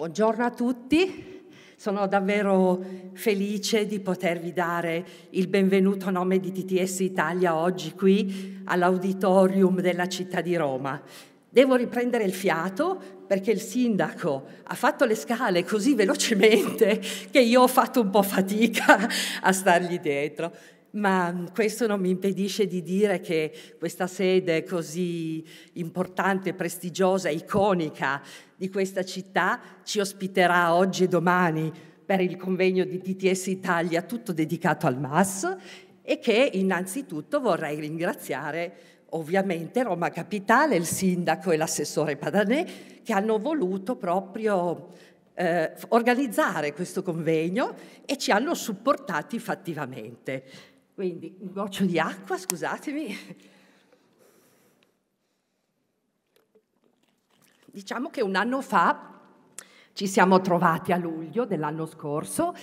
Buongiorno a tutti, sono davvero felice di potervi dare il benvenuto a nome di TTS Italia oggi qui all'auditorium della città di Roma. Devo riprendere il fiato perché il sindaco ha fatto le scale così velocemente che io ho fatto un po' fatica a stargli dietro ma mm, questo non mi impedisce di dire che questa sede così importante, prestigiosa, iconica di questa città ci ospiterà oggi e domani per il convegno di TTS Italia tutto dedicato al MAS e che innanzitutto vorrei ringraziare ovviamente Roma Capitale, il sindaco e l'assessore Padanè che hanno voluto proprio eh, organizzare questo convegno e ci hanno supportati fattivamente. Quindi un goccio di acqua, scusatemi. Diciamo che un anno fa ci siamo trovati a luglio dell'anno scorso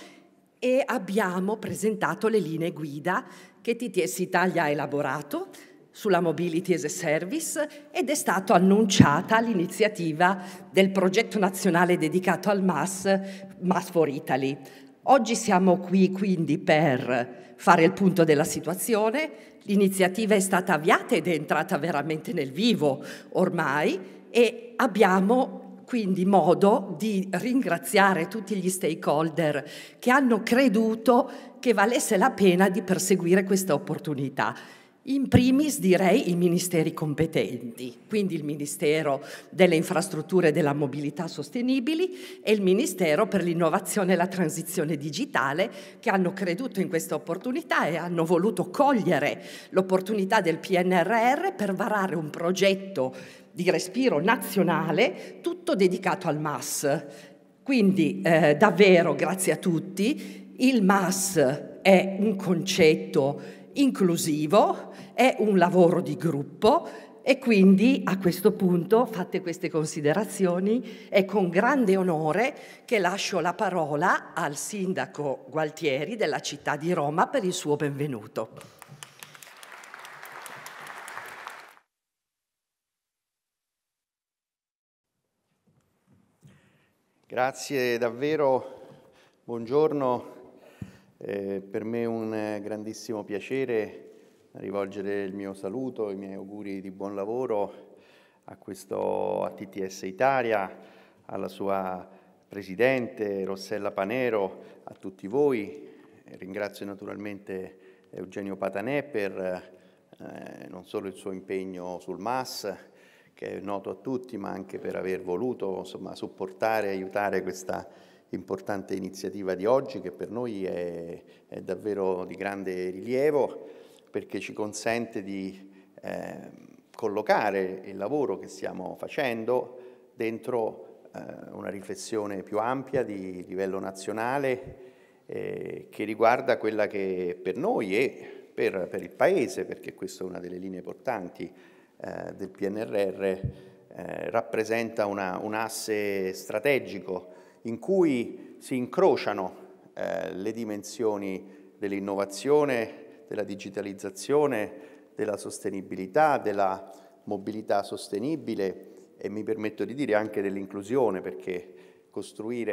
e abbiamo presentato le linee guida che TTS Italia ha elaborato sulla Mobility as a Service ed è stata annunciata l'iniziativa del progetto nazionale dedicato al MAS, MAS for Italy. Oggi siamo qui quindi per fare il punto della situazione, l'iniziativa è stata avviata ed è entrata veramente nel vivo ormai e abbiamo quindi modo di ringraziare tutti gli stakeholder che hanno creduto che valesse la pena di perseguire questa opportunità. In primis direi i ministeri competenti, quindi il Ministero delle Infrastrutture e della Mobilità Sostenibili e il Ministero per l'Innovazione e la Transizione Digitale che hanno creduto in questa opportunità e hanno voluto cogliere l'opportunità del PNRR per varare un progetto di respiro nazionale tutto dedicato al MAS. Quindi eh, davvero grazie a tutti, il MAS è un concetto inclusivo, è un lavoro di gruppo e quindi a questo punto, fatte queste considerazioni, è con grande onore che lascio la parola al sindaco Gualtieri della città di Roma per il suo benvenuto. Grazie davvero, buongiorno eh, per me è un grandissimo piacere rivolgere il mio saluto, i miei auguri di buon lavoro a questo ATTS Italia, alla sua Presidente Rossella Panero, a tutti voi. Ringrazio naturalmente Eugenio Patanè per eh, non solo il suo impegno sul MAS, che è noto a tutti, ma anche per aver voluto insomma, supportare e aiutare questa importante iniziativa di oggi che per noi è, è davvero di grande rilievo perché ci consente di eh, collocare il lavoro che stiamo facendo dentro eh, una riflessione più ampia di livello nazionale eh, che riguarda quella che per noi e per, per, il Paese, perché questa è una delle linee portanti eh, del PNRR, eh, rappresenta una, un asse strategico in cui si incrociano eh, le dimensioni dell'innovazione, della digitalizzazione, della sostenibilità, della mobilità sostenibile e mi permetto di dire anche dell'inclusione perché costruire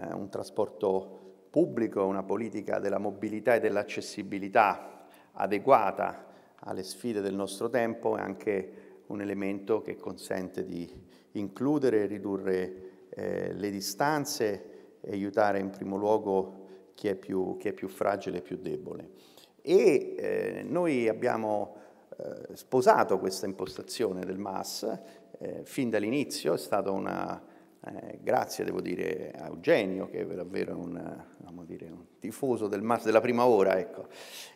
eh, un trasporto pubblico, una politica della mobilità e dell'accessibilità adeguata alle sfide del nostro tempo è anche un elemento che consente di includere e ridurre eh, le distanze e aiutare in primo luogo chi è più, chi è più fragile e più debole. E eh, noi abbiamo eh, sposato questa impostazione del MAS eh, fin dall'inizio, è stata una, eh, grazie, devo dire, a Eugenio, che è davvero un, dire, un tifoso del MAS della prima ora. Ecco.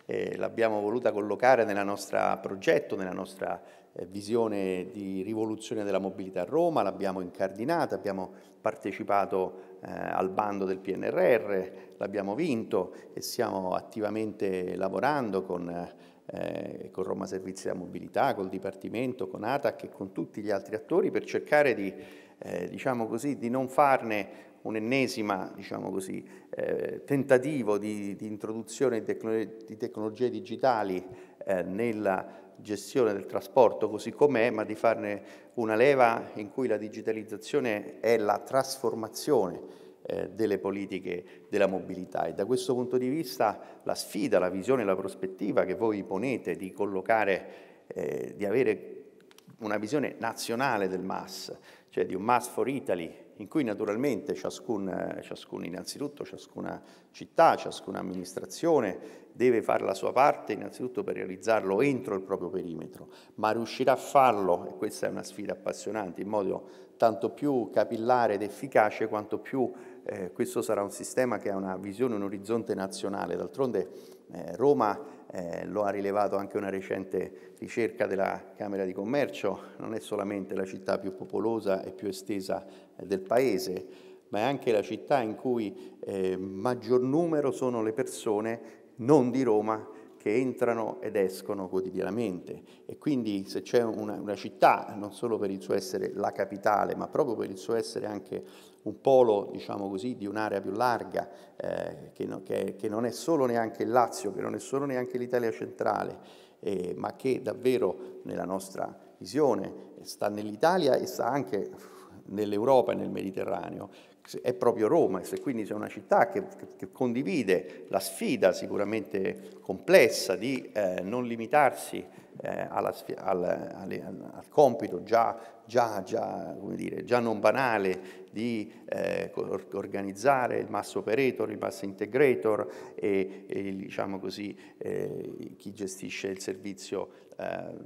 Eh, l'abbiamo voluta collocare nel nostro progetto, nella nostra eh, visione di rivoluzione della mobilità a Roma, l'abbiamo incardinata, abbiamo partecipato eh, al bando del PNRR, l'abbiamo vinto e stiamo attivamente lavorando con, eh, con Roma Servizi della Mobilità, col Dipartimento, con ATAC e con tutti gli altri attori per cercare di, eh, diciamo così, di non farne un'ennesima diciamo così, eh, tentativo di, di, introduzione di, tecnologie digitali eh, nella gestione del trasporto così com'è, ma di farne una leva in cui la digitalizzazione è la trasformazione eh, delle politiche della mobilità e da questo punto di vista la sfida, la visione, la prospettiva che voi ponete di collocare, eh, di avere una visione nazionale del MAS, cioè di un MAS for Italy in cui naturalmente ciascun, ciascun, innanzitutto ciascuna città, ciascuna amministrazione deve fare la sua parte innanzitutto per realizzarlo entro il proprio perimetro, ma riuscirà a farlo, e questa è una sfida appassionante, in modo tanto più capillare ed efficace quanto più eh, questo sarà un sistema che ha una visione, un orizzonte nazionale. D'altronde eh, Roma eh, lo ha rilevato anche una recente ricerca della Camera di Commercio, non è solamente la città più popolosa e più estesa eh, del Paese, ma è anche la città in cui eh, maggior numero sono le persone non di Roma che entrano ed escono quotidianamente e quindi se c'è una, una città, non solo per il suo essere la capitale, ma proprio per il suo essere anche un polo, diciamo così, di un'area più larga, eh, che, no, che, che, non è solo neanche il Lazio, che non è solo neanche l'Italia centrale, eh, ma che davvero nella nostra visione sta nell'Italia e sta anche nell'Europa e nel Mediterraneo, è proprio Roma, e quindi c'è una città che, che, condivide la sfida sicuramente complessa di eh, non limitarsi eh, alla, al, al, al, compito già, già, già, dire, già non banale di eh, organizzare il mass operator, il mass integrator e, e diciamo così, eh, chi gestisce il servizio eh,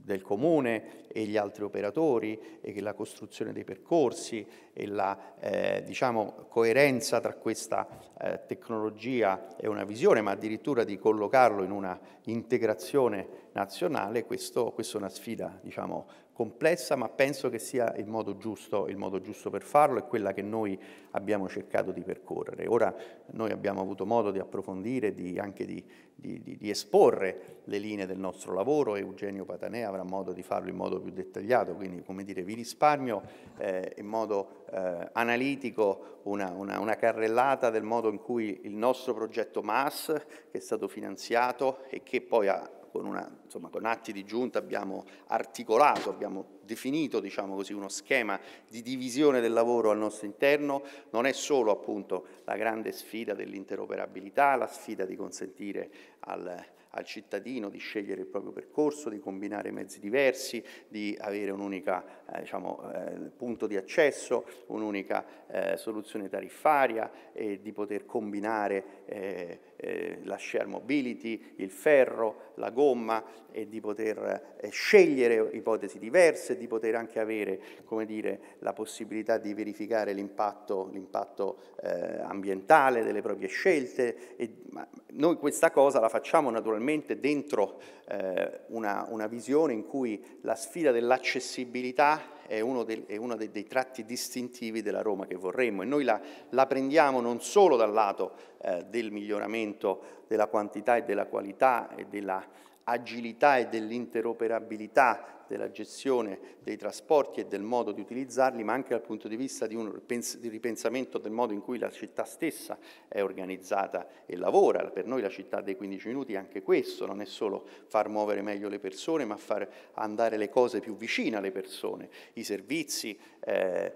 del comune e gli altri operatori e la costruzione dei percorsi e la eh, diciamo, coerenza tra questa eh, tecnologia e una visione, ma addirittura di collocarlo in una integrazione nazionale, questo, questa è una sfida diciamo, complessa, ma penso che sia il modo, giusto, il modo giusto per farlo e quella che noi abbiamo cercato di percorrere. Ora noi abbiamo avuto modo di approfondire, e anche di, di, di, esporre le linee del nostro lavoro, Eugenio Patanè avrà modo di farlo in modo più dettagliato, quindi come dire, vi risparmio eh, in modo eh, analitico una, una, una carrellata del modo in cui il nostro progetto MAS, che è stato finanziato e che poi ha con, una, insomma, con atti di giunta abbiamo articolato, abbiamo definito diciamo così, uno schema di divisione del lavoro al nostro interno, non è solo appunto la grande sfida dell'interoperabilità, la sfida di consentire al, al cittadino di scegliere il proprio percorso, di combinare mezzi diversi, di avere un unico eh, diciamo, eh, punto di accesso, un'unica eh, soluzione tariffaria e di poter combinare eh, eh, la share mobility, il ferro, la gomma e di poter eh, scegliere ipotesi diverse, di poter anche avere come dire, la possibilità di verificare l'impatto, ambientale delle proprie scelte. E, noi questa cosa la facciamo naturalmente naturalmente dentro eh, una, una, visione in cui la sfida dell'accessibilità è uno, del, è uno dei, dei, tratti distintivi della Roma che vorremmo e noi la, la prendiamo non solo dal lato eh, del miglioramento della quantità e della qualità e della agilità e dell'interoperabilità della gestione dei trasporti e del modo di utilizzarli, ma anche dal punto di vista di un ripensamento del modo in cui la città stessa è organizzata e lavora. Per noi la città dei 15 minuti è anche questo, non è solo far muovere meglio le persone, ma far andare le cose più vicine alle persone, i servizi, eh,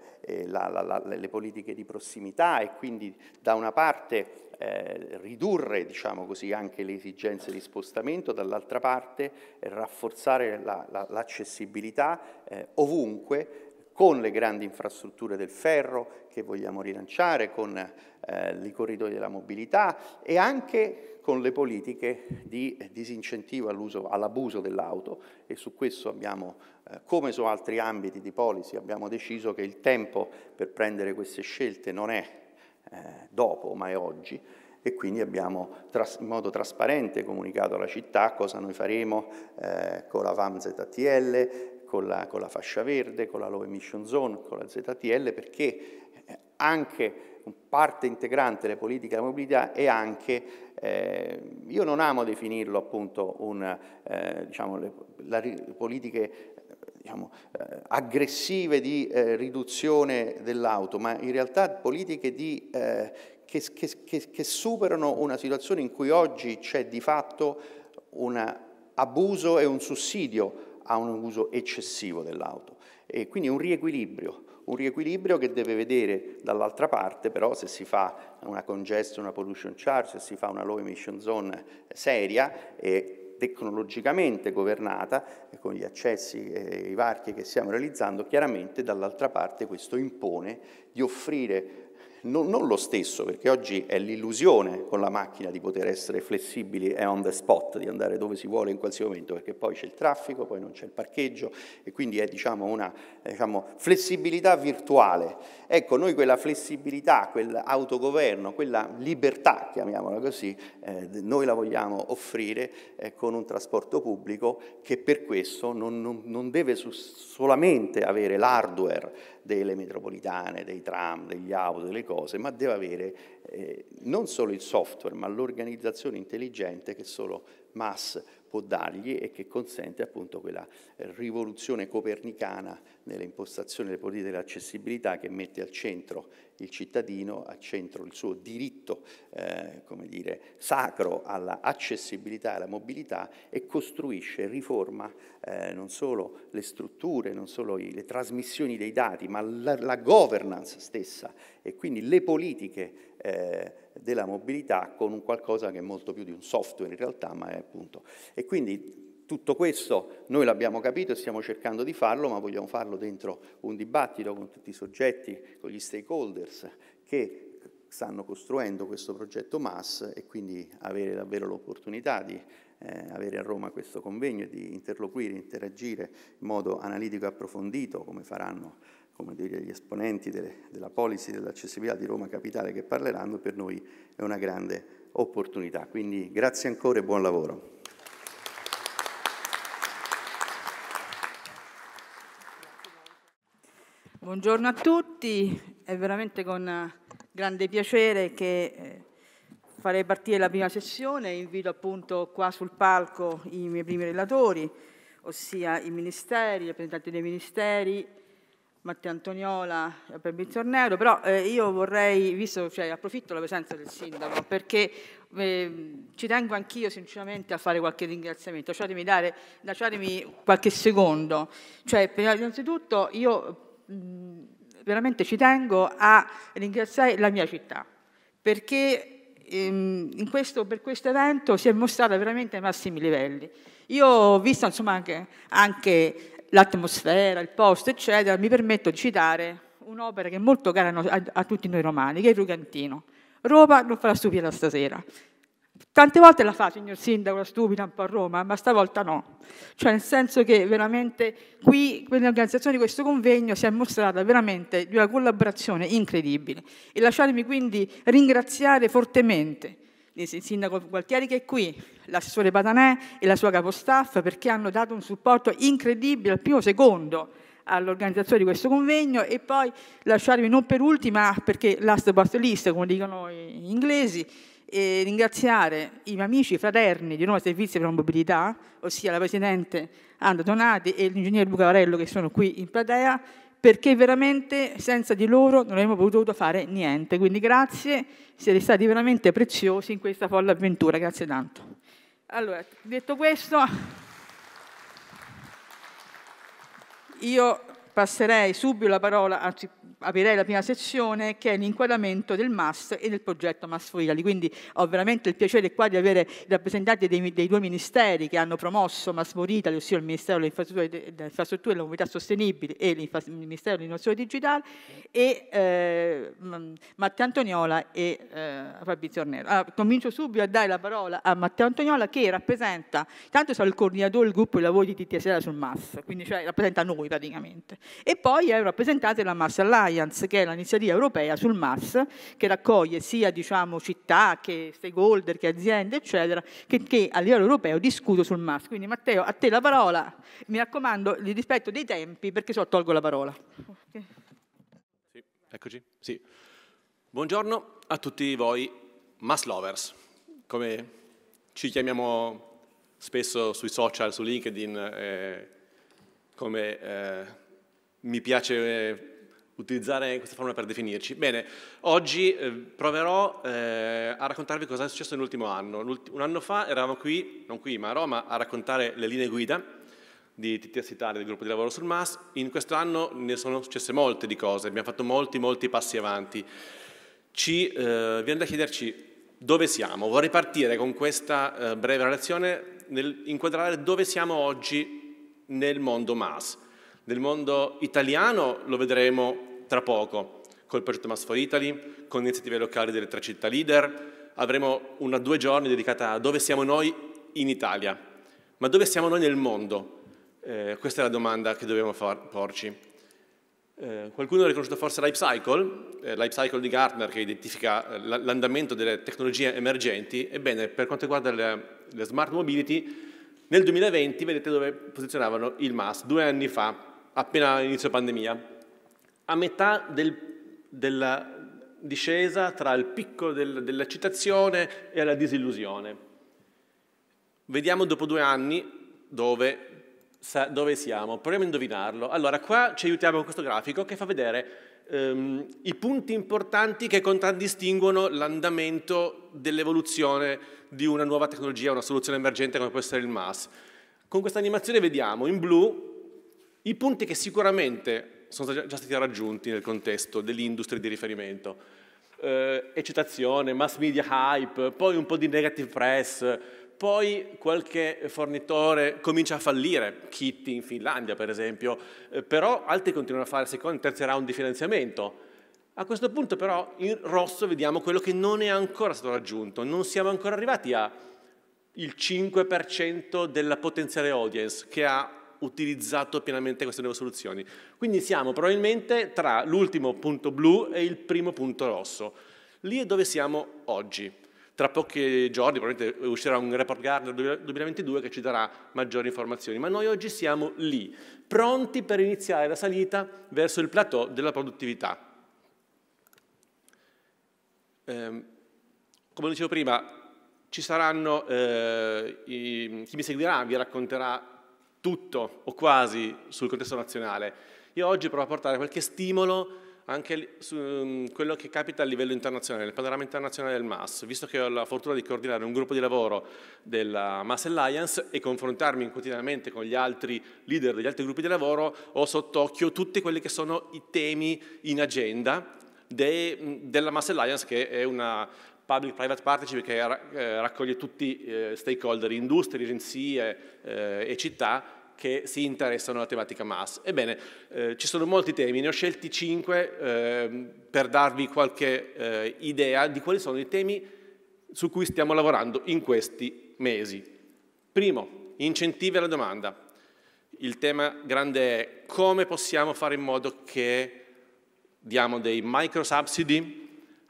la, la, la, le politiche di prossimità e quindi da una parte eh, ridurre diciamo così, anche le esigenze di spostamento, dall'altra parte eh, rafforzare l'accessibilità la, la, eh, ovunque con le grandi infrastrutture del ferro che vogliamo rilanciare, con eh, i corridoi della mobilità e anche con le politiche di disincentivo all'abuso dell'auto e su questo abbiamo, eh, come su altri ambiti di policy, abbiamo deciso che il tempo per prendere queste scelte non è eh, dopo, ma è oggi, e quindi abbiamo in modo trasparente comunicato alla città cosa noi faremo eh, con la VAM ZTL, con la, con la, fascia verde, con la low emission zone, con la ZTL, perché eh, anche parte integrante delle politiche della mobilità è anche, eh, io non amo definirlo appunto un, eh, diciamo, le, la, le politiche diciamo, eh, aggressive di eh, riduzione dell'auto, ma in realtà politiche di, eh, che, che, che superano una situazione in cui oggi c'è di fatto un abuso e un sussidio a un uso eccessivo dell'auto. E quindi un riequilibrio, un riequilibrio che deve vedere dall'altra parte però se si fa una congestion, una pollution charge, se si fa una low emission zone seria e tecnologicamente governata, e con gli accessi e i varchi che stiamo realizzando, chiaramente dall'altra parte questo impone di offrire non, non lo stesso, perché oggi è l'illusione con la macchina di poter essere flessibili e on the spot, di andare dove si vuole in qualsiasi momento, perché poi c'è il traffico, poi non c'è il parcheggio e quindi è diciamo, una eh, diciamo, flessibilità virtuale. Ecco, noi quella flessibilità, quell'autogoverno, quella libertà, chiamiamola così, eh, noi la vogliamo offrire eh, con un trasporto pubblico che per questo non, non, non deve solamente avere l'hardware, delle metropolitane, dei tram, degli auto, delle cose, ma deve avere eh, non solo il software, ma l'organizzazione intelligente che solo Mass può dargli e che consente appunto quella eh, rivoluzione copernicana nelle impostazioni delle politiche dell'accessibilità che mette al centro il cittadino, al centro il suo diritto eh, come dire, sacro alla accessibilità e alla mobilità e costruisce, e riforma eh, non solo le strutture, non solo i, le trasmissioni dei dati, ma la, la governance stessa e quindi le politiche eh, della mobilità con un qualcosa che è molto più di un software in realtà, ma è appunto. E quindi tutto questo noi l'abbiamo capito e stiamo cercando di farlo, ma vogliamo farlo dentro un dibattito con tutti i soggetti, con gli stakeholders che stanno costruendo questo progetto MAS e quindi avere davvero l'opportunità di eh, avere a Roma questo convegno e di interloquire, interagire in modo analitico e approfondito, come faranno come dire, gli esponenti delle, della policy dell'accessibilità di Roma Capitale che parleranno, per noi è una grande opportunità. Quindi grazie ancora e buon lavoro. Buongiorno a tutti, è veramente con grande piacere che eh, farei partire la prima sessione, invito appunto qua sul palco i miei primi relatori, ossia i ministeri, i rappresentanti dei ministeri, Matteo Antoniola e Pebbi Tornero, però eh, io vorrei, visto, cioè, approfitto la presenza del sindaco, perché eh, ci tengo anch'io sinceramente a fare qualche ringraziamento, lasciatemi, dare, lasciatemi qualche secondo, cioè per, innanzitutto io mh, veramente ci tengo a ringraziare la mia città, perché Ehm, questo, per questo evento si è mostrata veramente ai massimi livelli. Io ho visto insomma, anche, anche l'atmosfera, il posto, eccetera, mi permetto di citare un'opera che è molto cara a, a tutti noi romani, che è il Rugantino. Roma non farà stupire stasera. Tante volte la fa, signor Sindaco, la stupida un po' a Roma, ma stavolta no. Cioè nel senso che veramente qui, nell'organizzazione di questo convegno, si è mostrata veramente di una collaborazione incredibile. E lasciatemi quindi ringraziare fortemente il sindaco Gualtieri che è qui, l'assessore Patanè e la sua capostaff perché hanno dato un supporto incredibile al primo secondo all'organizzazione di questo convegno e poi lasciarmi non per ultima perché last but not least come dicono gli inglesi e ringraziare i miei amici fraterni di Nuova Servizi per la Mobilità, ossia la Presidente Anna Donati e l'ingegnere Luca Varello che sono qui in platea, perché veramente senza di loro non avremmo potuto fare niente. Quindi grazie, siete stati veramente preziosi in questa folle avventura, grazie tanto. Allora, detto questo, io passerei subito la parola al aprirei la prima sezione che è l'inquadramento del MAS e del progetto MAS Frigali. Quindi ho veramente il piacere qua di avere i rappresentanti dei, dei, due ministeri che hanno promosso MAS Moritali, ossia il Ministero delle Infrastrutture e della Mobilità Sostenibile e il Ministero dell'Innovazione Digitale, e eh, mm, Matteo Antoniola e eh, Fabrizio Ornero. Allora, ah, comincio subito a dare la parola a Matteo Antoniola che rappresenta, tanto sarà il coordinatore del gruppo di lavori di TTSL sul MAS, quindi cioè rappresenta noi praticamente, e poi è un rappresentante della MAS Alliance Alliance, che è l'iniziativa europea sul MAS, che raccoglie sia diciamo, città che stakeholder, che aziende, eccetera, che, che a livello europeo discute sul MAS. Quindi Matteo, a te la parola. Mi raccomando, il rispetto dei tempi, perché so tolgo la parola. Okay. Sì, eccoci. Sì. Buongiorno a tutti voi MAS lovers, come ci chiamiamo spesso sui social, su LinkedIn, eh, come eh, mi piace utilizzare questa formula per definirci. Bene, oggi eh, proverò eh, a raccontarvi cosa è successo nell'ultimo anno. L'ulti- un anno fa eravamo qui, non qui ma a Roma, a raccontare le linee guida di TTS Italia, del gruppo di lavoro sul MAS. In questo anno ne sono successe molte di cose, abbiamo fatto molti, molti passi avanti. Ci eh, viene da chiederci dove siamo. Vorrei partire con questa eh, breve relazione nel inquadrare dove siamo oggi nel mondo MAS nel mondo italiano lo vedremo tra poco, col progetto Mass for Italy, con iniziative locali delle tre città leader, avremo una due giorni dedicata a dove siamo noi in Italia, ma dove siamo noi nel mondo? Eh, questa è la domanda che dobbiamo far, porci. Eh, qualcuno ha riconosciuto forse Life Cycle, eh, Life Cycle di Gartner che identifica eh, l'andamento delle tecnologie emergenti. Ebbene, per quanto riguarda le, le smart mobility, nel 2020 vedete dove posizionavano il MAS, due anni fa, appena inizio pandemia, a metà del, della discesa tra il picco del, dell'eccitazione e la disillusione. Vediamo dopo due anni dove, sa, dove, siamo, proviamo a indovinarlo. Allora, qua ci aiutiamo con questo grafico che fa vedere ehm, i punti importanti che contraddistinguono l'andamento dell'evoluzione di una nuova tecnologia, una soluzione emergente come può essere il MAS. Con questa animazione vediamo in blu i punti che sicuramente sono già stati raggiunti nel contesto dell'industria di riferimento, eh, eccitazione, mass media hype, poi un po' di negative press, poi qualche fornitore comincia a fallire, Kitty in Finlandia per esempio, eh, però altri continuano a fare secondi, terzi round di finanziamento. A questo punto però in rosso vediamo quello che non è ancora stato raggiunto, non siamo ancora arrivati al 5% della potenziale audience che ha utilizzato pienamente queste nuove soluzioni. Quindi siamo probabilmente tra l'ultimo punto blu e il primo punto rosso. Lì è dove siamo oggi. Tra pochi giorni probabilmente uscirà un report Gardner 2022 che ci darà maggiori informazioni, ma noi oggi siamo lì, pronti per iniziare la salita verso il plateau della produttività. Eh, come dicevo prima, ci saranno, eh, i, chi mi seguirà vi racconterà tutto o quasi sul contesto nazionale. Io oggi provo a portare qualche stimolo anche su mm, quello che capita a livello internazionale, nel panorama internazionale del MAS, visto che ho la fortuna di coordinare un gruppo di lavoro della MAS Alliance e confrontarmi quotidianamente con gli altri leader degli altri gruppi di lavoro, ho sott'occhio tutti quelli che sono i temi in agenda de, mm, della MAS Alliance, che è una public-private partnership che eh, raccoglie tutti gli eh, stakeholder, industrie, agenzie eh, e città che si interessano alla tematica MAS. Ebbene, eh, ci sono molti temi, ne ho scelti cinque eh, per darvi qualche eh, idea di quali sono i temi su cui stiamo lavorando in questi mesi. Primo, incentivi alla domanda. Il tema grande è come possiamo fare in modo che diamo dei microsubsidi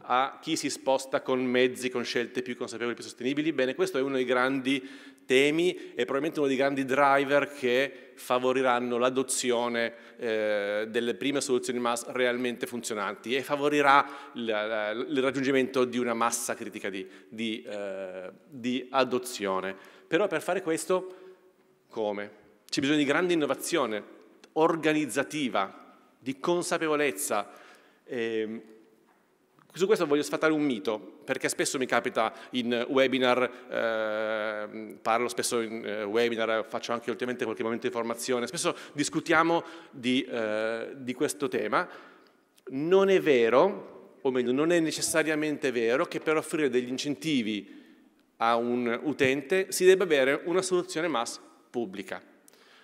a chi si sposta con mezzi, con scelte più consapevoli, più sostenibili. Bene, questo è uno dei grandi temi e probabilmente uno dei grandi driver che favoriranno l'adozione eh, delle prime soluzioni mass realmente funzionanti e favorirà il, il raggiungimento di una massa critica di, di, eh, di adozione. Però per fare questo, come? C'è bisogno di grande innovazione organizzativa, di consapevolezza. Eh, su questo voglio sfatare un mito, perché spesso mi capita in eh, webinar, eh, parlo spesso in eh, webinar, faccio anche ultimamente qualche momento di formazione, spesso discutiamo di, eh, di questo tema. Non è vero, o meglio, non è necessariamente vero che per offrire degli incentivi a un utente si debba avere una soluzione mass pubblica.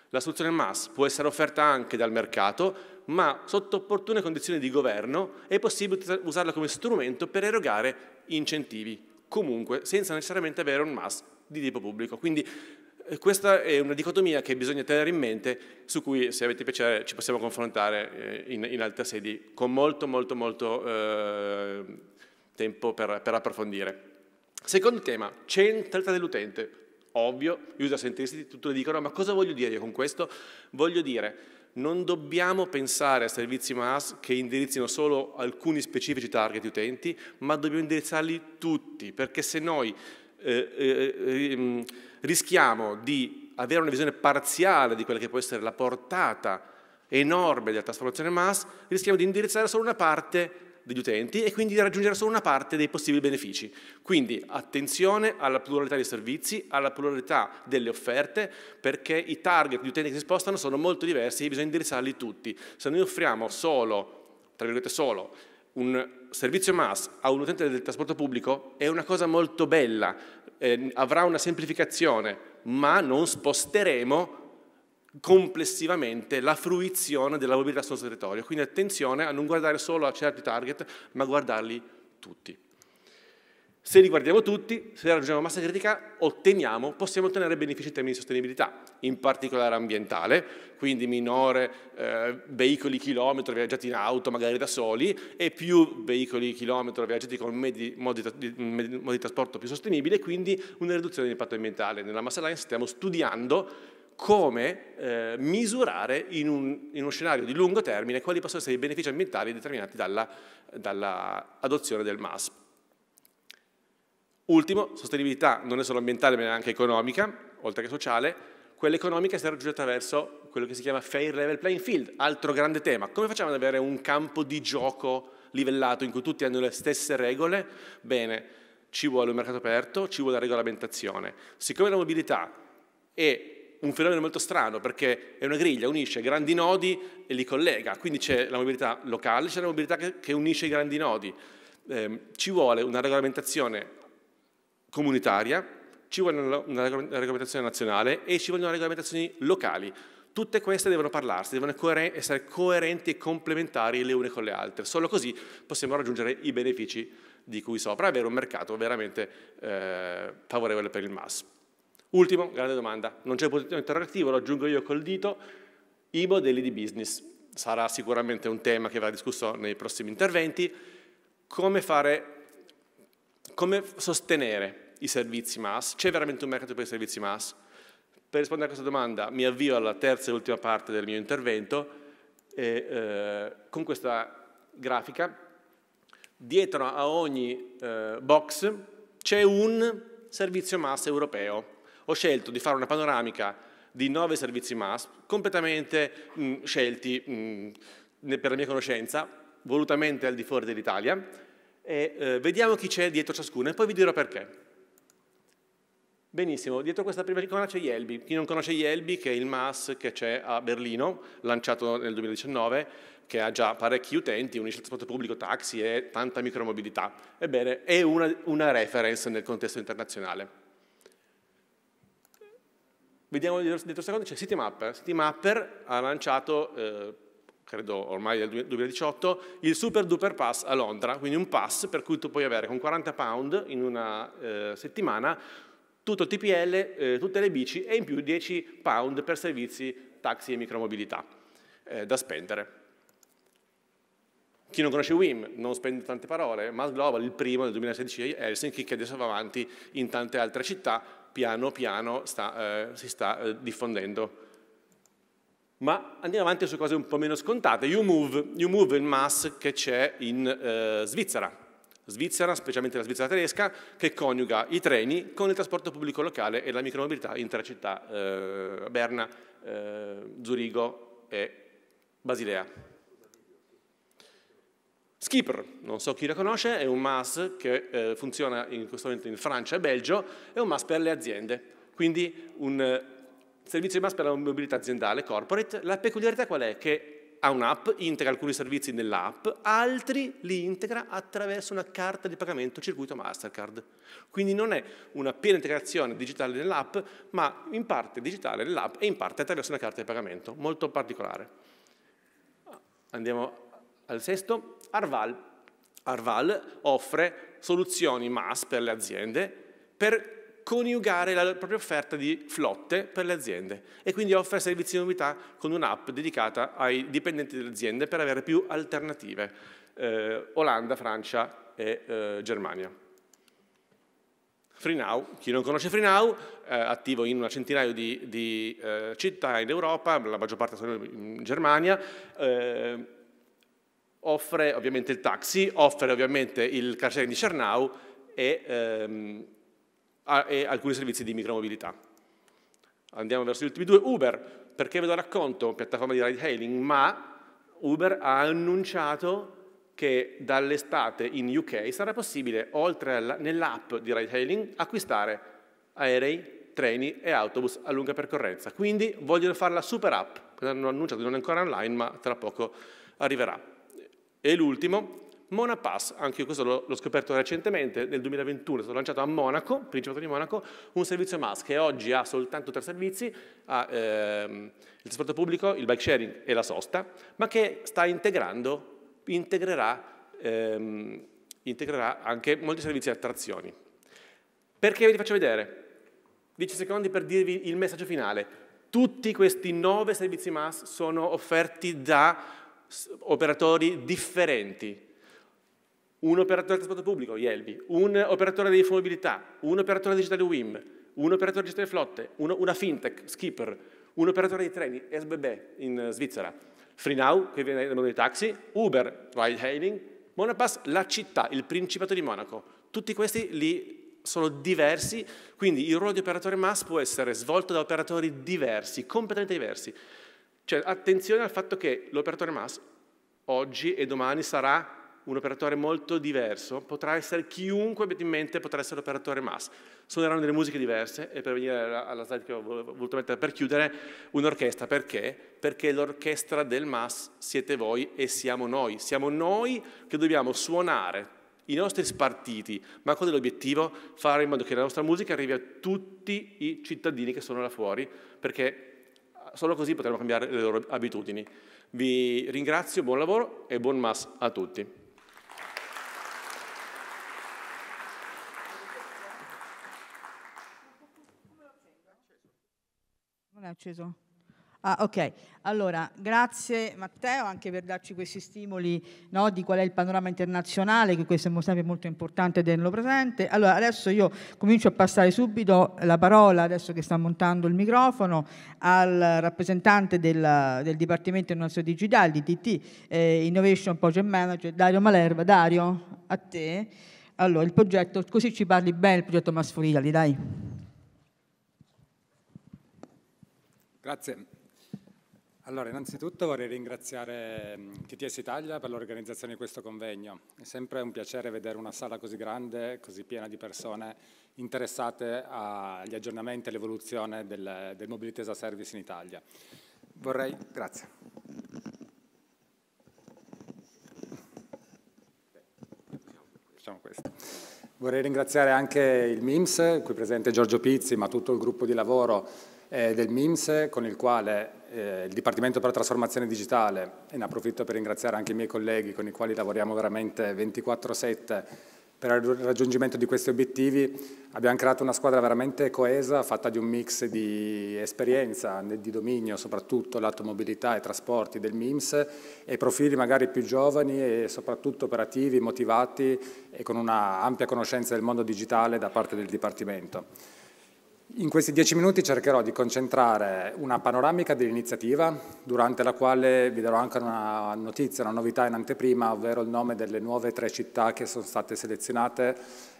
La soluzione mass può essere offerta anche dal mercato, ma sotto opportune condizioni di governo è possibile usarla come strumento per erogare incentivi, comunque senza necessariamente avere un mass di tipo pubblico. Quindi eh, questa è una dicotomia che bisogna tenere in mente, su cui se avete piacere ci possiamo confrontare eh, in, in altre sedi con molto molto molto eh, tempo per, per approfondire. Secondo tema, centralità dell'utente. Ovvio, gli user centricity, tutti dicono, ma cosa voglio dire io con questo? Voglio dire non dobbiamo pensare a servizi mass che indirizzino solo alcuni specifici target utenti, ma dobbiamo indirizzarli tutti, perché se noi eh, eh, eh mm, rischiamo di avere una visione parziale di quella che può essere la portata enorme della trasformazione mass, rischiamo di indirizzare solo una parte degli utenti e quindi raggiungere solo una parte dei possibili benefici. Quindi attenzione alla pluralità dei servizi, alla pluralità delle offerte, perché i target di utenti che si spostano sono molto diversi e bisogna indirizzarli tutti. Se noi offriamo solo, tra virgolette solo, un servizio mass a un utente del trasporto pubblico è una cosa molto bella, eh, avrà una semplificazione, ma non sposteremo complessivamente la fruizione della mobilità sul territorio. Quindi attenzione a non guardare solo a certi target, ma guardarli tutti. Se li guardiamo tutti, se raggiungiamo massa critica, otteniamo, possiamo ottenere benefici in termini di sostenibilità, in particolare ambientale, quindi minore eh, veicoli chilometro viaggiati in auto, magari da soli, e più veicoli chilometro viaggiati con medi, modi, modi, di trasporto più sostenibili, quindi una riduzione dell'impatto ambientale. Nella Massa Line stiamo studiando come eh, misurare in, un, in, uno scenario di lungo termine quali possono essere i benefici ambientali determinati dall'adozione dalla del MASP. Ultimo, sostenibilità non è solo ambientale ma è anche economica, oltre che sociale. Quella economica si raggiunge attraverso quello che si chiama fair level playing field, altro grande tema. Come facciamo ad avere un campo di gioco livellato in cui tutti hanno le stesse regole? Bene, ci vuole un mercato aperto, ci vuole la regolamentazione. Siccome la mobilità è un fenomeno molto strano perché è una griglia, unisce grandi nodi e li collega, quindi c'è la mobilità locale, c'è la mobilità che, che, unisce i grandi nodi. Eh, ci vuole una regolamentazione comunitaria, ci vuole una, una regolamentazione nazionale e ci vogliono regolamentazioni locali. Tutte queste devono parlarsi, devono coeren essere coerenti e complementari le une con le altre. Solo così possiamo raggiungere i benefici di cui sopra, avere un mercato veramente eh, favorevole per il mass. Ultimo, grande domanda, non c'è positivo interrogativo, lo aggiungo io col dito, i modelli di business. Sarà sicuramente un tema che va discusso nei prossimi interventi. Come, fare, come sostenere i servizi mass? C'è veramente un mercato per i servizi mass? Per rispondere a questa domanda mi avvio alla terza e ultima parte del mio intervento e, eh, con questa grafica. Dietro a ogni eh, box c'è un servizio mass europeo ho scelto di fare una panoramica di nove servizi MAS completamente mh, mm, scelti mh, mm, per la mia conoscenza, volutamente al di fuori dell'Italia, e eh, vediamo chi c'è dietro ciascuno e poi vi dirò perché. Benissimo, dietro questa prima icona c'è Yelby. Chi non conosce Yelby, che è il MAS che c'è a Berlino, lanciato nel 2019, che ha già parecchi utenti, unisce il trasporto pubblico, taxi e tanta micromobilità. Ebbene, è una, una reference nel contesto internazionale. Vediamo dentro dietro secondo, c'è Citymapper. Citymapper ha lanciato, eh, credo ormai nel 2018, il Super Duper Pass a Londra, quindi un pass per cui tu puoi avere con 40 pound in una eh, settimana tutto il TPL, eh, tutte le bici e in più 10 pound per servizi, taxi e micromobilità eh, da spendere. Chi non conosce WIM non spende tante parole, Mass Global, il primo nel 2016 a Helsinki, che adesso va avanti in tante altre città, piano piano sta, eh, si sta eh, diffondendo. Ma andiamo avanti su cose un po' meno scontate. YouMove, YouMove è il MAS che c'è in eh, Svizzera. Svizzera, specialmente la Svizzera tedesca, che coniuga i treni con il trasporto pubblico locale e la micromobilità in tre città, eh, Berna, eh, Zurigo e Basilea. Skipper, non so chi la conosce, è un MAS che eh, funziona in questo momento in Francia e Belgio, è un MAS per le aziende, quindi un eh, servizio di MAS per la mobilità aziendale, corporate. La peculiarità qual è? Che ha un'app, integra alcuni servizi nell'app, altri li integra attraverso una carta di pagamento circuito Mastercard. Quindi non è una piena integrazione digitale nell'app, ma in parte digitale nell'app e in parte attraverso una carta di pagamento, molto particolare. Andiamo al sesto, Arval. Arval offre soluzioni MAS per le aziende per coniugare la propria offerta di flotte per le aziende e quindi offre servizi di novità con un'app dedicata ai dipendenti delle aziende per avere più alternative, eh, Olanda, Francia e eh, Germania. FreeNow, chi non conosce FreeNow, eh, attivo in una centinaio di, di eh, città in Europa, la maggior parte sono in Germania, eh, offre ovviamente il taxi, offre ovviamente il car sharing di ShareNow e, ehm, e alcuni servizi di micromobilità. Andiamo verso gli ultimi due. Uber, perché ve lo racconto, piattaforma di ride hailing, ma Uber ha annunciato che dall'estate in UK sarà possibile, oltre nell'app di ride hailing, acquistare aerei, treni e autobus a lunga percorrenza. Quindi vogliono fare la super app, hanno annunciato che non è ancora online, ma tra poco arriverà. E l'ultimo, Monapass, anche io questo l'ho scoperto recentemente, nel 2021 è stato lanciato a Monaco, Principato di Monaco, un servizio MAS che oggi ha soltanto tre servizi, ha ehm, il trasporto pubblico, il bike sharing e la sosta, ma che sta integrando, integrerà, ehm, integrerà anche molti servizi e attrazioni. Perché vi faccio vedere? 10 secondi per dirvi il messaggio finale. Tutti questi nove servizi MAS sono offerti da operatori differenti. Un operatore di trasporto pubblico, IELBI, un operatore di infomobilità, un operatore digitale WIM, un operatore digitale flotte, uno, una fintech, Skipper, un operatore di treni, SBB in Svizzera, FreeNow, che viene dal mondo dei taxi, Uber, ride hailing, Monapass, la città, il Principato di Monaco. Tutti questi lì sono diversi, quindi il ruolo di operatore MAS può essere svolto da operatori diversi, completamente diversi. Cioè, attenzione al fatto che l'operatore mass oggi e domani sarà un operatore molto diverso, potrà essere chiunque avete in mente potrà essere l'operatore mass. Suoneranno delle musiche diverse e per venire alla slide che ho voluto mettere per chiudere, un'orchestra, perché? Perché l'orchestra del mass siete voi e siamo noi, siamo noi che dobbiamo suonare i nostri spartiti, ma con l'obiettivo fare in modo che la nostra musica arrivi a tutti i cittadini che sono là fuori, perché Solo così potremo cambiare le loro abitudini. Vi ringrazio, buon lavoro e buon mass a tutti. Non è acceso. Ah, ok, allora grazie Matteo anche per darci questi stimoli no, di qual è il panorama internazionale, che questo è sempre molto importante tenerlo presente. Allora adesso io comincio a passare subito la parola, adesso che sta montando il microfono, al rappresentante del, del Dipartimento Innovazione Digitale, DTT, eh, Innovation Project Manager, Dario Malerva. Dario, a te. Allora, il progetto, così ci parli bene il progetto Masfor dai. Grazie. Allora, innanzitutto vorrei ringraziare mm, TTS Italia per l'organizzazione di questo convegno. È sempre un piacere vedere una sala così grande, così piena di persone interessate agli aggiornamenti e all'evoluzione del, del Mobility as a Service in Italia. Vorrei... Grazie. Facciamo questo. Vorrei ringraziare anche il MIMS, qui presente Giorgio Pizzi, ma tutto il gruppo di lavoro eh, del MIMS con il quale eh, il Dipartimento per la Trasformazione Digitale, e ne approfitto per ringraziare anche i miei colleghi con i quali lavoriamo veramente 24-7 per il raggiungimento di questi obiettivi, abbiamo creato una squadra veramente coesa, fatta di un mix di esperienza, di dominio, soprattutto lato mobilità e trasporti del MIMS, e profili magari più giovani e soprattutto operativi, motivati e con una ampia conoscenza del mondo digitale da parte del Dipartimento. In questi dieci minuti cercherò di concentrare una panoramica dell'iniziativa, durante la quale vi darò anche una notizia, una novità in anteprima, ovvero il nome delle nuove tre città che sono state selezionate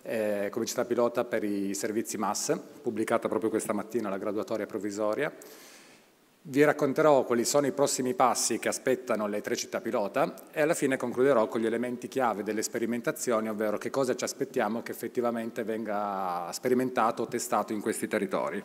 eh, come città pilota per i servizi MAS, pubblicata proprio questa mattina la graduatoria provvisoria. Vi racconterò quali sono i prossimi passi che aspettano le tre città pilota e alla fine concluderò con gli elementi chiave delle sperimentazioni, ovvero che cosa ci aspettiamo che effettivamente venga sperimentato o testato in questi territori.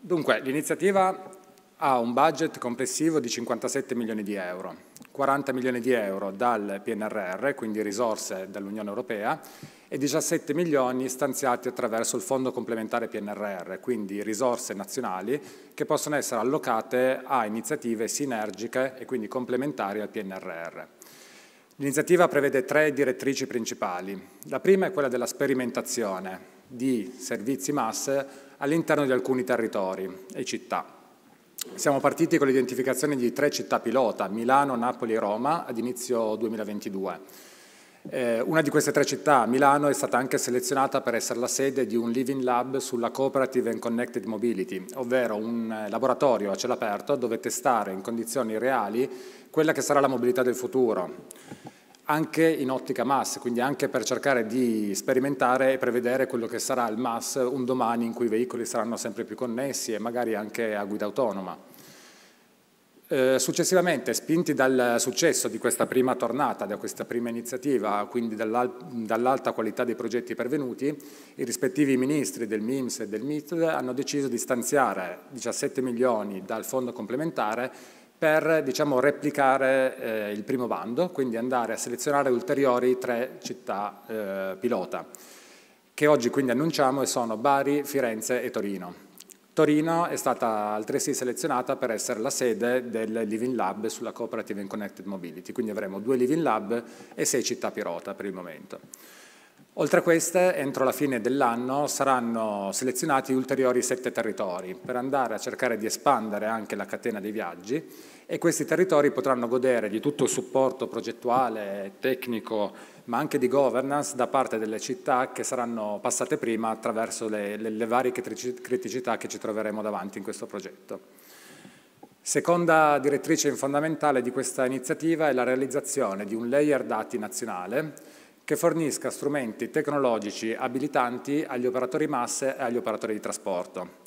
Dunque, l'iniziativa ha un budget complessivo di 57 milioni di euro. 40 milioni di euro dal PNRR, quindi risorse dall'Unione Europea, e 17 milioni stanziati attraverso il Fondo Complementare PNRR, quindi risorse nazionali che possono essere allocate a iniziative sinergiche e quindi complementari al PNRR. L'iniziativa prevede tre direttrici principali. La prima è quella della sperimentazione di servizi masse all'interno di alcuni territori e città. Siamo partiti con l'identificazione di tre città pilota, Milano, Napoli e Roma, ad inizio 2022. Eh, una di queste tre città, Milano, è stata anche selezionata per essere la sede di un Living Lab sulla Cooperative and Connected Mobility, ovvero un eh, laboratorio a cielo aperto dove testare in condizioni reali quella che sarà la mobilità del futuro anche in ottica MAS, quindi anche per cercare di sperimentare e prevedere quello che sarà il MAS un domani in cui i veicoli saranno sempre più connessi e magari anche a guida autonoma. Eh, successivamente, spinti dal successo di questa prima tornata, da questa prima iniziativa, quindi dall'alta qualità dei progetti pervenuti, i rispettivi ministri del MIMS e del MIT hanno deciso di stanziare 17 milioni dal fondo complementare per diciamo, replicare eh, il primo bando, quindi andare a selezionare ulteriori tre città eh, pilota, che oggi quindi annunciamo e sono Bari, Firenze e Torino. Torino è stata altresì selezionata per essere la sede del Living Lab sulla Cooperative and Connected Mobility, quindi avremo due Living Lab e sei città pilota per il momento. Oltre a queste, entro la fine dell'anno saranno selezionati ulteriori sette territori per andare a cercare di espandere anche la catena dei viaggi e questi territori potranno godere di tutto il supporto progettuale, tecnico, ma anche di governance da parte delle città che saranno passate prima attraverso le, le, le varie criticità che ci troveremo davanti in questo progetto. Seconda direttrice fondamentale di questa iniziativa è la realizzazione di un layer dati nazionale che fornisca strumenti tecnologici abilitanti agli operatori masse e agli operatori di trasporto.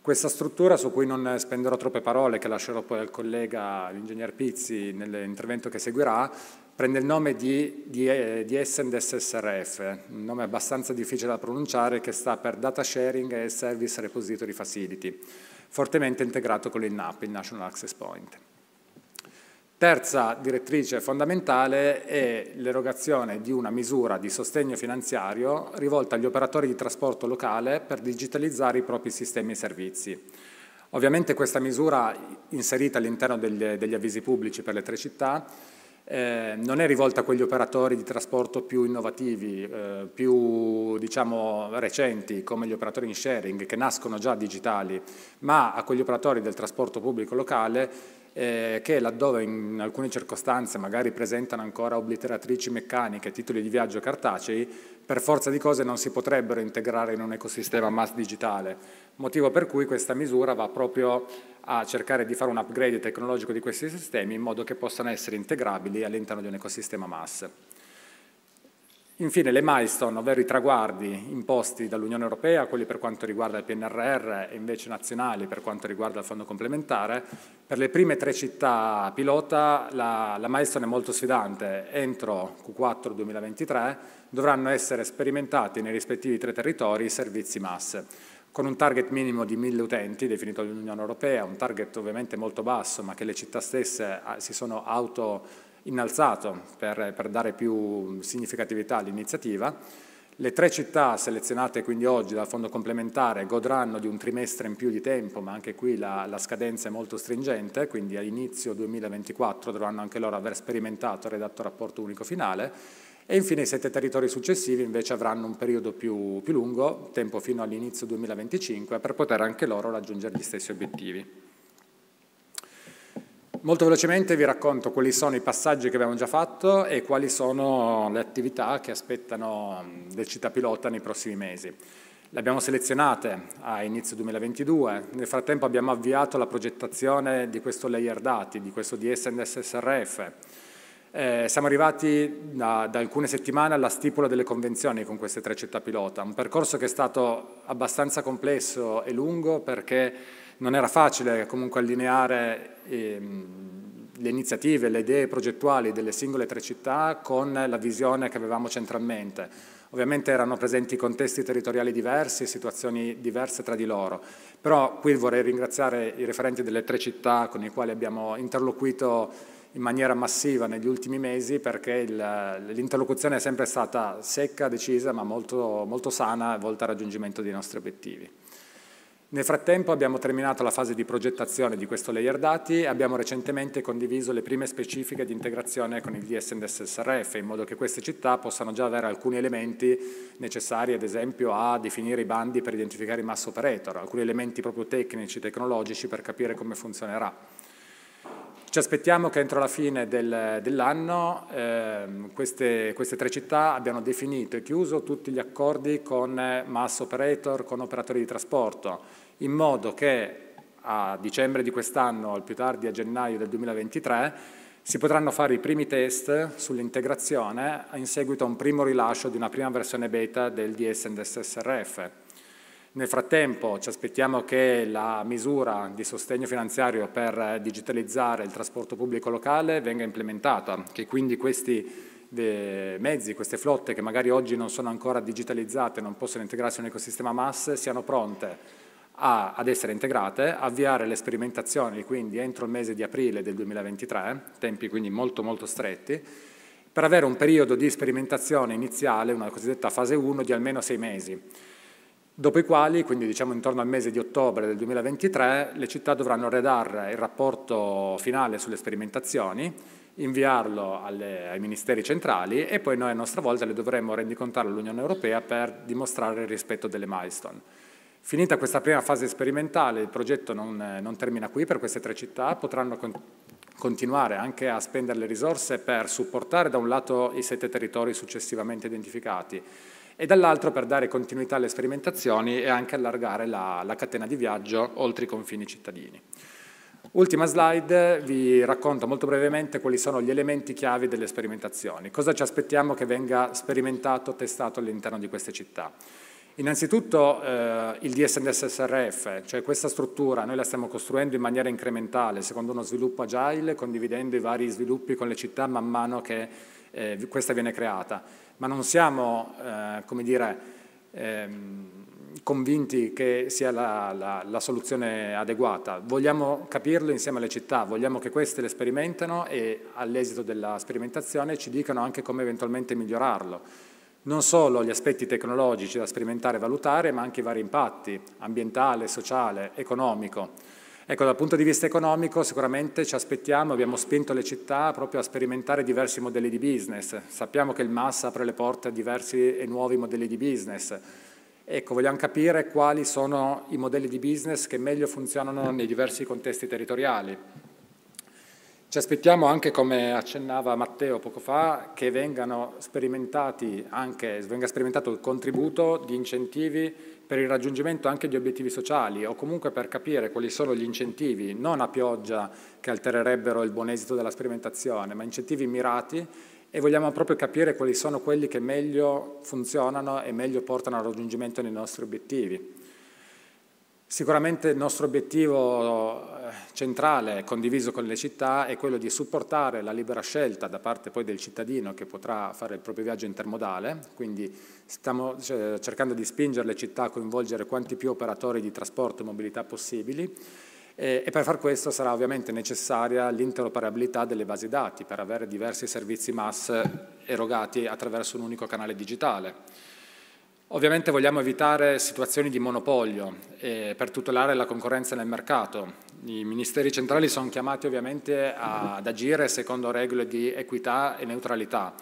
Questa struttura, su cui non spenderò troppe parole, che lascerò poi al collega, l'ingegner Pizzi, nell'intervento che seguirà, prende il nome di, di, eh, di Essend SRF, un nome abbastanza difficile da pronunciare che sta per Data Sharing e Service Repository Facility, fortemente integrato con l'INNAP, il National Access Point. Terza direttrice fondamentale è l'erogazione di una misura di sostegno finanziario rivolta agli operatori di trasporto locale per digitalizzare i propri sistemi e servizi. Ovviamente questa misura, inserita all'interno degli, degli, avvisi pubblici per le tre città, eh, non è rivolta a quegli operatori di trasporto più innovativi, eh, più diciamo, recenti, come gli operatori in sharing, che nascono già digitali, ma a quegli operatori del trasporto pubblico locale eh, che laddove in alcune circostanze magari presentano ancora obliteratrici meccaniche, titoli di viaggio cartacei, per forza di cose non si potrebbero integrare in un ecosistema mass digitale, motivo per cui questa misura va proprio a cercare di fare un upgrade tecnologico di questi sistemi in modo che possano essere integrabili all'interno di un ecosistema mass. Infine le milestone, ovvero i traguardi imposti dall'Unione Europea, quelli per quanto riguarda il PNRR e invece nazionali per quanto riguarda il fondo complementare, per le prime tre città pilota la, la milestone è molto sfidante, entro Q4 2023 dovranno essere sperimentati nei rispettivi tre territori i servizi masse con un target minimo di 1000 utenti definito dall'Unione Europea, un target ovviamente molto basso ma che le città stesse ah, si sono auto innalzato per, per dare più significatività all'iniziativa. Le tre città selezionate quindi oggi dal fondo complementare godranno di un trimestre in più di tempo, ma anche qui la, la scadenza è molto stringente, quindi all'inizio 2024 dovranno anche loro aver sperimentato e redatto il rapporto unico finale e infine i sette territori successivi invece avranno un periodo più, più lungo, tempo fino all'inizio 2025, per poter anche loro raggiungere gli stessi obiettivi. Molto velocemente vi racconto quali sono i passaggi che abbiamo già fatto e quali sono le attività che aspettano le città pilota nei prossimi mesi. Le abbiamo selezionate a inizio 2022, nel frattempo abbiamo avviato la progettazione di questo layer dati, di questo DSNSSRF. Eh, siamo arrivati da, da, alcune settimane alla stipula delle convenzioni con queste tre città pilota, un percorso che è stato abbastanza complesso e lungo perché non era facile comunque allineare ehm, le iniziative, le idee progettuali delle singole tre città con la visione che avevamo centralmente. Ovviamente erano presenti contesti territoriali diversi situazioni diverse tra di loro, però qui vorrei ringraziare i referenti delle tre città con i quali abbiamo interloquito in maniera massiva negli ultimi mesi perché l'interlocuzione è sempre stata secca, decisa, ma molto, molto sana e volta al raggiungimento dei nostri obiettivi. Nel frattempo abbiamo terminato la fase di progettazione di questo layer dati e abbiamo recentemente condiviso le prime specifiche di integrazione con il DSNDS SRF in modo che queste città possano già avere alcuni elementi necessari ad esempio a definire i bandi per identificare i mass operator, alcuni elementi proprio tecnici, tecnologici per capire come funzionerà. Ci aspettiamo che entro la fine del, dell'anno eh, queste, queste, tre città abbiano definito e chiuso tutti gli accordi con eh, mass operator, con operatori di trasporto, in modo che a dicembre di quest'anno, al più tardi a gennaio del 2023, si potranno fare i primi test sull'integrazione in seguito a un primo rilascio di una prima versione beta del DSNDS SRF. Nel frattempo ci aspettiamo che la misura di sostegno finanziario per digitalizzare il trasporto pubblico locale venga implementata, che quindi questi mezzi, queste flotte che magari oggi non sono ancora digitalizzate, non possono integrarsi in un ecosistema MAS, siano pronte a, ad essere integrate, avviare le sperimentazioni quindi entro il mese di aprile del 2023, tempi quindi molto molto stretti, per avere un periodo di sperimentazione iniziale, una cosiddetta fase 1, di almeno sei mesi dopo i quali, quindi diciamo intorno al mese di ottobre del 2023, le città dovranno redare il rapporto finale sulle sperimentazioni, inviarlo alle, ai ministeri centrali e poi noi a nostra volta le dovremo rendicontare all'Unione Europea per dimostrare il rispetto delle milestone. Finita questa prima fase sperimentale, il progetto non, eh, non termina qui per queste tre città, potranno con continuare anche a spendere le risorse per supportare da un lato i sette territori successivamente identificati e dall'altro per dare continuità alle sperimentazioni e anche allargare la, la catena di viaggio oltre i confini cittadini. Ultima slide, vi racconto molto brevemente quali sono gli elementi chiavi delle sperimentazioni. Cosa ci aspettiamo che venga sperimentato, testato all'interno di queste città? Innanzitutto eh, il DSNS SRF, cioè questa struttura noi la stiamo costruendo in maniera incrementale, secondo uno sviluppo agile, condividendo i vari sviluppi con le città man mano che eh, questa viene creata. Ma non siamo, eh, come dire, ehm, convinti che sia la, la, la, soluzione adeguata. Vogliamo capirlo insieme alle città, vogliamo che queste le sperimentano e all'esito della sperimentazione ci dicano anche come eventualmente migliorarlo non solo gli aspetti tecnologici da sperimentare e valutare, ma anche i vari impatti ambientale, sociale, economico. Ecco, dal punto di vista economico sicuramente ci aspettiamo, abbiamo spinto le città proprio a sperimentare diversi modelli di business. Sappiamo che il MAS apre le porte a diversi e nuovi modelli di business. Ecco, vogliamo capire quali sono i modelli di business che meglio funzionano nei diversi contesti territoriali. Ci aspettiamo anche, come accennava Matteo poco fa, che vengano sperimentati anche, venga sperimentato il contributo di incentivi per il raggiungimento anche di obiettivi sociali o comunque per capire quali sono gli incentivi, non a pioggia che altererebbero il buon esito della sperimentazione, ma incentivi mirati e vogliamo proprio capire quali sono quelli che meglio funzionano e meglio portano al raggiungimento dei nostri obiettivi. Sicuramente il nostro obiettivo eh, centrale, condiviso con le città, è quello di supportare la libera scelta da parte poi del cittadino che potrà fare il proprio viaggio intermodale, quindi stiamo cioè, cercando di spingere le città a coinvolgere quanti più operatori di trasporto e mobilità possibili e per far questo sarà ovviamente necessaria l'interoperabilità delle basi dati per avere diversi servizi MAS erogati attraverso un unico canale digitale. Ovviamente vogliamo evitare situazioni di monopolio eh, per tutelare la concorrenza nel mercato. I ministeri centrali sono chiamati ovviamente a, ad agire secondo regole di equità e neutralità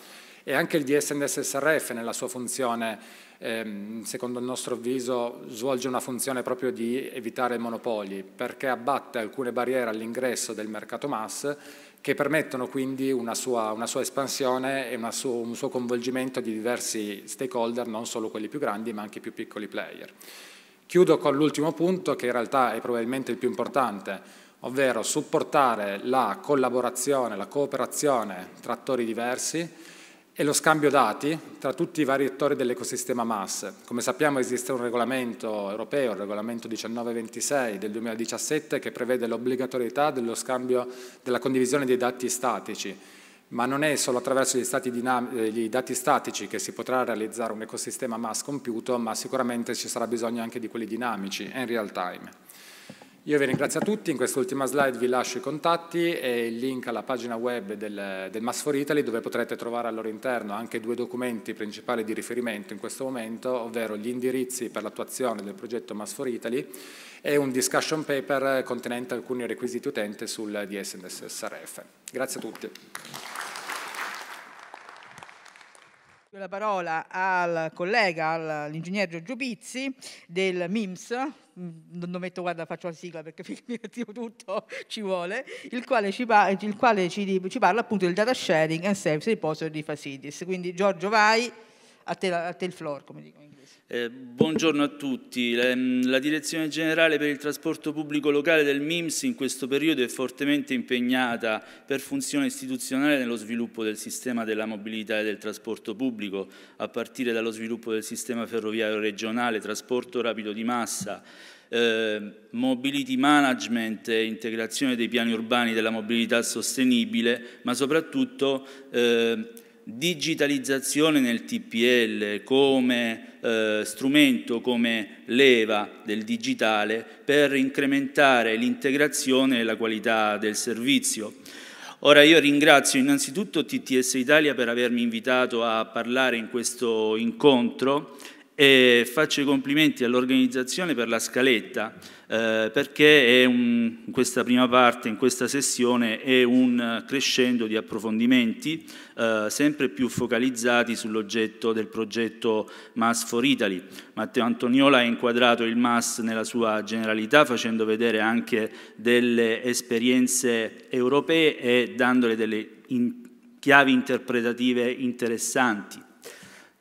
e anche il DSNSSRF nella sua funzione, ehm, secondo il nostro avviso, svolge una funzione proprio di evitare monopoli perché abbatte alcune barriere all'ingresso del mercato mass che permettono quindi una sua, una sua espansione e una suo, un suo coinvolgimento di diversi stakeholder, non solo quelli più grandi ma anche i più piccoli player. Chiudo con l'ultimo punto che in realtà è probabilmente il più importante, ovvero supportare la collaborazione, la cooperazione tra attori diversi, e lo scambio dati tra tutti i vari attori dell'ecosistema MAS. Come sappiamo esiste un regolamento europeo, il regolamento 1926 del 2017, che prevede l'obbligatorietà dello scambio, della condivisione dei dati statici, ma non è solo attraverso gli, eh, gli dati statici che si potrà realizzare un ecosistema MAS compiuto, ma sicuramente ci sarà bisogno anche di quelli dinamici, e in real time. Io vi ringrazio a tutti, in quest'ultima slide vi lascio i contatti e il link alla pagina web del, del Mass for Italy dove potrete trovare al loro interno anche due documenti principali di riferimento in questo momento, ovvero gli indirizzi per l'attuazione del progetto Mass for Italy e un discussion paper contenente alcuni requisiti utente sul DSNSSRF. Grazie a tutti la parola al collega, all'ingegner Giorgio Pizzi del MIMS, mm, non lo metto guarda faccio la sigla perché mi attivo tutto, ci vuole, il quale, ci, parla, il quale ci, ci parla appunto del data sharing and service repository di Facidis. Quindi Giorgio vai, a te, a te il floor come dico in inglese. Eh, buongiorno a tutti. Mm, la, Direzione Generale per il Trasporto Pubblico Locale del MIMS in questo periodo è fortemente impegnata per funzione istituzionale nello sviluppo del sistema della mobilità e del trasporto pubblico, a partire dallo sviluppo del sistema ferroviario regionale, trasporto rapido di massa, eh, mobility management e integrazione dei piani urbani della mobilità sostenibile, ma soprattutto eh, digitalizzazione nel TPL come eh, strumento, come leva del digitale per incrementare l'integrazione e la qualità del servizio. Ora io ringrazio innanzitutto TTS Italia per avermi invitato a parlare in questo incontro e faccio i complimenti all'organizzazione per la scaletta eh, perché un, in questa prima parte, in questa sessione, è un crescendo di approfondimenti eh, sempre più focalizzati sull'oggetto del progetto Mass for Italy. Matteo Antoniola ha inquadrato il Mass nella sua generalità facendo vedere anche delle esperienze europee e dandole delle in chiavi interpretative interessanti.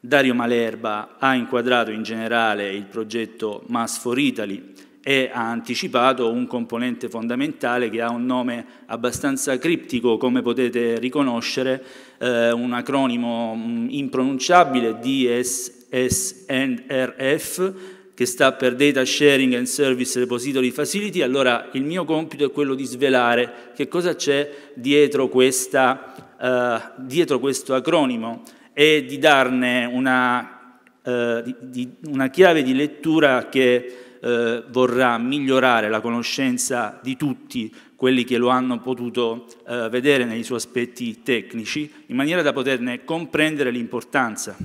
Dario Malerba ha inquadrato in generale il progetto Mass for Italy e ha anticipato un componente fondamentale che ha un nome abbastanza criptico, come potete riconoscere, eh, un acronimo mm, impronunciabile DSSNRF che sta per Data Sharing and Service Repository Facility. Allora il mio compito è quello di svelare che cosa c'è dietro, questa, eh, dietro questo acronimo e di darne una, eh, di, di, una chiave di lettura che eh, vorrà migliorare la conoscenza di tutti quelli che lo hanno potuto eh, vedere nei suoi aspetti tecnici, in maniera da poterne comprendere l'importanza.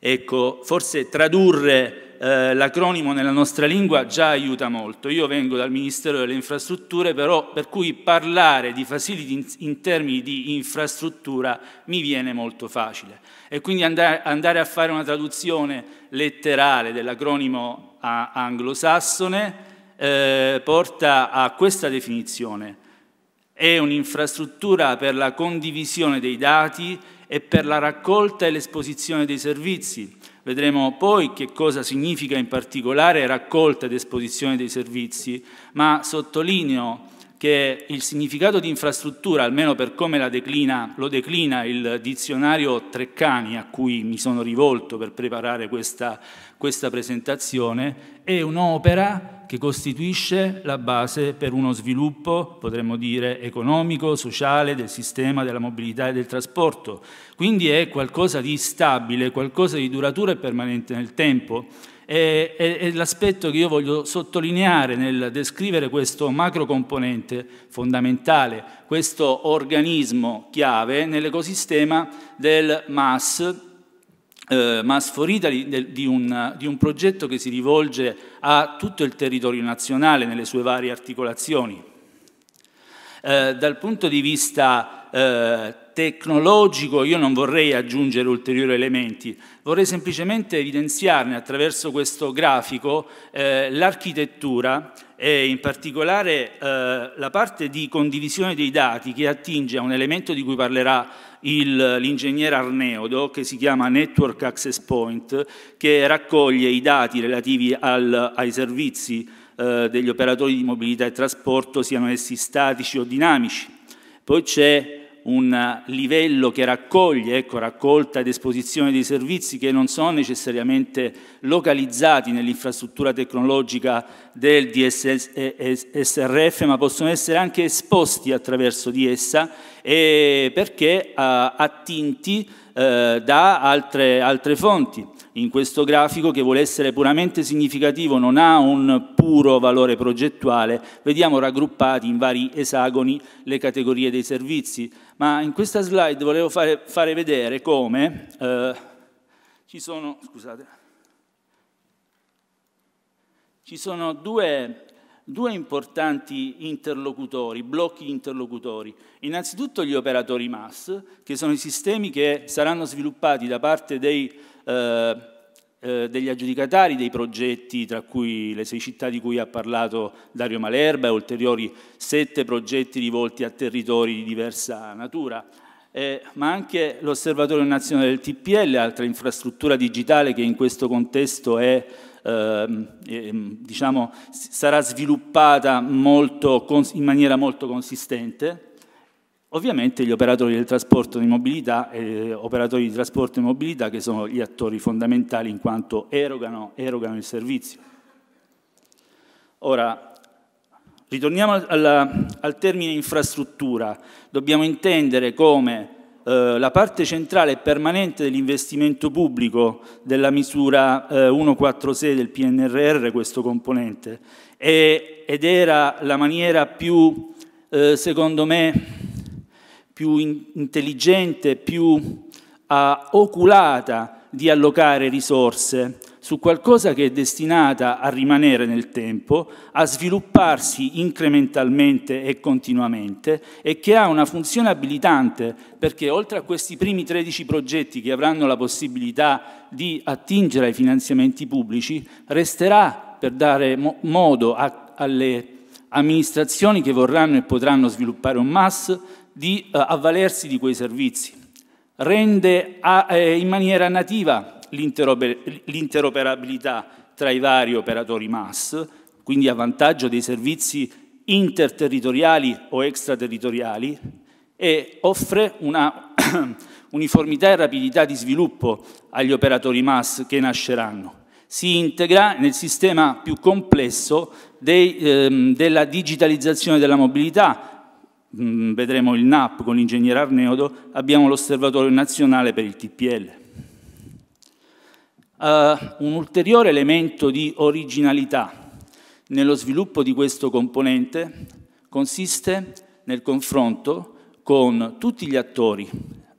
Ecco, forse tradurre eh, l'acronimo nella nostra lingua già aiuta molto. Io vengo dal Ministero delle Infrastrutture, però per cui parlare di facility in, termini di infrastruttura mi viene molto facile. E quindi andare, a fare una traduzione letterale dell'acronimo anglosassone eh, porta a questa definizione. È un'infrastruttura per la condivisione dei dati e per la raccolta e l'esposizione dei servizi Vedremo poi che cosa significa in particolare raccolta ed esposizione dei servizi, ma sottolineo che il significato di infrastruttura, almeno per come declina, lo declina il dizionario Treccani a cui mi sono rivolto per preparare questa questa presentazione, è un'opera che costituisce la base per uno sviluppo, potremmo dire, economico, sociale del sistema della mobilità e del trasporto. Quindi è qualcosa di stabile, qualcosa di duraturo e permanente nel tempo. E, è, è l'aspetto che io voglio sottolineare nel descrivere questo macro componente fondamentale, questo organismo chiave nell'ecosistema del MAS eh, Mass for di, un, di un progetto che si rivolge a tutto il territorio nazionale nelle sue varie articolazioni. Eh, dal punto di vista eh, tecnologico io non vorrei aggiungere ulteriori elementi, vorrei semplicemente evidenziarne attraverso questo grafico eh, l'architettura e in particolare eh, la parte di condivisione dei dati che attinge a un elemento di cui parlerà l'ingegnere Arneodo che si chiama Network Access Point che raccoglie i dati relativi al, ai servizi eh, degli operatori di mobilità e trasporto siano essi statici o dinamici. Poi c'è un livello che raccoglie ecco, raccolta ed esposizione dei servizi che non sono necessariamente localizzati nell'infrastruttura tecnologica del DSSRF, ma possono essere anche esposti attraverso di essa perché eh, attinti eh, da altre, altre fonti in questo grafico che vuole essere puramente significativo, non ha un puro valore progettuale, vediamo raggruppati in vari esagoni le categorie dei servizi, ma in questa slide volevo fare, fare vedere come eh, ci, sono, scusate, ci sono due due importanti interlocutori, blocchi interlocutori. Innanzitutto gli operatori MAS, che sono i sistemi che saranno sviluppati da parte dei eh, eh, degli aggiudicatari dei progetti, tra cui le sei città di cui ha parlato Dario Malerba e ulteriori sette progetti rivolti a territori di diversa natura, eh, ma anche l'Osservatorio Nazionale del TPL, altra infrastruttura digitale che in questo contesto è, eh, eh, diciamo, sarà sviluppata molto, in maniera molto consistente Ovviamente gli operatori del trasporto di mobilità eh, operatori di trasporto e mobilità che sono gli attori fondamentali in quanto erogano, erogano il servizio. Ora, ritorniamo alla, al termine infrastruttura. Dobbiamo intendere come eh, la parte centrale e permanente dell'investimento pubblico della misura eh, 146 del PNRR, questo componente, e, ed era la maniera più, eh, secondo me, più intelligente, più eh, oculata di allocare risorse su qualcosa che è destinata a rimanere nel tempo, a svilupparsi incrementalmente e continuamente e che ha una funzione abilitante perché oltre a questi primi 13 progetti che avranno la possibilità di attingere ai finanziamenti pubblici, resterà per dare mo modo a, alle amministrazioni che vorranno e potranno sviluppare un MAS di eh, avvalersi di quei servizi, rende eh, in maniera nativa l'interoperabilità tra i vari operatori MAS, quindi a vantaggio dei servizi interterritoriali o extraterritoriali, e offre una uniformità e rapidità di sviluppo agli operatori MAS che nasceranno. Si integra nel sistema più complesso dei, ehm, della digitalizzazione della mobilità, Mm, vedremo il NAP con l'ingegnere Arneodo, abbiamo l'Osservatorio Nazionale per il TPL. Uh, eh, un ulteriore elemento di originalità nello sviluppo di questo componente consiste nel confronto con tutti gli attori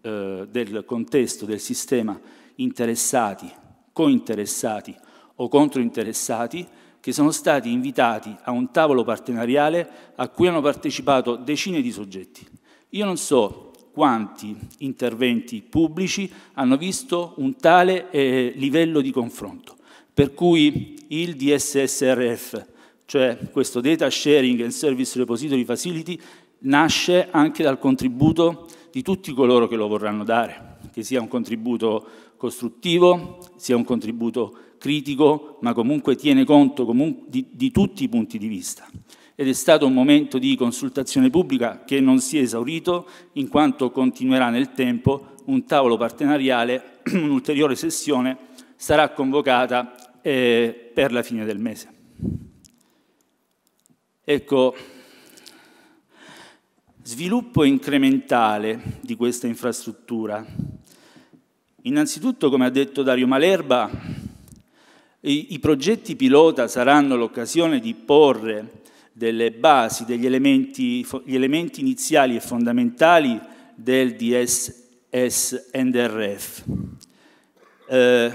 eh, del contesto, del sistema interessati, cointeressati o controinteressati che sono stati invitati a un tavolo partenariale a cui hanno partecipato decine di soggetti. Io non so quanti interventi pubblici hanno visto un tale eh, livello di confronto, per cui il DSSRF, cioè questo Data Sharing and Service Repository Facility, nasce anche dal contributo di tutti coloro che lo vorranno dare, che sia un contributo costruttivo, sia un contributo critico, ma comunque tiene conto comunque di, di tutti i punti di vista. Ed è stato un momento di consultazione pubblica che non si è esaurito, in quanto continuerà nel tempo un tavolo partenariale, un'ulteriore sessione sarà convocata eh, per la fine del mese. Ecco, sviluppo incrementale di questa infrastruttura. Innanzitutto, come ha detto Dario Malerba, i, I progetti pilota saranno l'occasione di porre delle basi, degli elementi, gli elementi iniziali e fondamentali del DSS nrf Eh,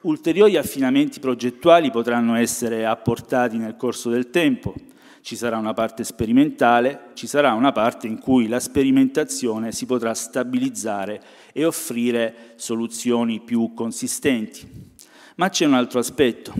ulteriori affinamenti progettuali potranno essere apportati nel corso del tempo. Ci sarà una parte sperimentale, ci sarà una parte in cui la sperimentazione si potrà stabilizzare e offrire soluzioni più consistenti. Ma c'è un altro aspetto.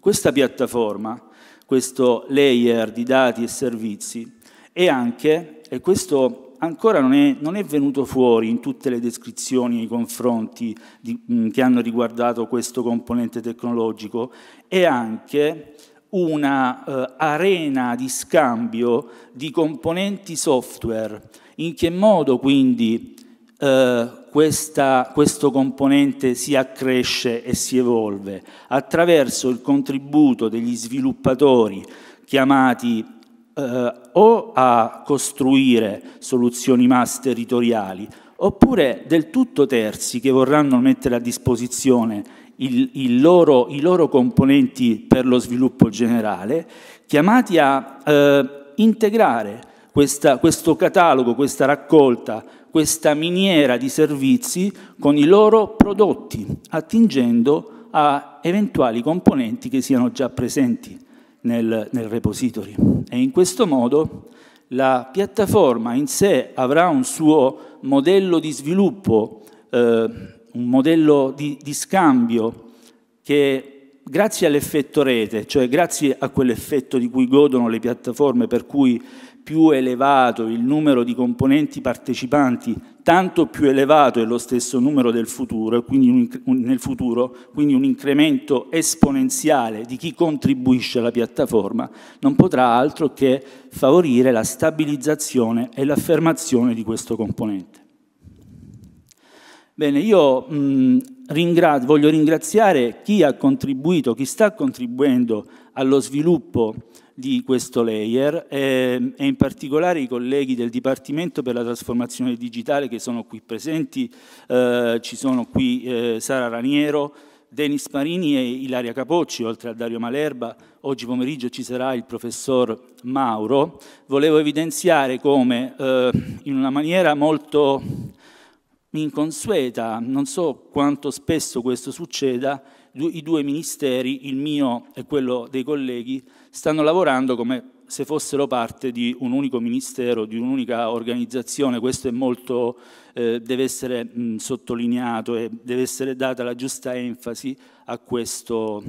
Questa piattaforma, questo layer di dati e servizi, è anche, e questo ancora non è, non è venuto fuori in tutte le descrizioni e i confronti di, che hanno riguardato questo componente tecnologico, è anche una uh, arena di scambio di componenti software. In che modo quindi uh, questa, questo componente si accresce e si evolve attraverso il contributo degli sviluppatori chiamati eh, o a costruire soluzioni mass territoriali oppure del tutto terzi che vorranno mettere a disposizione il, il loro, i loro componenti per lo sviluppo generale, chiamati a eh, integrare questa, questo catalogo, questa raccolta, questa miniera di servizi con i loro prodotti, attingendo a eventuali componenti che siano già presenti nel, nel repository. E in questo modo la piattaforma in sé avrà un suo modello di sviluppo, eh, un modello di, di scambio che grazie all'effetto rete, cioè grazie a quell'effetto di cui godono le piattaforme per cui più elevato il numero di componenti partecipanti, tanto più elevato è lo stesso numero del futuro, quindi un, nel futuro, quindi un incremento esponenziale di chi contribuisce alla piattaforma, non potrà altro che favorire la stabilizzazione e l'affermazione di questo componente. Bene, io mh, ringra voglio ringraziare chi ha contribuito, chi sta contribuendo allo sviluppo di questo layer eh, e in particolare i colleghi del Dipartimento per la trasformazione digitale che sono qui presenti, eh, ci sono qui eh, Sara Raniero, Denis Marini e Ilaria Capocci, oltre a Dario Malerba, oggi pomeriggio ci sarà il professor Mauro, volevo evidenziare come eh, in una maniera molto inconsueta, non so quanto spesso questo succeda, i due ministeri, il mio e quello dei colleghi, stanno lavorando come se fossero parte di un unico ministero, di un'unica organizzazione, questo molto, eh, deve essere mh, sottolineato e deve essere data la giusta enfasi a questo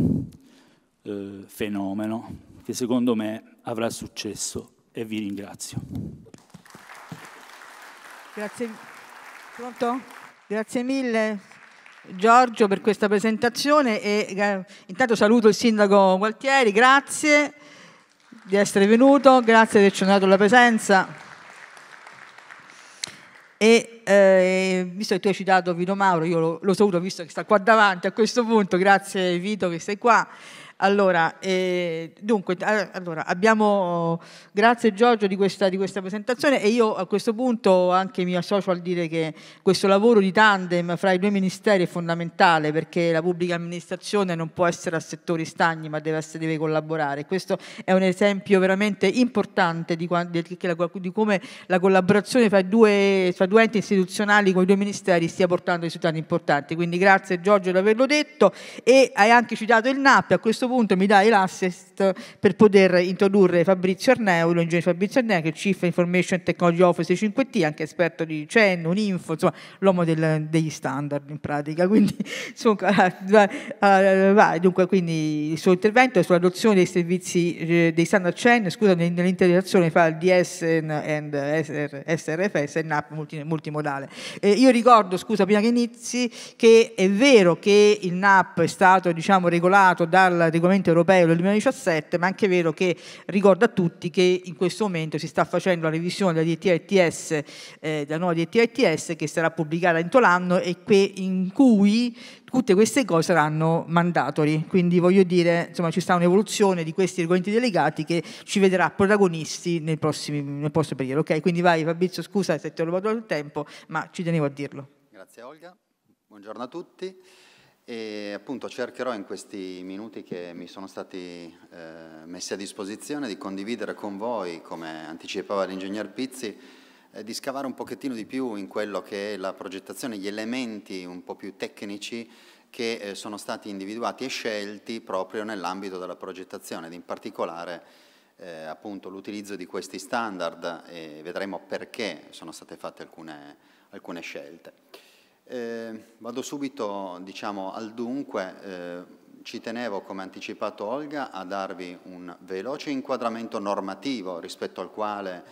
eh, fenomeno che secondo me avrà successo e vi ringrazio. Grazie. Pronto? Grazie mille. Giorgio per questa presentazione e eh, intanto saluto il sindaco Gualtieri, grazie di essere venuto, grazie di averci dato la presenza. E eh, visto che tu hai citato Vito Mauro, io lo, lo saluto visto che sta qua davanti a questo punto, grazie Vito che sei qua. Allora, eh, dunque, eh, allora, abbiamo, grazie Giorgio di questa, di questa, presentazione e io a questo punto anche mi associo al dire che questo lavoro di tandem fra i due ministeri è fondamentale perché la pubblica amministrazione non può essere a settori stagni ma deve, essere, deve collaborare. Questo è un esempio veramente importante di, di come la collaborazione fra due, fra due enti istituzionali con i due ministeri stia portando risultati importanti. Quindi grazie Giorgio di averlo detto e hai anche citato il NAP. A questo questo punto mi dai l'assist per poter introdurre Fabrizio Arneo, l'ingegnere Fabrizio Arneo, che è Chief Information Technology Officer 5T, anche esperto di CEN, Uninfo, insomma, l'uomo del, degli standard in pratica. Quindi, insomma, vai, dunque, quindi il suo intervento è sull'adozione dei servizi eh, dei standard CEN, scusa, nell'integrazione fra il DS e SRFS e NAP multimodale. Eh, io ricordo, scusa, prima che inizi, che è vero che il NAP è stato diciamo, regolato dal regolamento europeo del 2017, ma è anche vero che ricorda a tutti che in questo momento si sta facendo la revisione della DTITS, eh, della nuova DTITS che sarà pubblicata entro l'anno e que- in cui tutte queste cose saranno mandatori. Quindi voglio dire, insomma, ci sta un'evoluzione di questi argomenti delegati che ci vedrà protagonisti nel prossimo, nel prossimo periodo. Ok, Quindi vai Fabrizio, scusa se ti ho rubato il tempo, ma ci tenevo a dirlo. Grazie Olga, buongiorno a tutti. E appunto cercherò in questi minuti che mi sono stati eh, messi a disposizione di condividere con voi, come anticipava l'ingegner Pizzi, eh, di scavare un pochettino di più in quello che è la progettazione, gli elementi un po' più tecnici che eh, sono stati individuati e scelti proprio nell'ambito della progettazione ed in particolare eh, appunto l'utilizzo di questi standard e vedremo perché sono state fatte alcune, alcune scelte. Eh, vado subito diciamo, al dunque, eh, ci tenevo come anticipato Olga a darvi un veloce inquadramento normativo rispetto al quale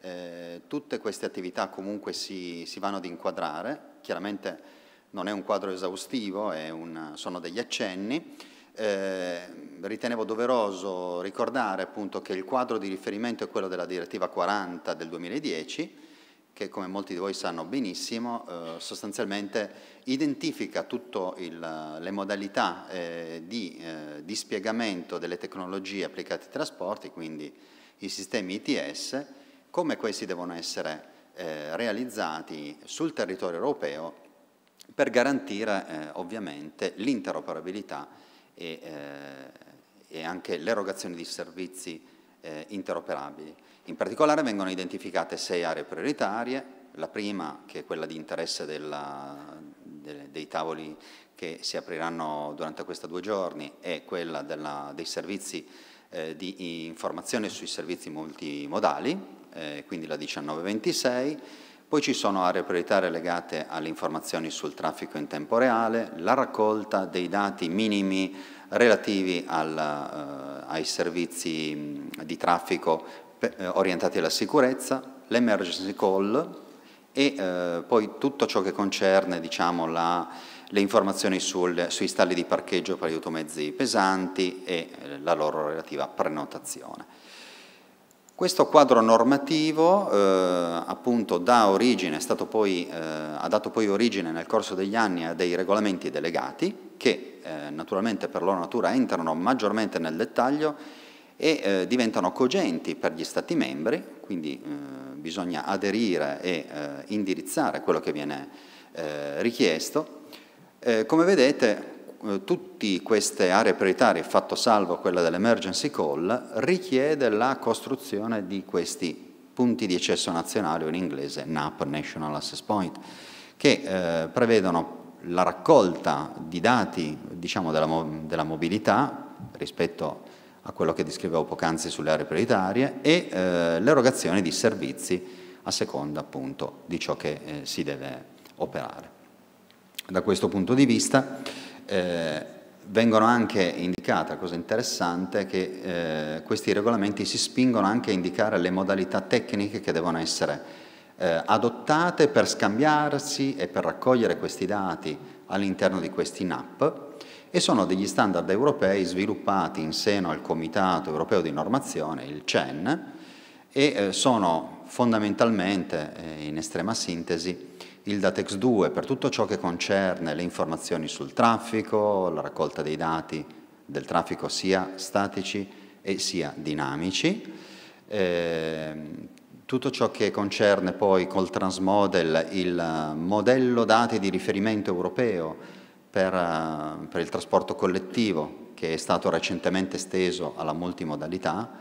eh, tutte queste attività comunque si, si, vanno ad inquadrare, chiaramente non è un quadro esaustivo, un, sono degli accenni, eh, ritenevo doveroso ricordare appunto che il quadro di riferimento è quello della direttiva 40 del 2010 che come molti di voi sanno benissimo, eh, sostanzialmente identifica tutte le modalità eh, di eh, dispiegamento delle tecnologie applicate ai trasporti, quindi i sistemi ITS, come questi devono essere eh, realizzati sul territorio europeo per garantire eh, ovviamente l'interoperabilità e, eh, e, anche l'erogazione di servizi interoperabili. In particolare vengono identificate sei aree prioritarie, la prima che è quella di interesse della, de, dei tavoli che si apriranno durante questi due giorni è quella della, dei servizi eh, di informazione sui servizi multimodali, eh, quindi la 1926, poi ci sono aree prioritarie legate alle informazioni sul traffico in tempo reale, la raccolta dei dati minimi relativi al, eh, ai servizi di traffico eh, orientati alla sicurezza, l'emergency call e eh, poi tutto ciò che concerne diciamo, la, le informazioni sul, sui stalli di parcheggio per gli automezzi pesanti e eh, la loro relativa prenotazione. Questo quadro normativo eh, appunto dà origine, poi, eh, ha dato poi origine nel corso degli anni a dei regolamenti delegati che naturalmente per loro natura entrano maggiormente nel dettaglio e eh, diventano cogenti per gli Stati membri, quindi eh, bisogna aderire e eh, indirizzare quello che viene eh, richiesto. Eh, come vedete, tutte queste aree prioritarie, fatto salvo quella dell'emergency call, richiede la costruzione di questi punti di accesso nazionali, o in inglese NAP, National Access Point, che eh, prevedono la raccolta di dati diciamo, della, mo della, mobilità rispetto a a quello che descrivevo poc'anzi sulle aree prioritarie e eh, l'erogazione di servizi a seconda appunto di ciò che eh, si deve operare. Da questo punto di vista eh, vengono anche indicate, cosa interessante, che eh, questi regolamenti si spingono anche a indicare le modalità tecniche che devono essere eh, adottate per scambiarsi e per raccogliere questi dati all'interno di questi NAP e sono degli standard europei sviluppati in seno al Comitato Europeo di Normazione, il CEN, e eh, sono fondamentalmente, eh, in estrema sintesi, il Datex 2 per tutto ciò che concerne le informazioni sul traffico, la raccolta dei dati del traffico sia statici e sia dinamici, eh, tutto ciò che concerne poi col Transmodel il eh, modello dati di riferimento europeo per, eh, per il trasporto collettivo che è stato recentemente esteso alla multimodalità.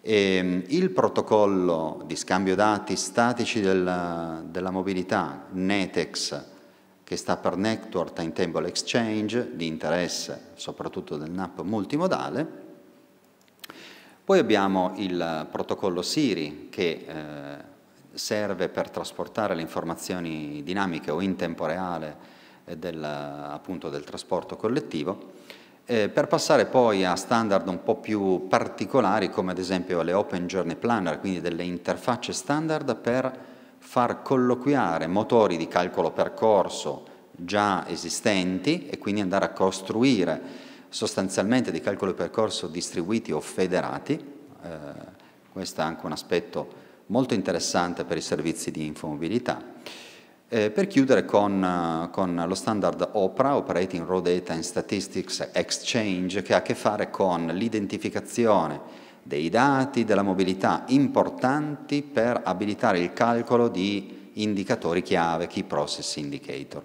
E ehm, il protocollo di scambio dati statici della, della mobilità, NETEX, che sta per Network Timetable Exchange, di interesse soprattutto del NAP multimodale. Poi abbiamo il protocollo SIRI, che eh, serve per trasportare le informazioni dinamiche o in tempo reale del, appunto, del trasporto collettivo. Eh, per passare poi a standard un po' più particolari come ad esempio le Open Journey Planner, quindi delle interfacce standard per far colloquiare motori di calcolo percorso già esistenti e quindi andare a costruire sostanzialmente dei calcoli percorso distribuiti o federati. Eh, questo è anche un aspetto molto interessante per i servizi di infomobilità. Eh, per chiudere con, eh, con, lo standard OPRA, Operating Raw Data and Statistics Exchange, che ha a che fare con l'identificazione dei dati della mobilità importanti per abilitare il calcolo di indicatori chiave, key process indicator.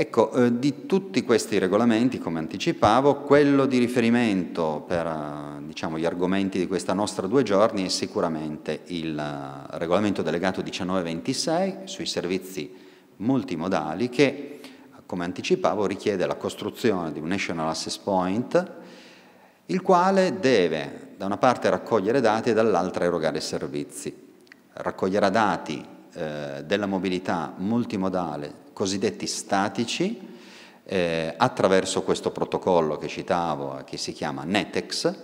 Ecco, eh, di tutti questi regolamenti, come anticipavo, quello di riferimento per eh, diciamo, gli argomenti di questa nostra due giorni è sicuramente il eh, regolamento delegato 1926 sui servizi multimodali che, come anticipavo, richiede la costruzione di un National Access Point, il quale deve da una parte raccogliere dati e dall'altra erogare servizi. Raccoglierà dati eh, della mobilità multimodale cosiddetti statici eh, attraverso questo protocollo che citavo che si chiama NETEX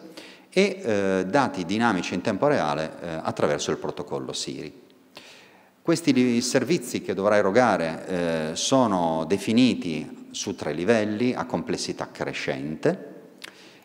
e eh, dati dinamici in tempo reale eh, attraverso il protocollo Siri. Questi servizi che dovrà erogare eh, sono definiti su tre livelli a complessità crescente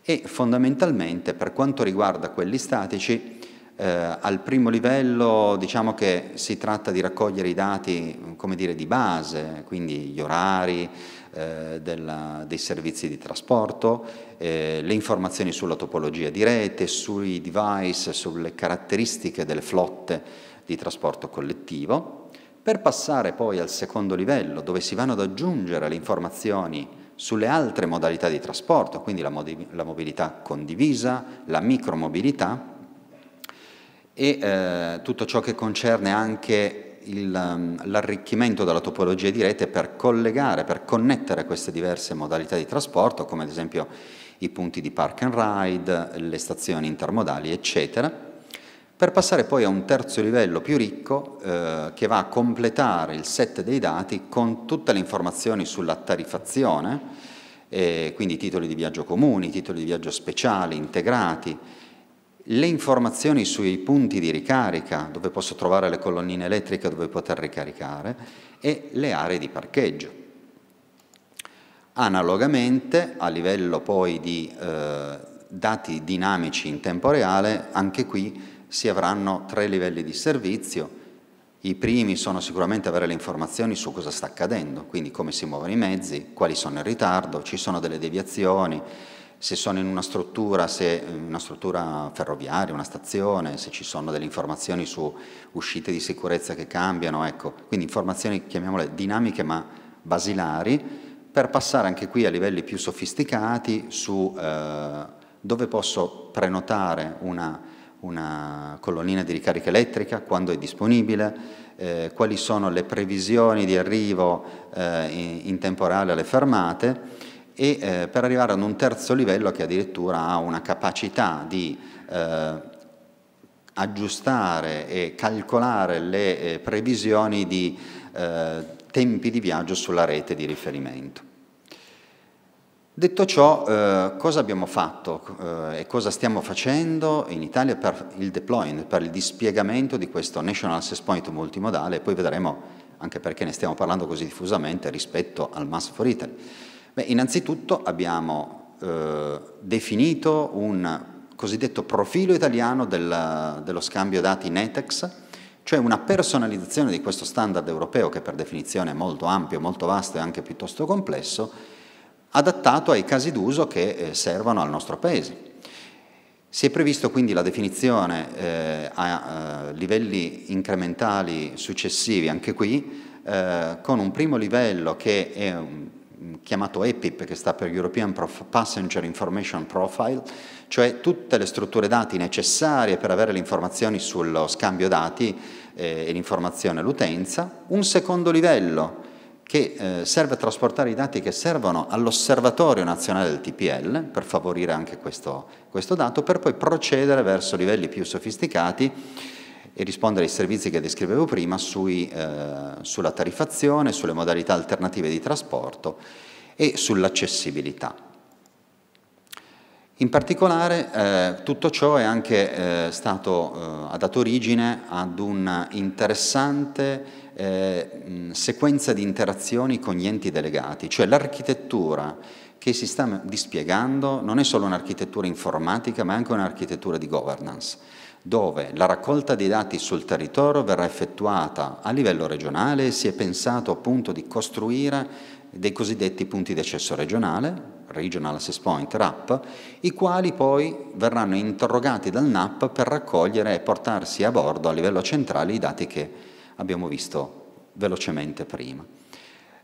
e fondamentalmente per quanto riguarda quelli statici eh, al primo livello diciamo che si tratta di raccogliere i dati come dire, di base, quindi gli orari eh, della, dei servizi di trasporto, eh, le informazioni sulla topologia di rete, sui device, sulle caratteristiche delle flotte di trasporto collettivo, per passare poi al secondo livello dove si vanno ad aggiungere le informazioni sulle altre modalità di trasporto, quindi la, la mobilità condivisa, la micromobilità, e eh, tutto ciò che concerne anche ehm, l'arricchimento della topologia di rete per collegare, per connettere queste diverse modalità di trasporto, come ad esempio i punti di park and ride, le stazioni intermodali, eccetera, per passare poi a un terzo livello più ricco eh, che va a completare il set dei dati con tutte le informazioni sulla tarifazione, eh, quindi titoli di viaggio comuni, titoli di viaggio speciali, integrati, le informazioni sui punti di ricarica, dove posso trovare le colonnine elettriche dove poter ricaricare, e le aree di parcheggio. Analogamente, a livello poi di eh, dati dinamici in tempo reale, anche qui si avranno tre livelli di servizio. I primi sono sicuramente avere le informazioni su cosa sta accadendo, quindi come si muovono i mezzi, quali sono in ritardo, ci sono delle deviazioni, se sono in una struttura, se eh, una struttura ferroviaria, una stazione, se ci sono delle informazioni su uscite di sicurezza che cambiano, ecco. quindi informazioni chiamiamole dinamiche ma basilari, per passare anche qui a livelli più sofisticati su eh, dove posso prenotare una, una, colonnina di ricarica elettrica, quando è disponibile, eh, quali sono le previsioni di arrivo eh, in, in temporale alle fermate e eh, per arrivare ad un terzo livello che addirittura ha una capacità di eh, aggiustare e calcolare le eh, previsioni di eh, tempi di viaggio sulla rete di riferimento. Detto ciò, eh, cosa abbiamo fatto eh, e cosa stiamo facendo in Italia per il deployment, per il dispiegamento di questo National Access Point multimodale e poi vedremo anche perché ne stiamo parlando così diffusamente rispetto al Mass for Italy. Beh, innanzitutto abbiamo eh, definito un cosiddetto profilo italiano del, dello scambio dati NETEX, cioè una personalizzazione di questo standard europeo che per definizione è molto ampio, molto vasto e anche piuttosto complesso, adattato ai casi d'uso che eh, servono al nostro Paese. Si è previsto quindi la definizione eh, a, a, eh, livelli incrementali successivi, anche qui, eh, con un primo livello che è un Mm, chiamato EPIP, che sta per European Prof Passenger Information Profile, cioè tutte le strutture dati necessarie per avere le informazioni sullo scambio dati eh, e l'informazione all'utenza. Un secondo livello che eh, serve a trasportare i dati che servono all'osservatorio nazionale del TPL, per favorire anche questo, questo dato, per poi procedere verso livelli più sofisticati e rispondere ai servizi che descrivevo prima sui, eh, sulla tarifazione, sulle modalità alternative di trasporto e sull'accessibilità. In particolare eh, tutto ciò anche, eh, stato, eh, ha dato origine ad un'interessante interessante eh, sequenza di interazioni con gli enti delegati, cioè l'architettura che si sta dispiegando non è solo un'architettura informatica ma anche un'architettura di governance dove la raccolta dei dati sul territorio verrà effettuata a livello regionale e si è pensato appunto di costruire dei cosiddetti punti di accesso regionale, Regional Access Point, RAP, i quali poi verranno interrogati dal NAP per raccogliere e portarsi a bordo a livello centrale i dati che abbiamo visto velocemente prima.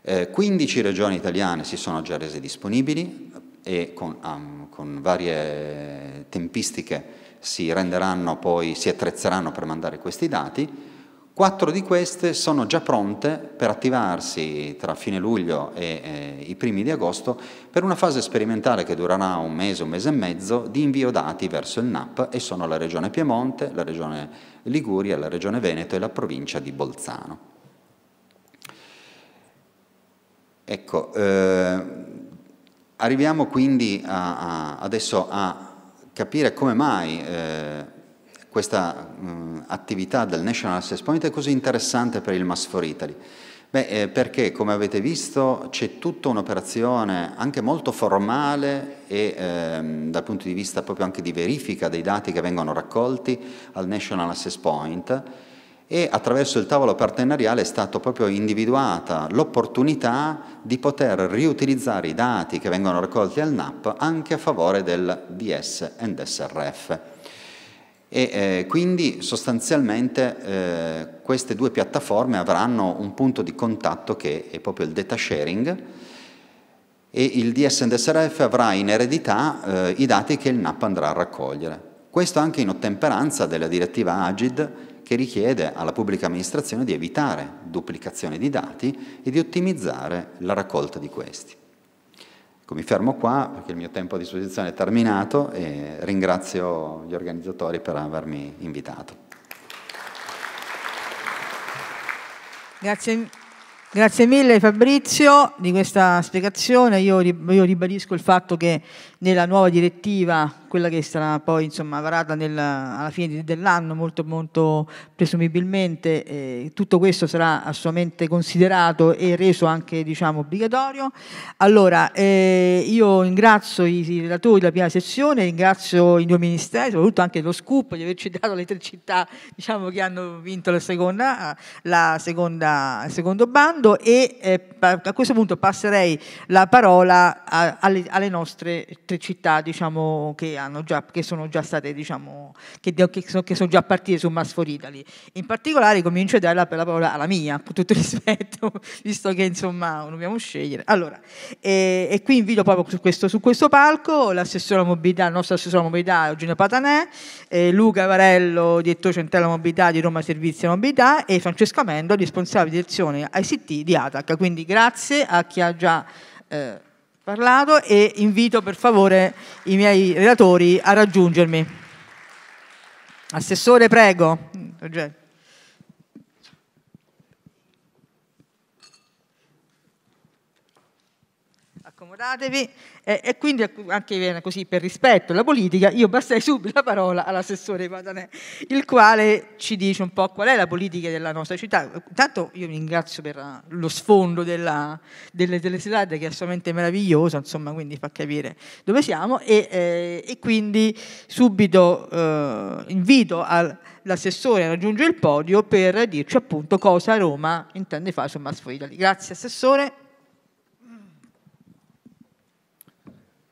Eh, 15 regioni italiane si sono già rese disponibili eh, e con, um, con varie tempistiche si, poi, si attrezzeranno per mandare questi dati. Quattro di queste sono già pronte per attivarsi tra fine luglio e eh, i primi di agosto per una fase sperimentale che durerà un mese, un mese e mezzo di invio dati verso il NAP e sono la Regione Piemonte, la Regione Liguria, la Regione Veneto e la provincia di Bolzano. Ecco, eh, arriviamo quindi a, a, adesso a capire come mai eh, questa mh, mm, attività del National Assess Point è così interessante per il Mass for Italy. Beh, eh, perché come avete visto c'è tutta un'operazione anche molto formale e ehm, dal punto di vista proprio anche di verifica dei dati che vengono raccolti al National Assess Point e attraverso il tavolo partenariale è stata proprio individuata l'opportunità di poter riutilizzare i dati che vengono raccolti al NAP anche a favore del DS and SRF. E, eh, quindi sostanzialmente eh, queste due piattaforme avranno un punto di contatto che è proprio il data sharing e il DS avrà in eredità eh, i dati che il NAP andrà a raccogliere. Questo anche in ottemperanza della direttiva AGID che richiede alla pubblica amministrazione di evitare duplicazione di dati e di ottimizzare la raccolta di questi. Ecco, mi fermo qua perché il mio tempo a disposizione è terminato e ringrazio gli organizzatori per avermi invitato. Grazie, grazie mille Fabrizio di questa spiegazione. io ribadisco il fatto che nella nuova direttiva, quella che sarà poi insomma, varata nel, alla fine dell'anno, molto, molto presumibilmente, eh, tutto questo sarà assolutamente considerato e reso anche diciamo, obbligatorio. Allora, eh, io ringrazio i, relatori della prima sessione, ringrazio i due ministeri, soprattutto anche lo SCUP di averci dato le tre città diciamo, che hanno vinto la seconda, la seconda, il secondo bando e eh, a questo punto passerei la parola a, alle, alle nostre tre città diciamo, che, già, che, sono già state, diciamo, che, che, sono, già partite su Mass for Italy. In particolare comincio a dare la parola alla mia, con tutto rispetto, visto che insomma dobbiamo scegliere. Allora, e, eh, e qui invito proprio su questo, su questo palco l'assessore alla mobilità, il nostro assessore alla mobilità Eugenio Patanè, eh, Luca Varello, direttore centrale mobilità di Roma Servizi e Mobilità e Francesco Amendo, responsabile di direzione ICT di ATAC. Quindi grazie a chi ha già... Eh, parlato e invito per favore i miei relatori a raggiungermi. Assessore, prego. Accomodatevi. E, e quindi anche così per rispetto alla politica, io passai subito la parola all'assessore Padanè il quale ci dice un po' qual è la politica della nostra città. Intanto io vi ringrazio per eh, lo sfondo della, delle, delle slide che è assolutamente meraviglioso, insomma, quindi fa capire dove siamo e, eh, e quindi subito eh, invito al l'assessore raggiunge il podio per dirci appunto cosa Roma intende fare su Mass Grazie assessore.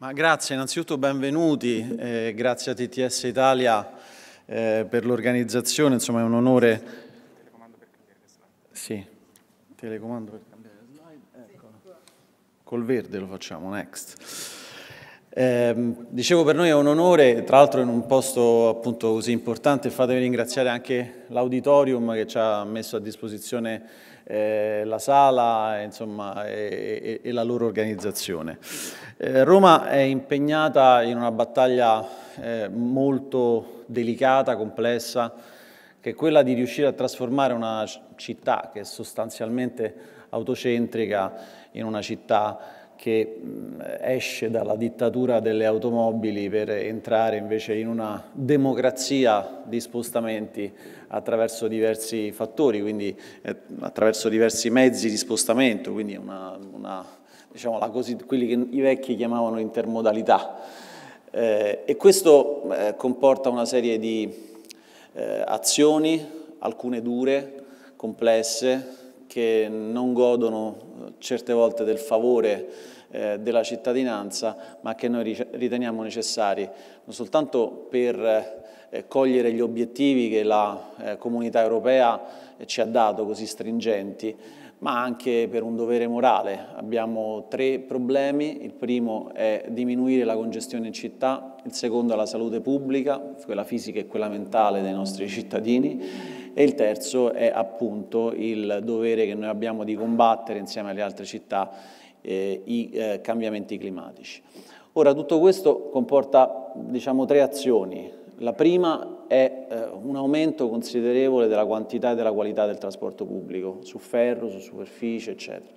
Ma grazie, innanzitutto benvenuti, eh, grazie a TTS Italia eh, per l'organizzazione, insomma è un onore... Telecomando per cambiare slide. Sì, telecomando per cambiare slide, ecco. Col verde lo facciamo, next. Eh, dicevo per noi è un onore, tra l'altro in un posto appunto così importante, fatemi ringraziare anche l'auditorium che ci ha messo a disposizione eh, la sala insomma, e, e, e, la loro organizzazione. Eh, Roma è impegnata in una battaglia eh, molto delicata, complessa, che è quella di riuscire a trasformare una città che è sostanzialmente autocentrica in una città che esce dalla dittatura delle automobili per entrare invece in una democrazia di spostamenti attraverso diversi fattori, quindi eh, attraverso diversi mezzi di spostamento, quindi una, una, diciamo così, quelli che i vecchi chiamavano intermodalità. Eh, e questo eh, comporta una serie di eh, azioni, alcune dure, complesse, che non godono eh, certe volte del favore eh, della cittadinanza, ma che noi riteniamo necessari non soltanto per eh, cogliere gli obiettivi che la eh, comunità europea eh, ci ha dato così stringenti, ma anche per un dovere morale. Abbiamo tre problemi, il primo è diminuire la congestione in città, il secondo è la salute pubblica, quella fisica e quella mentale dei nostri cittadini, e il terzo è appunto il dovere che noi abbiamo di combattere insieme alle altre città eh, i eh, cambiamenti climatici. Ora tutto questo comporta diciamo, tre azioni la prima è eh, un aumento considerevole della quantità e della qualità del trasporto pubblico, su ferro, su superficie, eccetera.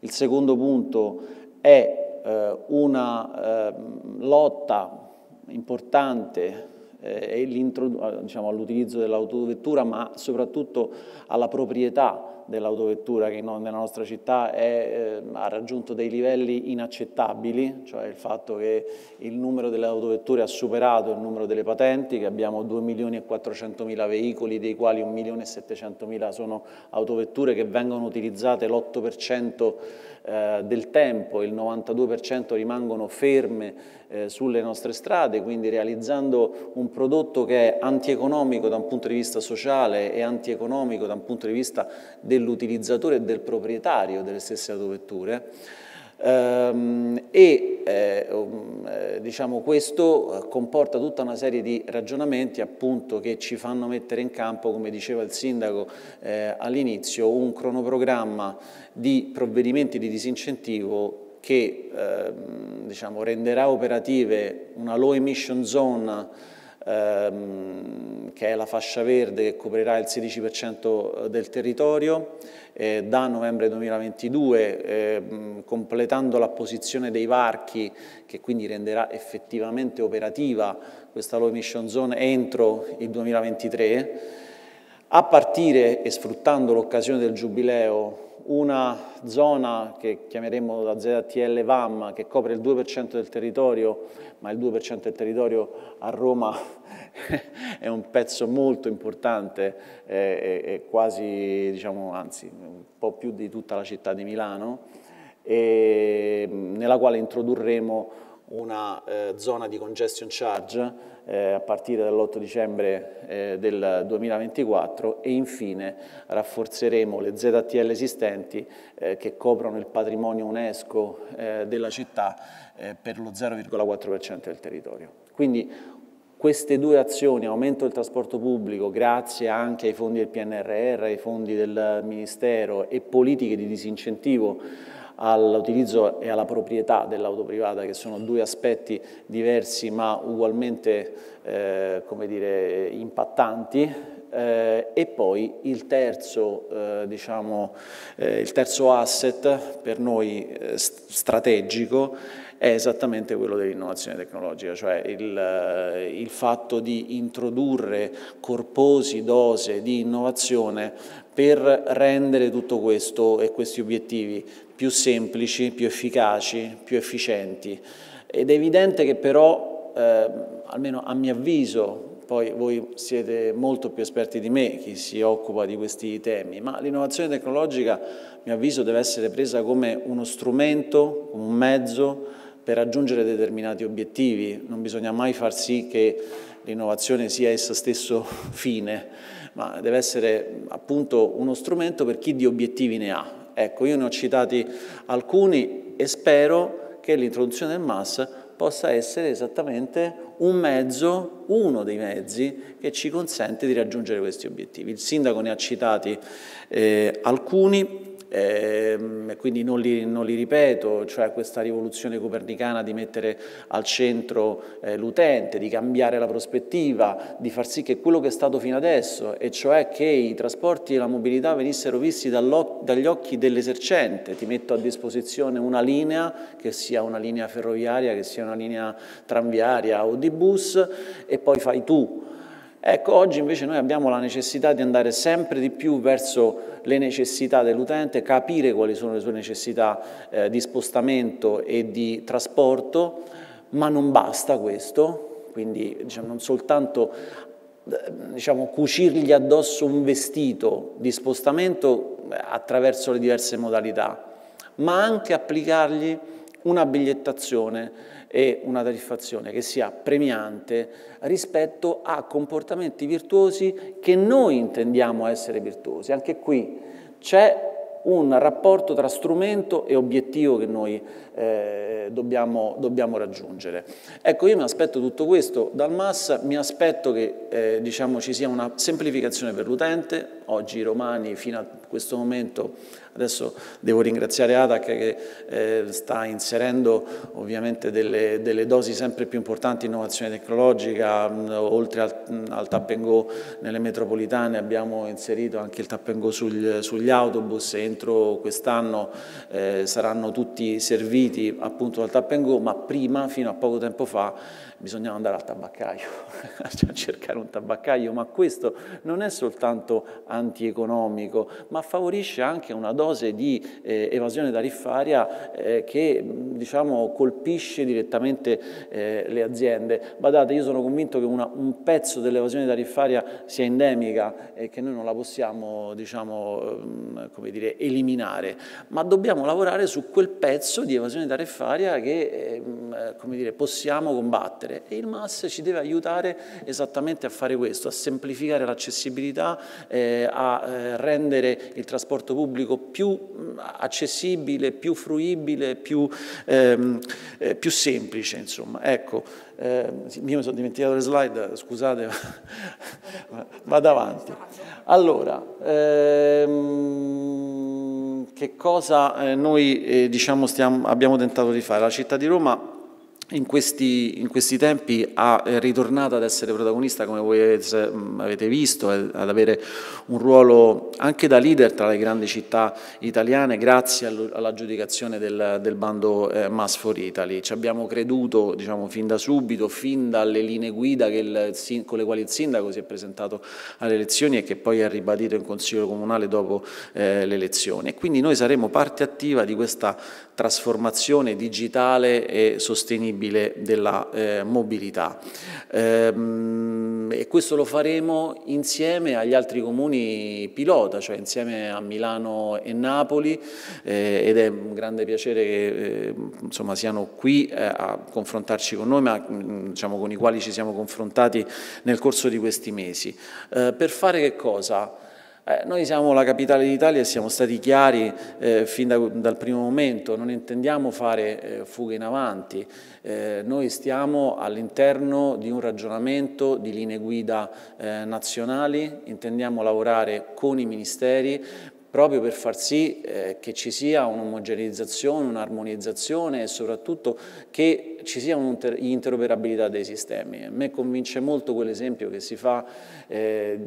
Il secondo punto è eh, una eh, lotta importante eh, diciamo, all'utilizzo diciamo, dell'autovettura, ma soprattutto alla proprietà dell'autovettura che nella nostra città è, eh, ha raggiunto dei livelli inaccettabili, cioè il fatto che il numero delle autovetture ha superato il numero delle patenti, che abbiamo 2 milioni e 400 mila veicoli, dei quali 1 milione e 700 mila sono autovetture che vengono utilizzate l'8% eh, del tempo, il 92% rimangono ferme eh, sulle nostre strade, quindi realizzando un prodotto che è antieconomico da un punto di vista sociale e antieconomico da un punto di vista dell'utilizzatore e del proprietario delle stesse autovetture Ehm, e eh, um, eh, diciamo, questo eh, comporta tutta una serie di ragionamenti appunto, che ci fanno mettere in campo, come diceva il sindaco eh, all'inizio, un cronoprogramma di provvedimenti di disincentivo che eh, diciamo, renderà operative una low emission zone ehm, che è la fascia verde che coprirà il 16% eh, del territorio, eh, da novembre 2022 eh, completando l'apposizione dei varchi che quindi renderà effettivamente operativa questa low emission zone entro il 2023, a partire e sfruttando l'occasione del giubileo una zona che chiameremo la ZTL VAM che copre il 2% del territorio ma il 2% del territorio a Roma è un pezzo molto importante, è, è quasi, diciamo, anzi, un po' più di tutta la città di Milano, nella quale introdurremo una eh, zona di congestion charge eh, a partire dall'8 dicembre eh, del 2024 e infine rafforzeremo le ZTL esistenti eh, che coprono il patrimonio UNESCO eh, della città eh, per lo 0,4% del territorio. Quindi queste due azioni, aumento del trasporto pubblico grazie anche ai fondi del PNRR, ai fondi del Ministero e politiche di disincentivo all'utilizzo e alla proprietà dell'auto privata, che sono due aspetti diversi ma ugualmente eh, dire, impattanti, eh, e poi il terzo, eh, diciamo, eh, il terzo, asset per noi eh, strategico è esattamente quello dell'innovazione tecnologica, cioè il, eh, il, fatto di introdurre corposi dose di innovazione per rendere tutto questo e questi obiettivi più semplici, più efficaci, più efficienti. Ed è evidente che però, eh, almeno a mio avviso, poi voi siete molto più esperti di me, chi si occupa di questi temi, ma l'innovazione tecnologica, a mio avviso, deve essere presa come uno strumento, un mezzo per raggiungere determinati obiettivi. Non bisogna mai far sì che l'innovazione sia essa stesso fine, ma deve essere appunto uno strumento per chi di obiettivi ne ha Ecco, io ne ho citati alcuni e spero che l'introduzione del MAS possa essere esattamente un mezzo, uno dei mezzi che ci consente di raggiungere questi obiettivi. Il sindaco ne ha citati eh, alcuni, eh, quindi non li, non li, ripeto, cioè questa rivoluzione copernicana di mettere al centro eh, l'utente, di cambiare la prospettiva, di far sì che quello che è stato fino adesso, e cioè che i trasporti e la mobilità venissero visti dagli occhi dell'esercente, ti metto a disposizione una linea, che sia una linea ferroviaria, che sia una linea tranviaria o di bus, e poi fai tu Ecco, oggi invece noi abbiamo la necessità di andare sempre di più verso le necessità dell'utente, capire quali sono le sue necessità eh, di spostamento e di trasporto, ma non basta questo, quindi diciamo, non soltanto eh, diciamo, cucirgli addosso un vestito di spostamento eh, attraverso le diverse modalità, ma anche applicargli una bigliettazione e una tariffazione che sia premiante rispetto a comportamenti virtuosi che noi intendiamo essere virtuosi. Anche qui c'è un rapporto tra strumento e obiettivo che noi eh, dobbiamo, dobbiamo, raggiungere. Ecco, io mi aspetto tutto questo dal MAS, mi aspetto che eh, diciamo, ci sia una semplificazione per l'utente, oggi i romani fino a questo momento Adesso devo ringraziare ADAC che eh, sta inserendo ovviamente delle, delle, dosi sempre più importanti di innovazione tecnologica, mh, mm, oltre al, mh, mm, al tap and go nelle metropolitane abbiamo inserito anche il tap and go sugli, sugli autobus entro quest'anno eh, saranno tutti serviti appunto dal tap and go, ma prima, fino a poco tempo fa, bisognava andare al tabaccaio, a cioè, cercare un tabaccaio, ma questo non è soltanto antieconomico, ma favorisce anche una dose di eh, evasione tariffaria eh, che diciamo, colpisce direttamente eh, le aziende. Badate, io sono convinto che una, un pezzo dell'evasione tariffaria sia endemica e che noi non la possiamo diciamo, dire, eliminare, ma dobbiamo lavorare su quel pezzo di evasione tariffaria che eh, dire, possiamo combattere battere e il MAS ci deve aiutare esattamente a fare questo, a semplificare l'accessibilità, eh, a eh, rendere il trasporto pubblico più mm, accessibile, più fruibile, più, ehm, eh, più semplice. Insomma. Ecco, eh, mi sono dimenticato le slide, scusate, vado avanti. Allora, ehm, che cosa eh, noi eh, diciamo, stiamo, abbiamo tentato di fare? La città di Roma in questi, in questi, tempi ha, è eh, ritornata ad essere protagonista, come voi avete, mm, visto, eh, ad avere un ruolo anche da leader tra le grandi città italiane grazie all'aggiudicazione del, del, bando eh, Mass for Italy. Ci abbiamo creduto diciamo, fin da subito, fin dalle linee guida il, con le quali il sindaco si è presentato alle elezioni e che poi ha ribadito in Consiglio Comunale dopo eh, le elezioni. E quindi noi saremo parte attiva di questa trasformazione digitale e sostenibile della eh, mobilità. Ehm, e questo lo faremo insieme agli altri comuni pilota, cioè insieme a Milano e Napoli eh, ed è un grande piacere che eh, insomma, siano qui eh, a confrontarci con noi, ma mm, diciamo, con i quali ci siamo confrontati nel corso di questi mesi. Eh, per fare che cosa? Eh, noi siamo la capitale d'Italia e siamo stati chiari eh, fin da, dal primo momento, non intendiamo fare eh, fughe in avanti, eh, noi stiamo all'interno di un ragionamento di linee guida eh, nazionali, intendiamo lavorare con i ministeri proprio per far sì eh, che ci sia un'omogeneizzazione, un'armonizzazione e soprattutto che ci sia un'interoperabilità dei sistemi. A me convince molto quell'esempio che si fa eh,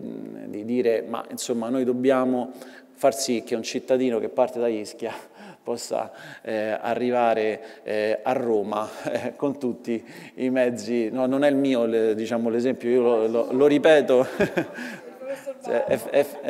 di dire ma insomma noi dobbiamo far sì che un cittadino che parte da Ischia possa eh, arrivare eh, a Roma eh, con tutti i mezzi, no, non è il mio diciamo, l'esempio, diciamo, io lo, lo, lo ripeto Cioè, è,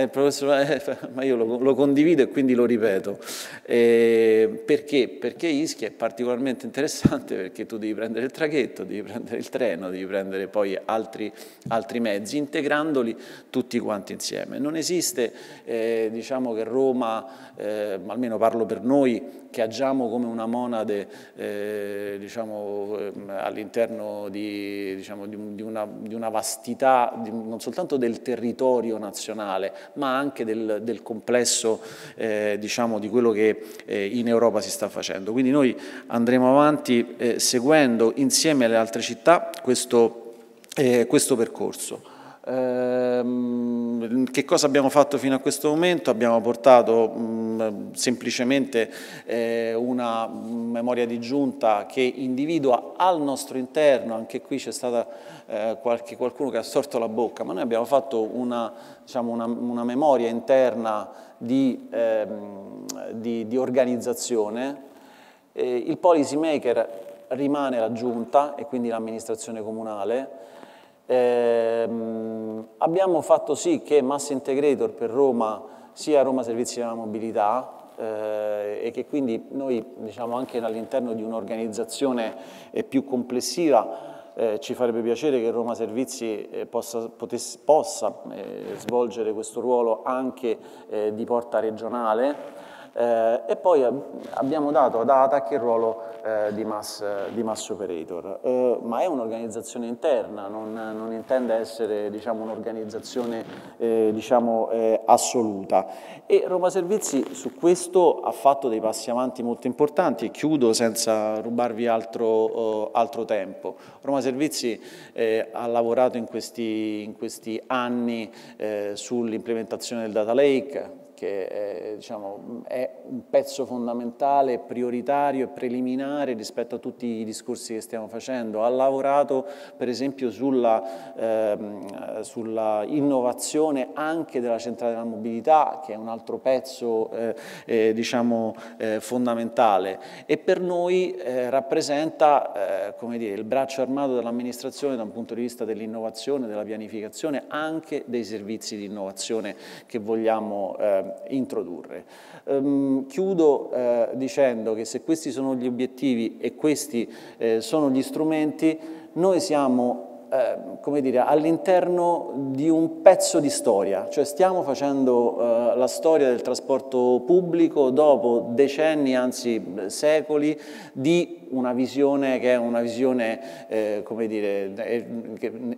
è, è, ma io lo, lo, condivido e quindi lo ripeto. Eh, perché? Perché Ischia è particolarmente interessante perché tu devi prendere il traghetto, devi prendere il treno, devi prendere poi altri, altri mezzi, integrandoli tutti quanti insieme. Non esiste, eh, diciamo che Roma eh, almeno parlo per noi, che agiamo come una monade eh, diciamo, ehm, all'interno di, diciamo, di, di, una, di, una, vastità non soltanto del territorio nazionale, ma anche del, del complesso eh, diciamo, di quello che eh, in Europa si sta facendo. Quindi noi andremo avanti eh, seguendo insieme alle altre città questo, eh, questo percorso. Ehm, che cosa abbiamo fatto fino a questo momento? Abbiamo portato mm, semplicemente eh, una mm, memoria di giunta che individua al nostro interno, anche qui c'è stato eh, qualcuno che ha storto la bocca, ma noi abbiamo fatto una, diciamo, una, una memoria interna di, ehm, di, di organizzazione. Eh, il policy maker rimane la giunta e quindi l'amministrazione comunale, eh, abbiamo fatto sì che Mass Integrator per Roma sia Roma Servizi della Mobilità eh, e che quindi noi diciamo anche all'interno di un'organizzazione eh, più complessiva eh, ci farebbe piacere che Roma Servizi eh, possa, potesse, possa eh, svolgere questo ruolo anche eh, di porta regionale eh, e poi ab abbiamo dato ad ATAC il ruolo eh, di, mass, di, mass, operator, eh, ma è un'organizzazione interna, non, non, intende essere diciamo, un'organizzazione eh, diciamo, eh, assoluta. E Roma Servizi su questo ha fatto dei passi avanti molto importanti e chiudo senza rubarvi altro, eh, altro tempo. Roma Servizi ha lavorato in questi, in questi anni sull'implementazione del data lake, che è, eh, diciamo, è, un pezzo fondamentale, prioritario e preliminare rispetto a tutti i discorsi che stiamo facendo. Ha lavorato per esempio sulla, ehm, sulla innovazione anche della centrale della mobilità, che è un altro pezzo eh, eh, diciamo, eh, fondamentale e per noi eh, rappresenta eh, dire, il braccio armato dell'amministrazione da un punto di vista dell'innovazione, della pianificazione, anche dei servizi di innovazione che vogliamo eh, introdurre. Ehm, chiudo eh, dicendo che se questi sono gli obiettivi e questi eh, sono gli strumenti, noi siamo eh, dire, all'interno di un pezzo di storia, cioè stiamo facendo eh, la storia del trasporto pubblico dopo decenni, anzi eh, secoli, di una visione che è una visione, eh, dire, eh,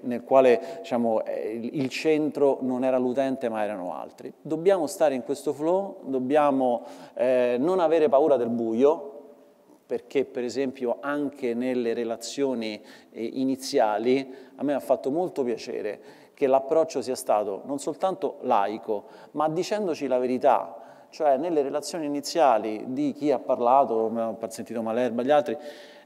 nel quale diciamo, eh, il centro non era l'utente ma erano altri. Dobbiamo stare in questo flow, dobbiamo non avere paura del buio, perché per esempio anche nelle relazioni eh, iniziali a me ha fatto molto piacere che l'approccio sia stato non soltanto laico, ma dicendoci la verità, cioè nelle relazioni iniziali di chi ha parlato, ha sentito Malerba, gli altri,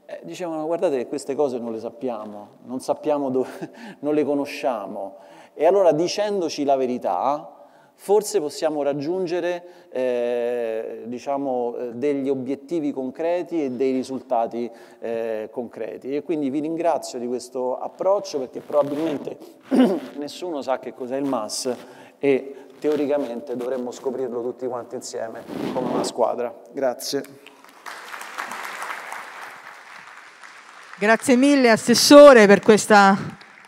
eh, dicevano guardate che queste cose non le sappiamo, non sappiamo dove, non le conosciamo. E allora dicendoci la verità, forse possiamo raggiungere eh, diciamo, eh, degli obiettivi concreti e dei risultati eh, concreti. E quindi vi ringrazio di questo approccio perché probabilmente nessuno sa che cos'è il MAS e teoricamente dovremmo scoprirlo tutti quanti insieme come una squadra. Grazie. Grazie mille Assessore per questa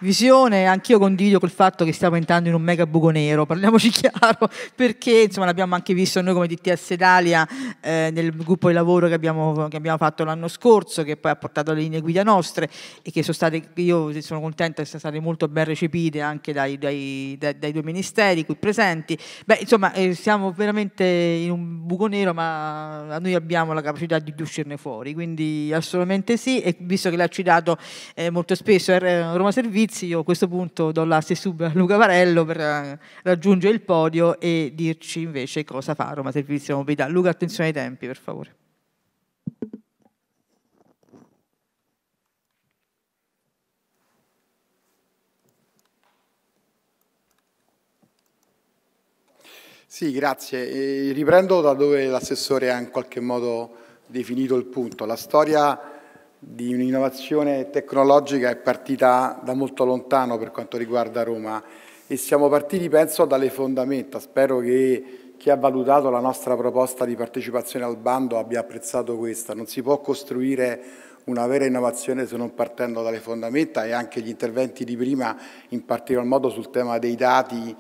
visione, anch'io condivido col fatto che stiamo entrando in un mega buco nero, parliamoci chiaro, perché insomma l'abbiamo anche visto noi come DTS Italia eh, nel gruppo di lavoro che abbiamo, che abbiamo fatto l'anno scorso, che poi ha portato le linee guida nostre e che sono state, io sono contenta che siano state molto ben recepite anche dai, dai, dai, dai due ministeri qui presenti. Beh, insomma, eh, siamo veramente in un buco nero, ma noi abbiamo la capacità di uscirne fuori, quindi assolutamente sì, e visto che l'ha citato eh, molto spesso Roma Servizio, Pizzi, io a questo punto do l'asse sub a Luca Varello per eh, raggiungere il podio e dirci invece cosa fa Roma Servizio Mobilità. Luca, attenzione ai tempi, per favore. Sì, grazie. E riprendo da dove l'assessore ha in qualche modo definito il punto. La storia di un'innovazione tecnologica è partita da molto lontano per quanto riguarda Roma e siamo partiti penso dalle fondamenta, spero che chi ha valutato la nostra proposta di partecipazione al bando abbia apprezzato questa, non si può costruire una vera innovazione se non partendo dalle fondamenta e anche gli interventi di prima in particolar modo sul tema dei dati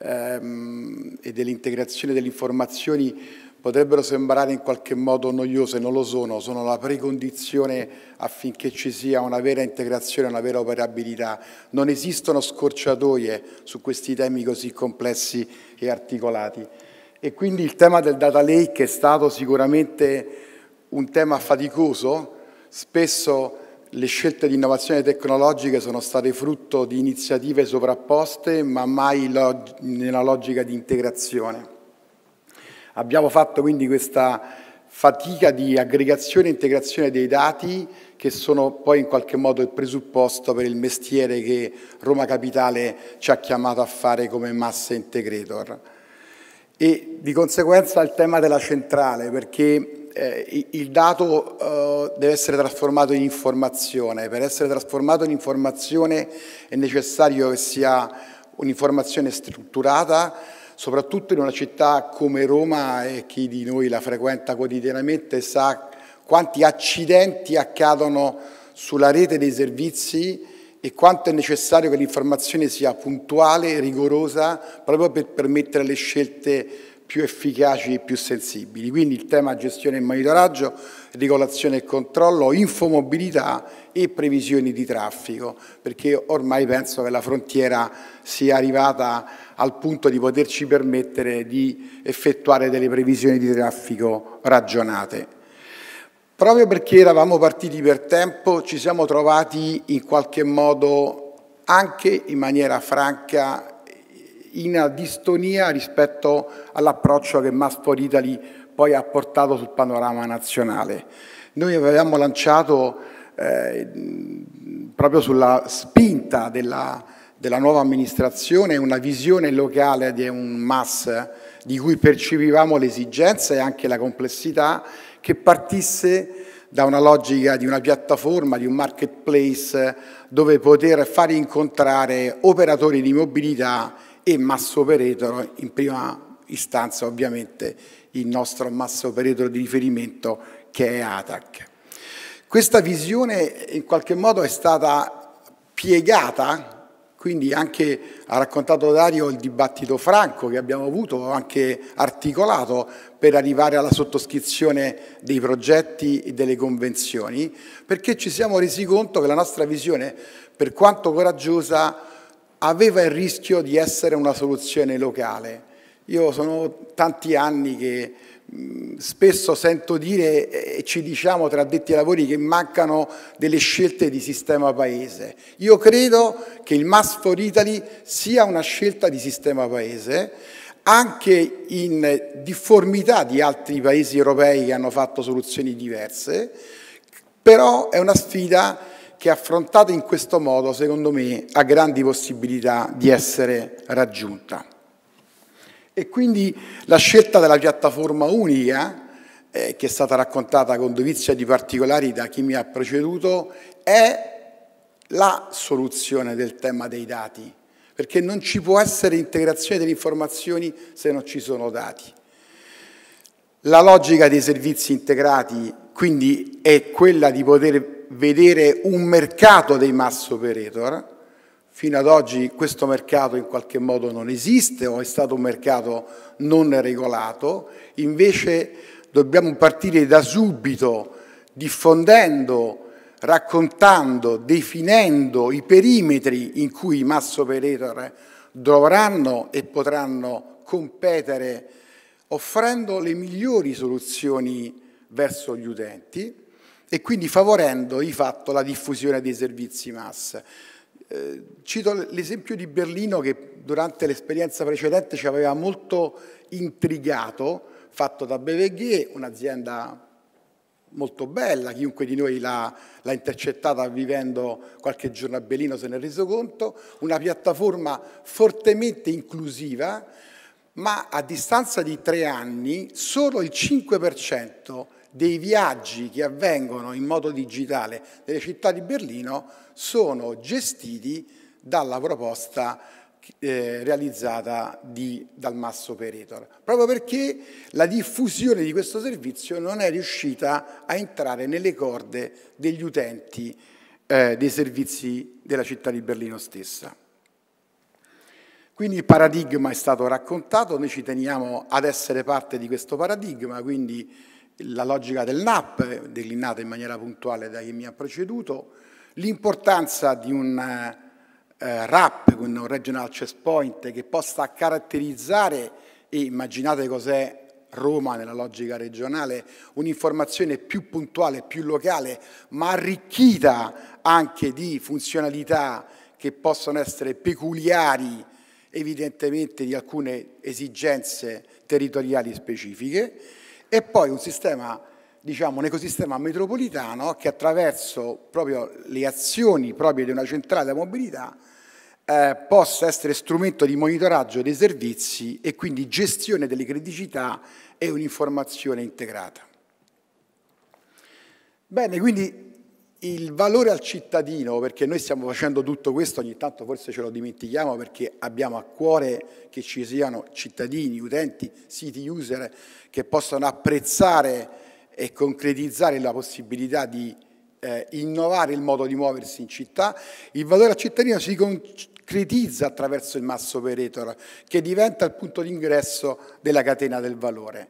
ehm, e dell'integrazione delle informazioni potrebbero sembrare in qualche modo noiose, non lo sono, sono la precondizione affinché ci sia una vera integrazione, una vera operabilità. Non esistono scorciatoie su questi temi così complessi e articolati. E quindi il tema del data lake è stato sicuramente un tema faticoso, spesso le scelte di innovazione tecnologica sono state frutto di iniziative sovrapposte, ma mai log nella logica di integrazione. Abbiamo fatto quindi questa fatica di aggregazione e integrazione dei dati che sono poi in qualche modo il presupposto per il mestiere che Roma Capitale ci ha chiamato a fare come massa integrator. E di conseguenza il tema della centrale, perché eh, il dato eh, deve essere trasformato in informazione, per essere trasformato in informazione è necessario che sia un'informazione strutturata, soprattutto in una città come Roma e chi di noi la frequenta quotidianamente sa quanti accidenti accadono sulla rete dei servizi e quanto è necessario che l'informazione sia puntuale, rigorosa, proprio per permettere le scelte più efficaci e più sensibili. Quindi il tema gestione e monitoraggio regolazione e controllo, infomobilità e previsioni di traffico, perché ormai penso che la frontiera sia arrivata al punto di poterci permettere di effettuare delle previsioni di traffico ragionate. Proprio perché eravamo partiti per tempo ci siamo trovati in qualche modo anche in maniera franca in distonia rispetto all'approccio che Mass for Italy poi ha portato sul panorama nazionale. Noi avevamo lanciato eh, proprio sulla spinta della, della nuova amministrazione una visione locale di un MAS di cui percepivamo l'esigenza e anche la complessità che partisse da una logica di una piattaforma, di un marketplace dove poter far incontrare operatori di mobilità e mass operator in prima istanza ovviamente il nostro massa periodo di riferimento che è ATAC. Questa visione in qualche modo è stata piegata, quindi anche ha raccontato Dario il dibattito franco che abbiamo avuto, anche articolato per arrivare alla sottoscrizione dei progetti e delle convenzioni, perché ci siamo resi conto che la nostra visione, per quanto coraggiosa, aveva il rischio di essere una soluzione locale io sono tanti anni che mm, spesso sento dire e ci diciamo tra detti lavori che mancano delle scelte di sistema paese. Io credo che il Mass for Italy sia una scelta di sistema paese anche in difformità di altri paesi europei che hanno fatto soluzioni diverse, però è una sfida che affrontata in questo modo, secondo me, ha grandi possibilità di essere raggiunta. E quindi la scelta della piattaforma unica, eh, che è stata raccontata con dovizia di particolari da chi mi ha preceduto, è la soluzione del tema dei dati, perché non ci può essere integrazione delle informazioni se non ci sono dati. La logica dei servizi integrati quindi è quella di poter vedere un mercato dei mass operator, Fino ad oggi questo mercato in qualche modo non esiste o è stato un mercato non regolato, invece dobbiamo partire da subito diffondendo, raccontando, definendo i perimetri in cui i mass operator dovranno e potranno competere offrendo le migliori soluzioni verso gli utenti e quindi favorendo di fatto la diffusione dei servizi massa. Eh, cito l'esempio di Berlino che durante l'esperienza precedente ci aveva molto intrigato, fatto da BVG, un'azienda molto bella, chiunque di noi l'ha, intercettata vivendo qualche giorno a Berlino se ne è reso conto, una piattaforma fortemente inclusiva, ma a distanza di tre anni solo il 5% dei viaggi che avvengono in modo digitale nelle città di Berlino sono gestiti dalla proposta eh, realizzata di, dal Mass Operator, proprio perché la diffusione di questo servizio non è riuscita a entrare nelle corde degli utenti eh, dei servizi della città di Berlino stessa. Quindi il paradigma è stato raccontato, noi ci teniamo ad essere parte di questo paradigma, quindi la logica del NAP, declinata in maniera puntuale da chi mi ha preceduto, l'importanza di un eh, RAP, quindi un Regional Access Point, che possa caratterizzare, e immaginate cos'è Roma nella logica regionale, un'informazione più puntuale, più locale, ma arricchita anche di funzionalità che possono essere peculiari evidentemente di alcune esigenze territoriali specifiche e poi un sistema, diciamo, un ecosistema metropolitano che attraverso proprio le azioni proprie di una centrale mobilità eh, possa essere strumento di monitoraggio dei servizi e quindi gestione delle criticità e un'informazione integrata. Bene, quindi il valore al cittadino, perché noi stiamo facendo tutto questo, ogni tanto forse ce lo dimentichiamo perché abbiamo a cuore che ci siano cittadini, utenti, siti user che possano apprezzare e concretizzare la possibilità di eh, innovare il modo di muoversi in città, il valore al cittadino si concretizza attraverso il mass operator che diventa il punto d'ingresso della catena del valore.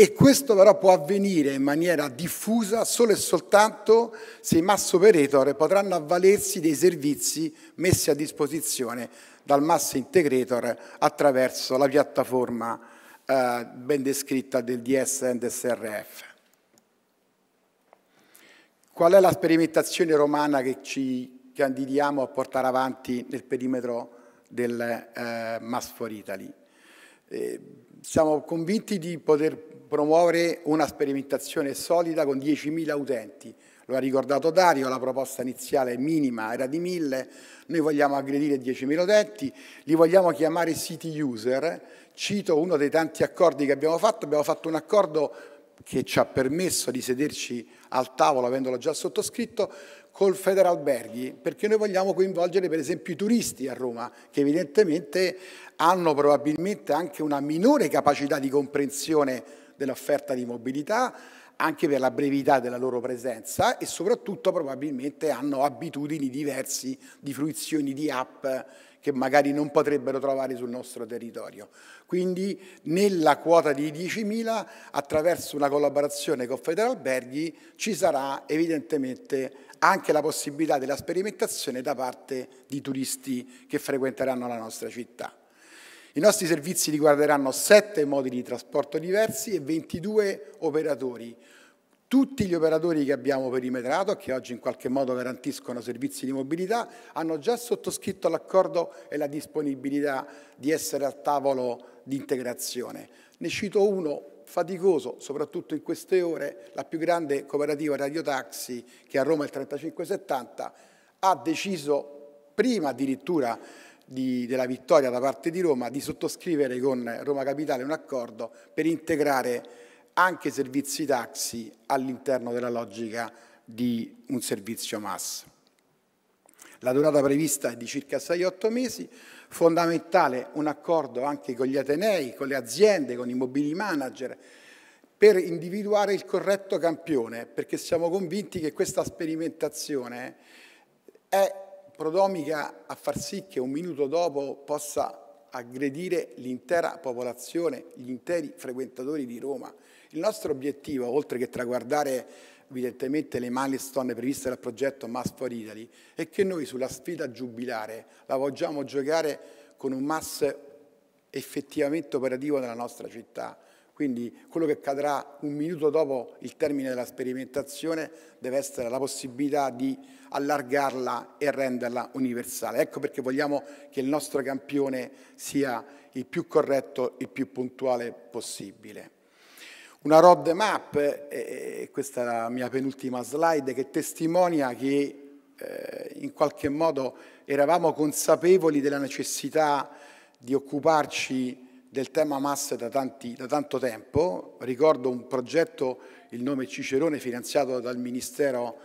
E questo però può avvenire in maniera diffusa solo e soltanto se i mass operator potranno avvalersi dei servizi messi a disposizione dal mass integrator attraverso la piattaforma eh, ben descritta del DS and SRF. Qual è la sperimentazione romana che ci candidiamo a portare avanti nel perimetro del eh, Mass for Italy? Eh, siamo convinti di poter promuovere una sperimentazione solida con 10.000 utenti. Lo ha ricordato Dario, la proposta iniziale minima era di 1.000, noi vogliamo aggredire 10.000 utenti, li vogliamo chiamare city user. Cito uno dei tanti accordi che abbiamo fatto, abbiamo fatto un accordo che ci ha permesso di sederci al tavolo, avendolo già sottoscritto, col Federalberghi, perché noi vogliamo coinvolgere per esempio i turisti a Roma, che evidentemente hanno probabilmente anche una minore capacità di comprensione dell'offerta di mobilità, anche per la brevità della loro presenza e soprattutto probabilmente hanno abitudini diversi di fruizioni di app che magari non potrebbero trovare sul nostro territorio. Quindi nella quota di 10.000 attraverso una collaborazione con Federalberghi ci sarà evidentemente anche la possibilità della sperimentazione da parte di turisti che frequenteranno la nostra città. I nostri servizi riguarderanno 7 modi di trasporto diversi e 22 operatori. Tutti gli operatori che abbiamo perimetrato, che oggi in qualche modo garantiscono servizi di mobilità, hanno già sottoscritto l'accordo e la disponibilità di essere al tavolo di integrazione. Ne cito uno faticoso, soprattutto in queste ore, la più grande cooperativa Radio Taxi, che a Roma è il 3570, ha deciso prima addirittura di, della vittoria da parte di Roma di sottoscrivere con Roma Capitale un accordo per integrare anche servizi taxi all'interno della logica di un servizio massa. La durata prevista è di circa 6-8 mesi, fondamentale un accordo anche con gli Atenei, con le aziende, con i mobili manager, per individuare il corretto campione, perché siamo convinti che questa sperimentazione è Prodomica a far sì che un minuto dopo possa aggredire l'intera popolazione, gli interi frequentatori di Roma. Il nostro obiettivo, oltre che traguardare evidentemente le milestone previste dal progetto Mass for Italy, è che noi sulla sfida giubilare la vogliamo giocare con un mass effettivamente operativo nella nostra città. Quindi quello che accadrà un minuto dopo il termine della sperimentazione deve essere la possibilità di allargarla e renderla universale. Ecco perché vogliamo che il nostro campione sia il più corretto, il più puntuale possibile. Una roadmap, eh, eh questa è la mia penultima slide, che testimonia che eh, in qualche modo eravamo consapevoli della necessità di occuparci del tema massa da, tanti, da tanto tempo, ricordo un progetto, il nome Cicerone, finanziato dal Ministero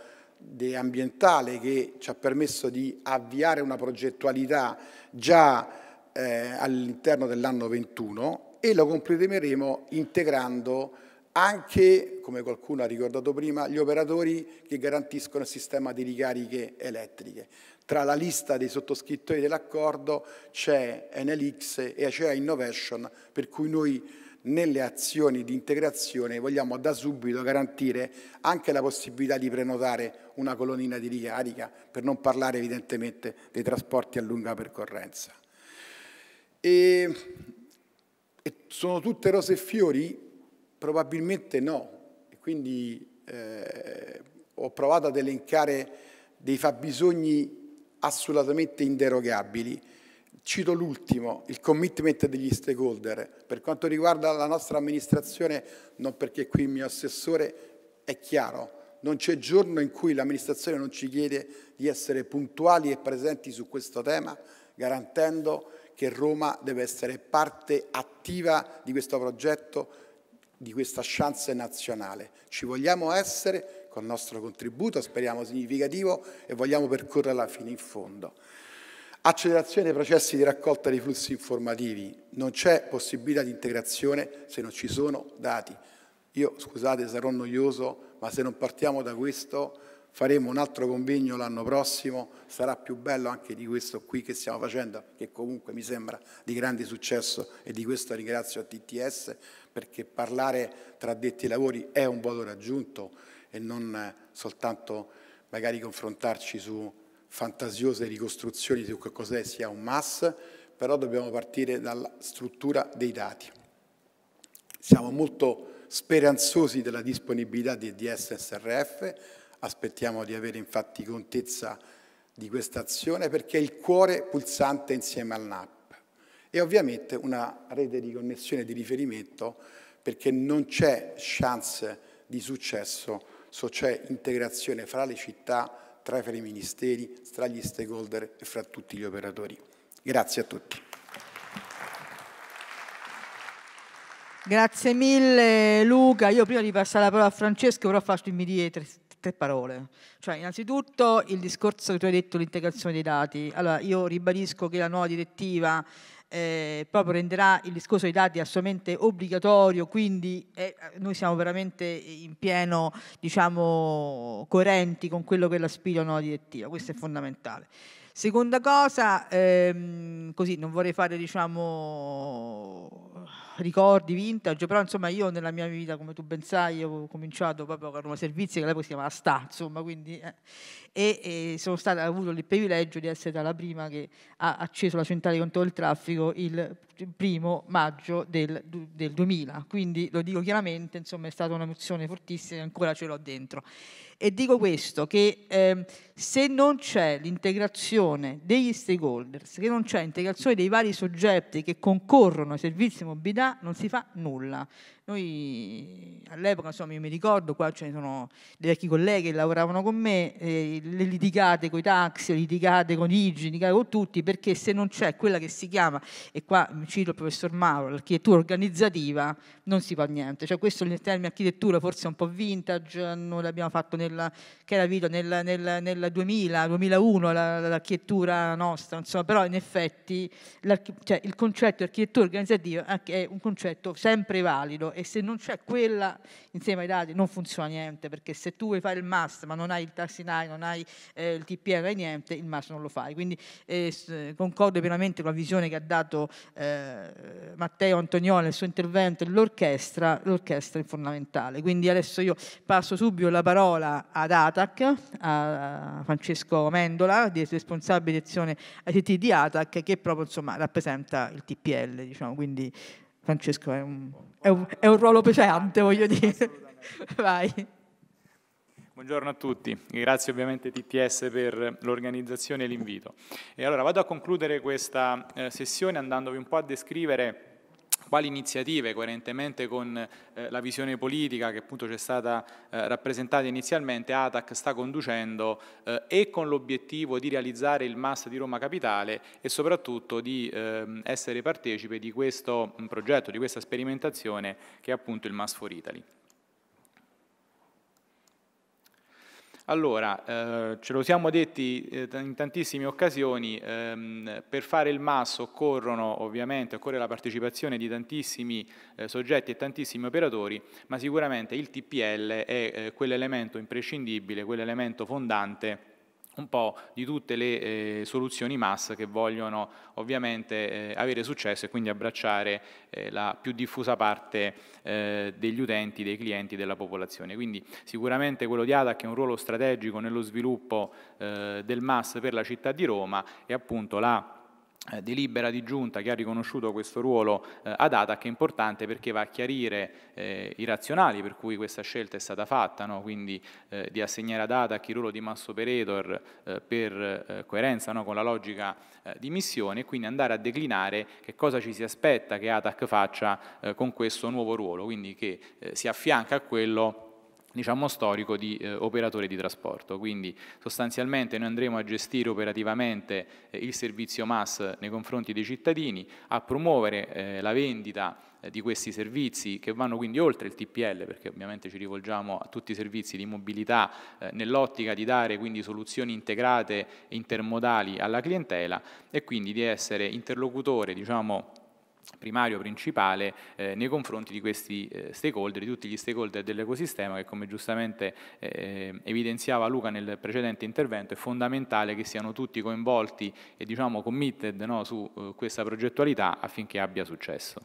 ambientale che ci ha permesso di avviare una progettualità già eh, all'interno dell'anno 21 e lo completeremo integrando anche, come qualcuno ha ricordato prima, gli operatori che garantiscono il sistema di ricariche elettriche. Tra la lista dei sottoscrittori dell'accordo c'è Enelix e ACEA Innovation, per cui noi nelle azioni di integrazione vogliamo da subito garantire anche la possibilità di prenotare una colonnina di ricarica, per non parlare evidentemente dei trasporti a lunga percorrenza. E, e sono tutte rose e fiori? Probabilmente no, e quindi eh, ho provato ad elencare dei fabbisogni assolutamente inderogabili. Cito l'ultimo, il commitment degli stakeholder. Per quanto riguarda la nostra amministrazione, non perché qui il mio assessore è chiaro, non c'è giorno in cui l'amministrazione non ci chiede di essere puntuali e presenti su questo tema, garantendo che Roma deve essere parte attiva di questo progetto, di questa chance nazionale. Ci vogliamo essere col nostro contributo, speriamo significativo, e vogliamo percorrerla fino in fondo. Accelerazione dei processi di raccolta dei flussi informativi. Non c'è possibilità di integrazione se non ci sono dati. Io, scusate, sarò noioso, ma se non partiamo da questo faremo un altro convegno l'anno prossimo, sarà più bello anche di questo qui che stiamo facendo, che comunque mi sembra di grande successo e di questo ringrazio a TTS perché parlare tra detti lavori è un valore aggiunto e non eh, soltanto magari confrontarci su fantasiose ricostruzioni su che cos'è sia un MAS, però dobbiamo partire dalla struttura dei dati. Siamo molto speranzosi della disponibilità di EDS SRF, aspettiamo di avere infatti contezza di questa azione perché è il cuore pulsante insieme al NAP e ovviamente una rete di connessione di riferimento perché non c'è chance di successo so c'è integrazione fra le città, tra i ministeri, tra gli stakeholder e fra tutti gli operatori. Grazie a tutti. Grazie mille Luca, io prima di passare la parola a Francesco però faccio in dire tre, tre parole. Cioè, innanzitutto il discorso che tu hai detto, l'integrazione dei dati. Allora, io ribadisco che la nuova direttiva eh, proprio renderà il discorso dei dati assolutamente obbligatorio, quindi eh, noi siamo veramente in pieno, diciamo, coerenti con quello che è la spira nuova direttiva, questo è fondamentale. Seconda cosa, ehm, così non vorrei fare diciamo, ricordi vintage, però insomma io nella mia vita, come tu ben sai, ho cominciato proprio con una servizia che all'epoca si chiamava Sta, insomma, quindi eh, e, e sono stata, ho avuto il privilegio di essere stata la prima che ha acceso la centrale contro il traffico il primo maggio del, del 2000, quindi lo dico chiaramente, insomma è stata un'emozione fortissima e ancora ce l'ho dentro. E dico questo, che eh, se non c'è l'integrazione degli stakeholders, se non c'è l'integrazione dei vari soggetti che concorrono ai servizi di mobilità, non si fa nulla. Noi all'epoca, insomma, io mi ricordo, qua ce ne sono dei vecchi colleghi che lavoravano con me, eh, le litigate con i taxi, le litigate con Igi, litigate con tutti, perché se non c'è quella che si chiama, e qua cito il professor Mauro, l'architettura organizzativa, non si fa niente. Cioè questo nel termine architettura forse è un po' vintage, noi l'abbiamo fatto nel, che era Vito, nel, nel, nel 2000, 2001, l'architettura nostra, insomma, però in effetti cioè, il concetto di architettura organizzativa è un concetto sempre valido e se non c'è quella insieme ai dati non funziona niente, perché se tu vuoi fare il master ma non hai il taxi non hai fai eh, il TPR e niente, il MAS non lo fai. Quindi eh, concordo pienamente con la visione che ha dato eh, Matteo Antonione nel suo intervento, l'orchestra, l'orchestra è fondamentale. Quindi adesso io passo subito la parola ad ATAC, a Francesco Mendola, responsabile di azione ICT di ATAC, che proprio insomma, rappresenta il TPL. Diciamo. Quindi Francesco è un, è un, è un ruolo pesante, voglio dire. Vai. Buongiorno a tutti, grazie ovviamente TTS per l'organizzazione e l'invito. E allora vado a concludere questa eh, sessione andandovi un po' a descrivere quali iniziative, coerentemente con eh, la visione politica che appunto c'è stata eh, rappresentata inizialmente, ATAC sta conducendo e con l'obiettivo di realizzare il MAS di Roma Capitale e soprattutto di ehm, essere partecipe di questo mm, progetto, di questa sperimentazione che è appunto il MAS for Italy. Allora, eh, ce lo siamo detti eh, in tantissime occasioni, ehm, per fare il MAS occorrono ovviamente occorre la partecipazione di tantissimi eh, soggetti e tantissimi operatori, ma sicuramente il TPL è eh, quell'elemento imprescindibile, quell'elemento fondante un po' di tutte le eh, soluzioni mass che vogliono ovviamente eh, avere successo e quindi abbracciare eh, la più diffusa parte eh, degli utenti, dei clienti, della popolazione. Quindi sicuramente quello di ADAC è un ruolo strategico nello sviluppo eh, del mass per la città di Roma e appunto la eh, delibera di giunta che ha riconosciuto questo ruolo eh, ad ATAC è importante perché va a chiarire eh, i razionali per cui questa scelta è stata fatta, no? quindi eh, di assegnare ad ATAC il ruolo di mass operator eh, per coerenza no? con la logica di missione e quindi andare a declinare che cosa ci si aspetta che ATAC faccia con questo nuovo ruolo, quindi che si affianca a quello diciamo, storico di eh, operatore di trasporto. Quindi sostanzialmente noi andremo a gestire operativamente eh, il servizio MAS nei confronti dei cittadini, a promuovere eh, la vendita eh, di questi servizi che vanno quindi oltre il TPL perché ovviamente ci rivolgiamo a tutti i servizi di mobilità eh, nell'ottica di dare quindi soluzioni integrate e intermodali alla clientela e quindi di essere interlocutore diciamo primario principale eh, nei confronti di questi eh, stakeholder, di tutti gli stakeholder dell'ecosistema che come giustamente eh, evidenziava Luca nel precedente intervento è fondamentale che siano tutti coinvolti e diciamo committed no, su eh, questa progettualità affinché abbia successo.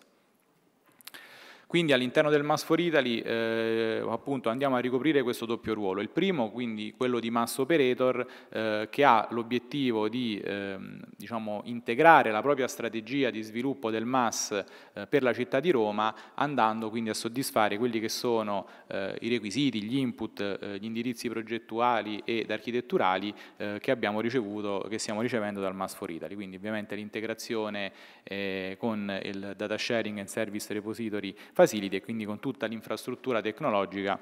Quindi all'interno del Mass for Italy eh, appunto, andiamo a ricoprire questo doppio ruolo. Il primo, quindi quello di Mass Operator, eh, che ha l'obiettivo di ehm, diciamo, integrare la propria strategia di sviluppo del Mass eh, per la città di Roma, andando quindi a soddisfare quelli che sono eh, i requisiti, gli input, eh, gli indirizzi progettuali ed architetturali eh, che abbiamo ricevuto, che stiamo ricevendo dal Mass for Italy. Quindi ovviamente l'integrazione con il data sharing and service repository facility e quindi con tutta l'infrastruttura tecnologica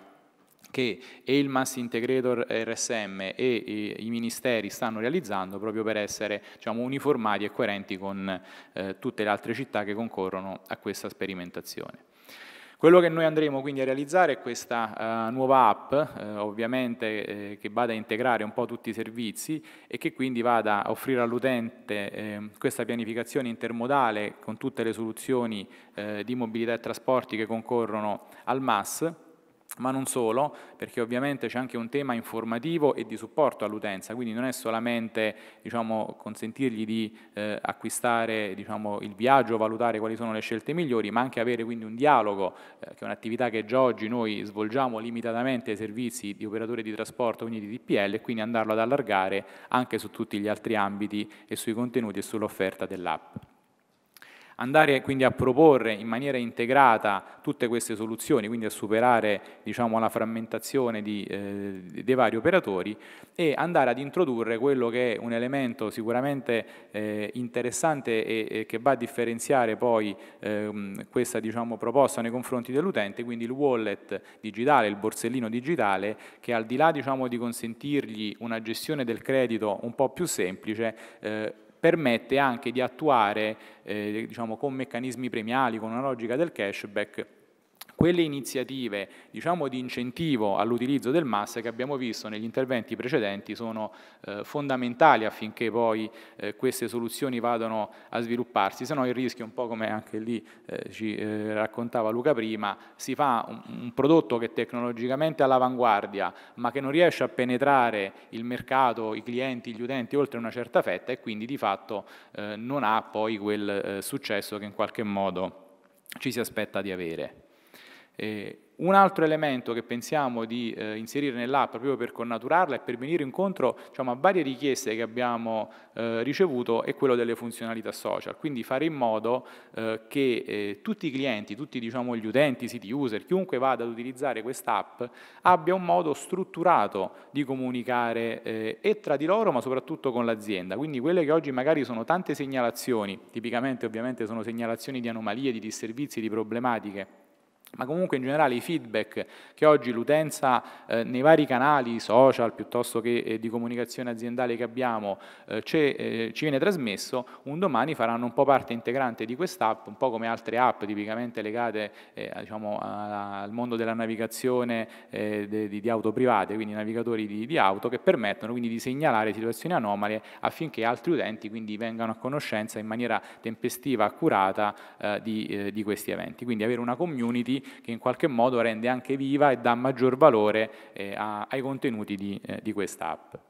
che e il Mass Integrator RSM e i ministeri stanno realizzando proprio per essere diciamo, uniformati e coerenti con eh, tutte le altre città che concorrono a questa sperimentazione. Quello che noi andremo quindi a realizzare è questa uh, nuova app, uh, ovviamente eh, che vada a integrare un po' tutti i servizi e che quindi vada a offrire all'utente eh, questa pianificazione intermodale con tutte le soluzioni eh, di mobilità e trasporti che concorrono al MAS ma non solo, perché ovviamente c'è anche un tema informativo e di supporto all'utenza, quindi non è solamente diciamo, consentirgli di eh, acquistare diciamo, il viaggio, valutare quali sono le scelte migliori, ma anche avere quindi un dialogo, eh, che è un'attività che già oggi noi svolgiamo limitatamente ai servizi di operatore di trasporto, quindi di DPL, e quindi andarlo ad allargare anche su tutti gli altri ambiti e sui contenuti e sull'offerta dell'app. Andare quindi a proporre in maniera integrata tutte queste soluzioni, quindi a superare diciamo, la frammentazione di, eh, dei vari operatori e andare ad introdurre quello che è un elemento sicuramente eh, interessante e, e, che va a differenziare poi ehm, questa diciamo, proposta nei confronti dell'utente, quindi il wallet digitale, il borsellino digitale, che al di là diciamo, di consentirgli una gestione del credito un po' più semplice, eh, permette anche di attuare eh, diciamo, con meccanismi premiali, con una logica del cashback, quelle iniziative diciamo, di incentivo all'utilizzo del MAS che abbiamo visto negli interventi precedenti sono eh, fondamentali affinché poi eh, queste soluzioni vadano a svilupparsi, se no il rischio un po' come anche lì eh, ci eh, raccontava Luca prima, si fa un, un prodotto che è tecnologicamente all'avanguardia ma che non riesce a penetrare il mercato, i clienti, gli utenti oltre una certa fetta e quindi di fatto eh, non ha poi quel eh, successo che in qualche modo ci si aspetta di avere. Eh, un altro elemento che pensiamo di eh, inserire nell'app proprio per connaturarla e per venire incontro diciamo, a varie richieste che abbiamo eh, ricevuto è quello delle funzionalità social, quindi fare in modo eh, che eh, tutti i clienti, tutti diciamo, gli utenti, siti user, chiunque vada ad utilizzare quest'app abbia un modo strutturato di comunicare eh, e tra di loro ma soprattutto con l'azienda, quindi quelle che oggi magari sono tante segnalazioni, tipicamente ovviamente sono segnalazioni di anomalie, di disservizi, di problematiche ma comunque in generale i feedback che oggi l'utenza eh, nei vari canali social piuttosto che eh, di comunicazione aziendale che abbiamo eh, eh ci viene trasmesso, un domani faranno un po' parte integrante di quest'app, un po' come altre app tipicamente legate eh, diciamo, a, al mondo della navigazione eh, de, di, di, auto private, quindi navigatori di, di, auto, che permettono quindi di segnalare situazioni anomale affinché altri utenti quindi vengano a conoscenza in maniera tempestiva, accurata di, di questi eventi. Quindi avere una community che in qualche modo rende anche viva e dà maggior valore eh, a, ai contenuti di, eh, di questa app.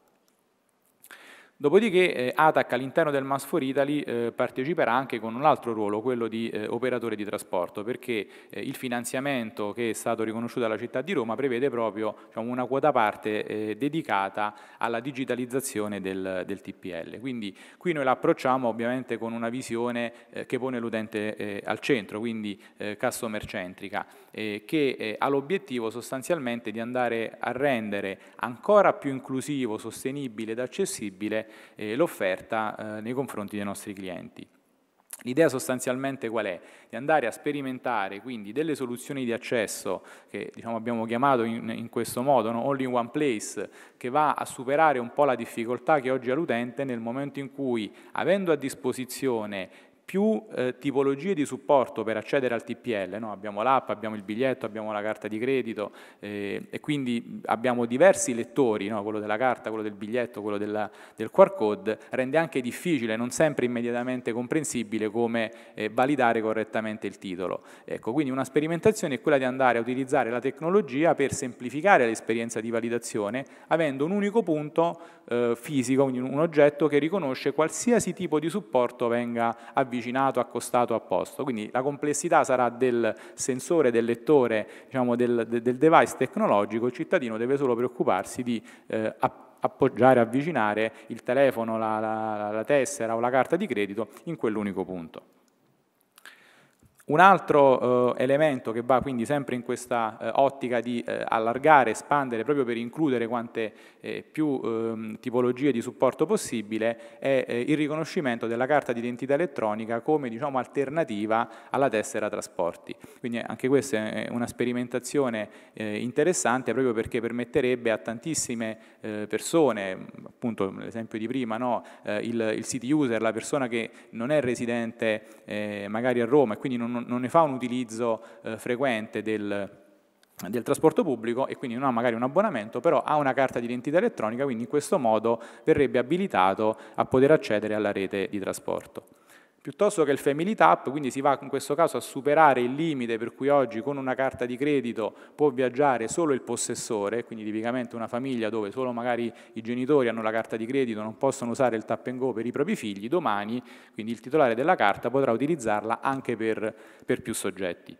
Dopodiché eh, ATAC all'interno del Mass for Italy eh, parteciperà anche con un altro ruolo, quello di eh, operatore di trasporto, perché eh, il finanziamento che è stato riconosciuto alla città di Roma prevede proprio diciamo, una quota parte eh, dedicata alla digitalizzazione del, del, TPL. Quindi qui noi l'approcciamo ovviamente con una visione eh, che pone l'utente al centro, quindi customer centrica, che ha l'obiettivo sostanzialmente di andare a rendere ancora più inclusivo, sostenibile ed accessibile eh, l'offerta eh, nei confronti dei nostri clienti. L'idea sostanzialmente qual è? Di andare a sperimentare quindi delle soluzioni di accesso che diciamo, abbiamo chiamato in, in questo modo, no? all in one place, che va a superare un po' la difficoltà che oggi ha l'utente nel momento in cui, avendo a disposizione più eh, tipologie di supporto per accedere al TPL, no? abbiamo l'app, abbiamo il biglietto, abbiamo la carta di credito eh, e quindi abbiamo diversi lettori, no? quello della carta, quello del biglietto, quello della, del QR code, rende anche difficile, non sempre immediatamente comprensibile come eh, validare correttamente il titolo. Ecco, quindi una sperimentazione è quella di andare a utilizzare la tecnologia per semplificare l'esperienza di validazione avendo un unico punto eh, fisico, quindi un oggetto che riconosce qualsiasi tipo di supporto venga avviato avvicinato, accostato, a posto. Quindi la complessità sarà del sensore, del lettore, diciamo, del, del, device tecnologico, il cittadino deve solo preoccuparsi di eh, appoggiare, avvicinare il telefono, la, la, la tessera o la carta di credito in quell'unico punto. Un altro eh, elemento che va quindi sempre in questa eh, ottica di eh, allargare, espandere, proprio per includere quante eh, più ehm, tipologie di supporto possibile, è eh, il riconoscimento della carta d'identità elettronica come diciamo, alternativa alla tessera trasporti. Quindi anche questa è una sperimentazione eh, interessante proprio perché permetterebbe a tantissime persone, appunto l'esempio di prima, no? il, il city user, la persona che non è residente magari a Roma e quindi non non, non ne fa un utilizzo eh, frequente del, del trasporto pubblico e quindi non ha magari un abbonamento, però ha una carta d'identità elettronica, quindi in questo modo verrebbe abilitato a poter accedere alla rete di trasporto piuttosto che il family tap, quindi si va in questo caso a superare il limite per cui oggi con una carta di credito può viaggiare solo il possessore, quindi tipicamente una famiglia dove solo magari i genitori hanno la carta di credito, non possono usare il tap and go per i propri figli, domani quindi il titolare della carta potrà utilizzarla anche per, per più soggetti.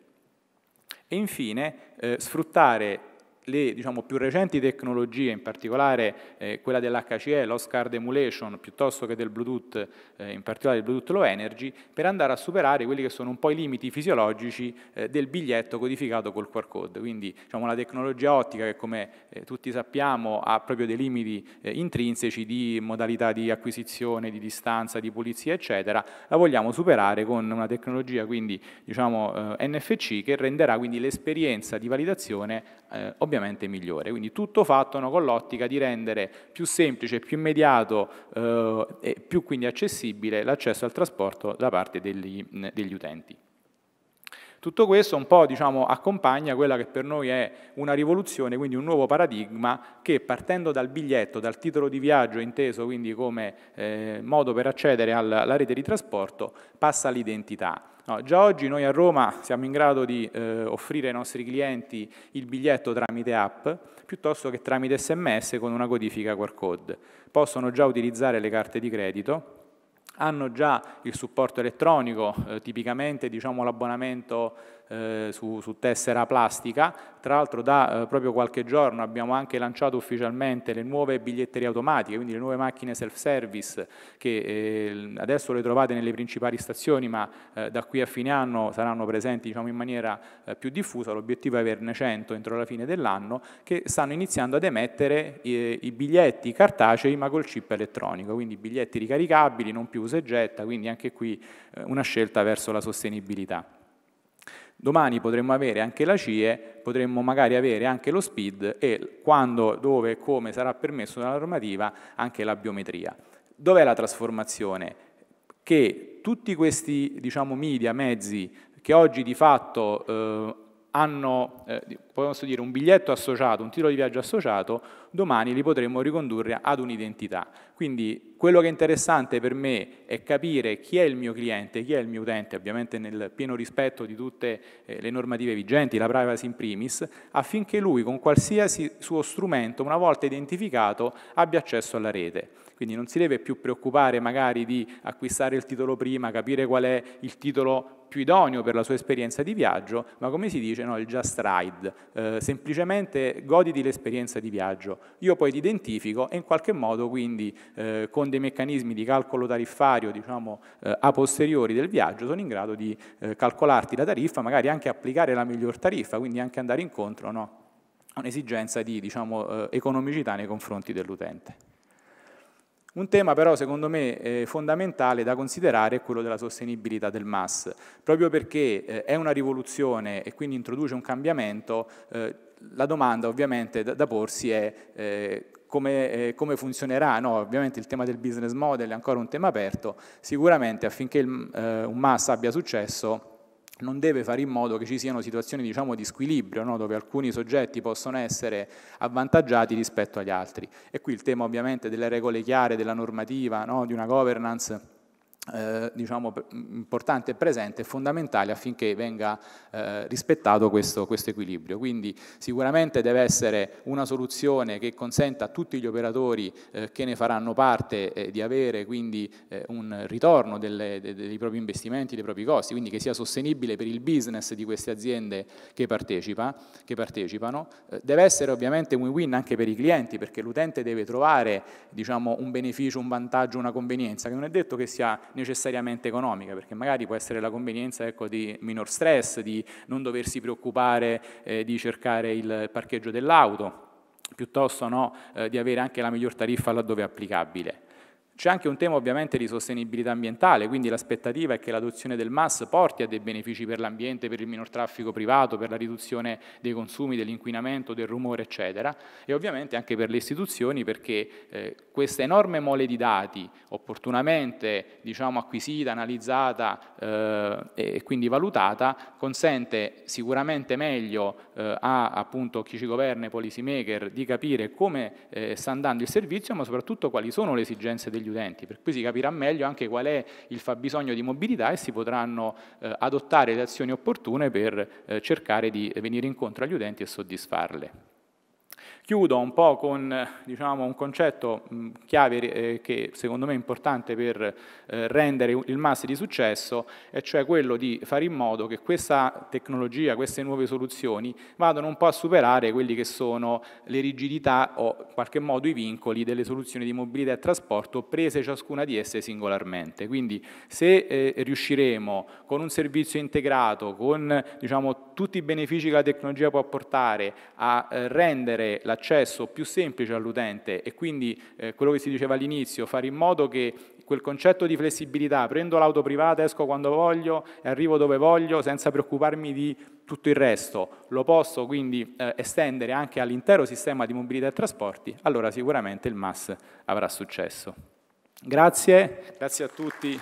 E infine eh, sfruttare le diciamo, più recenti tecnologie, in particolare eh, quella dell'HCE, l'Oscar Demulation, piuttosto che del Bluetooth, eh, in particolare del Bluetooth Low Energy, per andare a superare quelli che sono un po' i limiti fisiologici eh, del biglietto codificato col QR code. Quindi diciamo, la tecnologia ottica che come eh, tutti sappiamo ha proprio dei limiti eh, intrinseci di modalità di acquisizione, di distanza, di pulizia, eccetera, la vogliamo superare con una tecnologia quindi diciamo, eh, NFC che renderà quindi l'esperienza di validazione ovviamente ovviamente migliore. Quindi tutto fatto no, con l'ottica di rendere più semplice, più immediato eh, e più quindi accessibile l'accesso al trasporto da parte degli, degli utenti. Tutto questo un po' diciamo, accompagna quella che per noi è una rivoluzione, quindi un nuovo paradigma che partendo dal biglietto, dal titolo di viaggio inteso quindi come eh, modo per accedere alla, alla rete di trasporto, passa all'identità No, già oggi noi a Roma siamo in grado di eh, offrire ai nostri clienti il biglietto tramite app piuttosto che tramite sms con una codifica QR code. Possono già utilizzare le carte di credito, hanno già il supporto elettronico, eh, tipicamente diciamo, l'abbonamento eh, su, su, tessera plastica. Tra l'altro da eh, proprio qualche giorno abbiamo anche lanciato ufficialmente le nuove biglietterie automatiche, quindi le nuove macchine self-service che eh, adesso le trovate nelle principali stazioni, ma eh, da qui a fine anno saranno presenti diciamo, in maniera eh, più diffusa. L'obiettivo è averne 100 entro la fine dell'anno, che stanno iniziando ad emettere eh, i biglietti cartacei ma col chip elettronico, quindi biglietti ricaricabili, non più usegetta, quindi anche qui una scelta verso la sostenibilità. Domani potremmo avere anche la CIE, potremmo magari avere anche lo SPID e quando, dove e come sarà permesso dalla normativa anche la biometria. Dov'è la trasformazione? Che tutti questi diciamo, media, mezzi che oggi di fatto eh, hanno eh, dire, un biglietto associato, un titolo di viaggio associato, domani li potremmo ricondurre ad un'identità. Quindi quello che è interessante per me è capire chi è il mio cliente, chi è il mio utente, ovviamente nel pieno rispetto di tutte eh, le normative vigenti, la privacy in primis, affinché lui con qualsiasi suo strumento, una volta identificato, abbia accesso alla rete. Quindi non si deve più preoccupare magari di acquistare il titolo prima, capire qual è il titolo più idoneo per la sua esperienza di viaggio, ma come si dice, no, il just ride, eh, semplicemente goditi l'esperienza di viaggio. Io poi ti identifico e in qualche modo quindi eh, con dei meccanismi di calcolo tariffario, diciamo, eh, a posteriori del viaggio, sono in grado di eh, calcolarti la tariffa, magari anche applicare la miglior tariffa, quindi anche andare incontro no, a un'esigenza di diciamo, eh, economicità nei confronti dell'utente. Un tema però secondo me eh, fondamentale da considerare è quello della sostenibilità del MAS, proprio perché eh, è una rivoluzione e quindi introduce un cambiamento, eh, la domanda ovviamente da, porsi è come, come, funzionerà, no, ovviamente il tema del business model è ancora un tema aperto, sicuramente affinché il, un MAS abbia successo non deve fare in modo che ci siano situazioni diciamo, di squilibrio, no? dove alcuni soggetti possono essere avvantaggiati rispetto agli altri. E qui il tema ovviamente delle regole chiare, della normativa, no? di una governance eh, diciamo, mm, importante e presente e fondamentale affinché venga eh, rispettato questo, questo, equilibrio. Quindi sicuramente deve essere una soluzione che consenta a tutti gli operatori eh, che ne faranno parte eh, di avere quindi eh, un ritorno delle, de, dei propri investimenti, dei propri costi, quindi che sia sostenibile per il business di queste aziende che, partecipa, che partecipano. deve essere ovviamente win-win anche per i clienti perché l'utente deve trovare diciamo, un beneficio, un vantaggio, una convenienza, che non è detto che sia necessariamente economica, perché magari può essere la convenienza ecco, di minor stress, di non doversi preoccupare eh, di cercare il parcheggio dell'auto, piuttosto no, eh, di avere anche la miglior tariffa laddove applicabile. C'è anche un tema ovviamente di sostenibilità ambientale, quindi l'aspettativa è che l'adozione del MAS porti a dei benefici per l'ambiente, per il minor traffico privato, per la riduzione dei consumi, dell'inquinamento, del rumore, eccetera, e ovviamente anche per le istituzioni perché eh, questa enorme mole di dati, opportunamente diciamo, acquisita, analizzata eh, e quindi valutata, consente sicuramente meglio eh, a appunto, chi ci governa, i policy maker, di capire come eh, sta andando il servizio, ma soprattutto quali sono le esigenze degli degli utenti, per cui si capirà meglio anche qual è il fabbisogno di mobilità e si potranno eh, adottare le azioni opportune per eh, cercare di venire incontro agli utenti e soddisfarle. Chiudo un po' con diciamo, un concetto mm, chiave eh, che secondo me è importante per eh, rendere il MAS di successo, e cioè quello di fare in modo che questa tecnologia, queste nuove soluzioni vadano un po' a superare quelli che sono le rigidità o in qualche modo i vincoli delle soluzioni di mobilità e trasporto prese ciascuna di esse singolarmente. Quindi se eh, riusciremo con un servizio integrato, con diciamo, tutti i benefici che la tecnologia può portare a eh, rendere la l'accesso più semplice all'utente e quindi eh, quello che si diceva all'inizio, fare in modo che quel concetto di flessibilità, prendo l'auto privata, esco quando voglio e arrivo dove voglio senza preoccuparmi di tutto il resto, lo posso quindi eh, estendere anche all'intero sistema di mobilità e trasporti, allora sicuramente il MAS avrà successo. Grazie, grazie a tutti.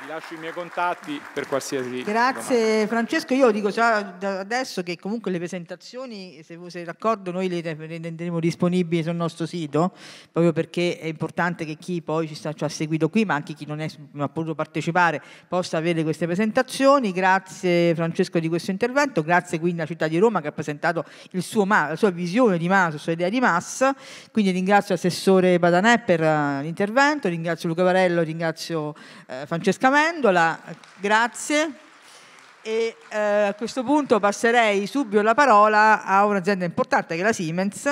Vi lascio i miei contatti per qualsiasi Grazie domanda. Francesco, io dico già adesso che comunque le presentazioni, se voi siete d'accordo, noi le renderemo disponibili sul nostro sito, proprio perché è importante che chi poi ci, sta, ci ha seguito qui, ma anche chi non, è, non ha potuto partecipare, possa avere queste presentazioni. Grazie Francesco di questo intervento, grazie quindi alla città di Roma che ha presentato suo, la sua visione di MAS, la sua idea di MAS. Quindi ringrazio l'assessore Badanè per eh, l'intervento, ringrazio Luca Varello, ringrazio eh, Francesca Mendola, grazie. E eh, a questo punto passerei subito la parola a un'azienda importante che è la Siemens,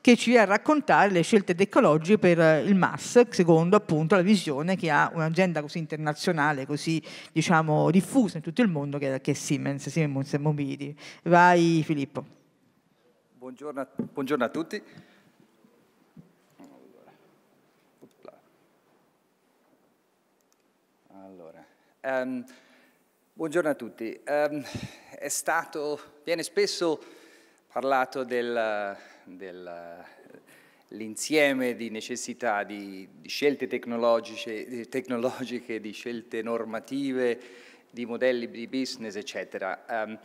che ci viene a raccontare le scelte tecnologiche per eh, il MAS, secondo appunto la visione che ha un'azienda così internazionale, così diciamo diffusa in tutto il mondo che, che è Siemens, Siemens Mobility. Vai Filippo. buongiorno, buongiorno a tutti. Um, buongiorno a tutti. Um, stato, viene spesso parlato dell'insieme del, di necessità di, di scelte tecnologiche, tecnologiche, di scelte normative, di modelli di business, eccetera. Um,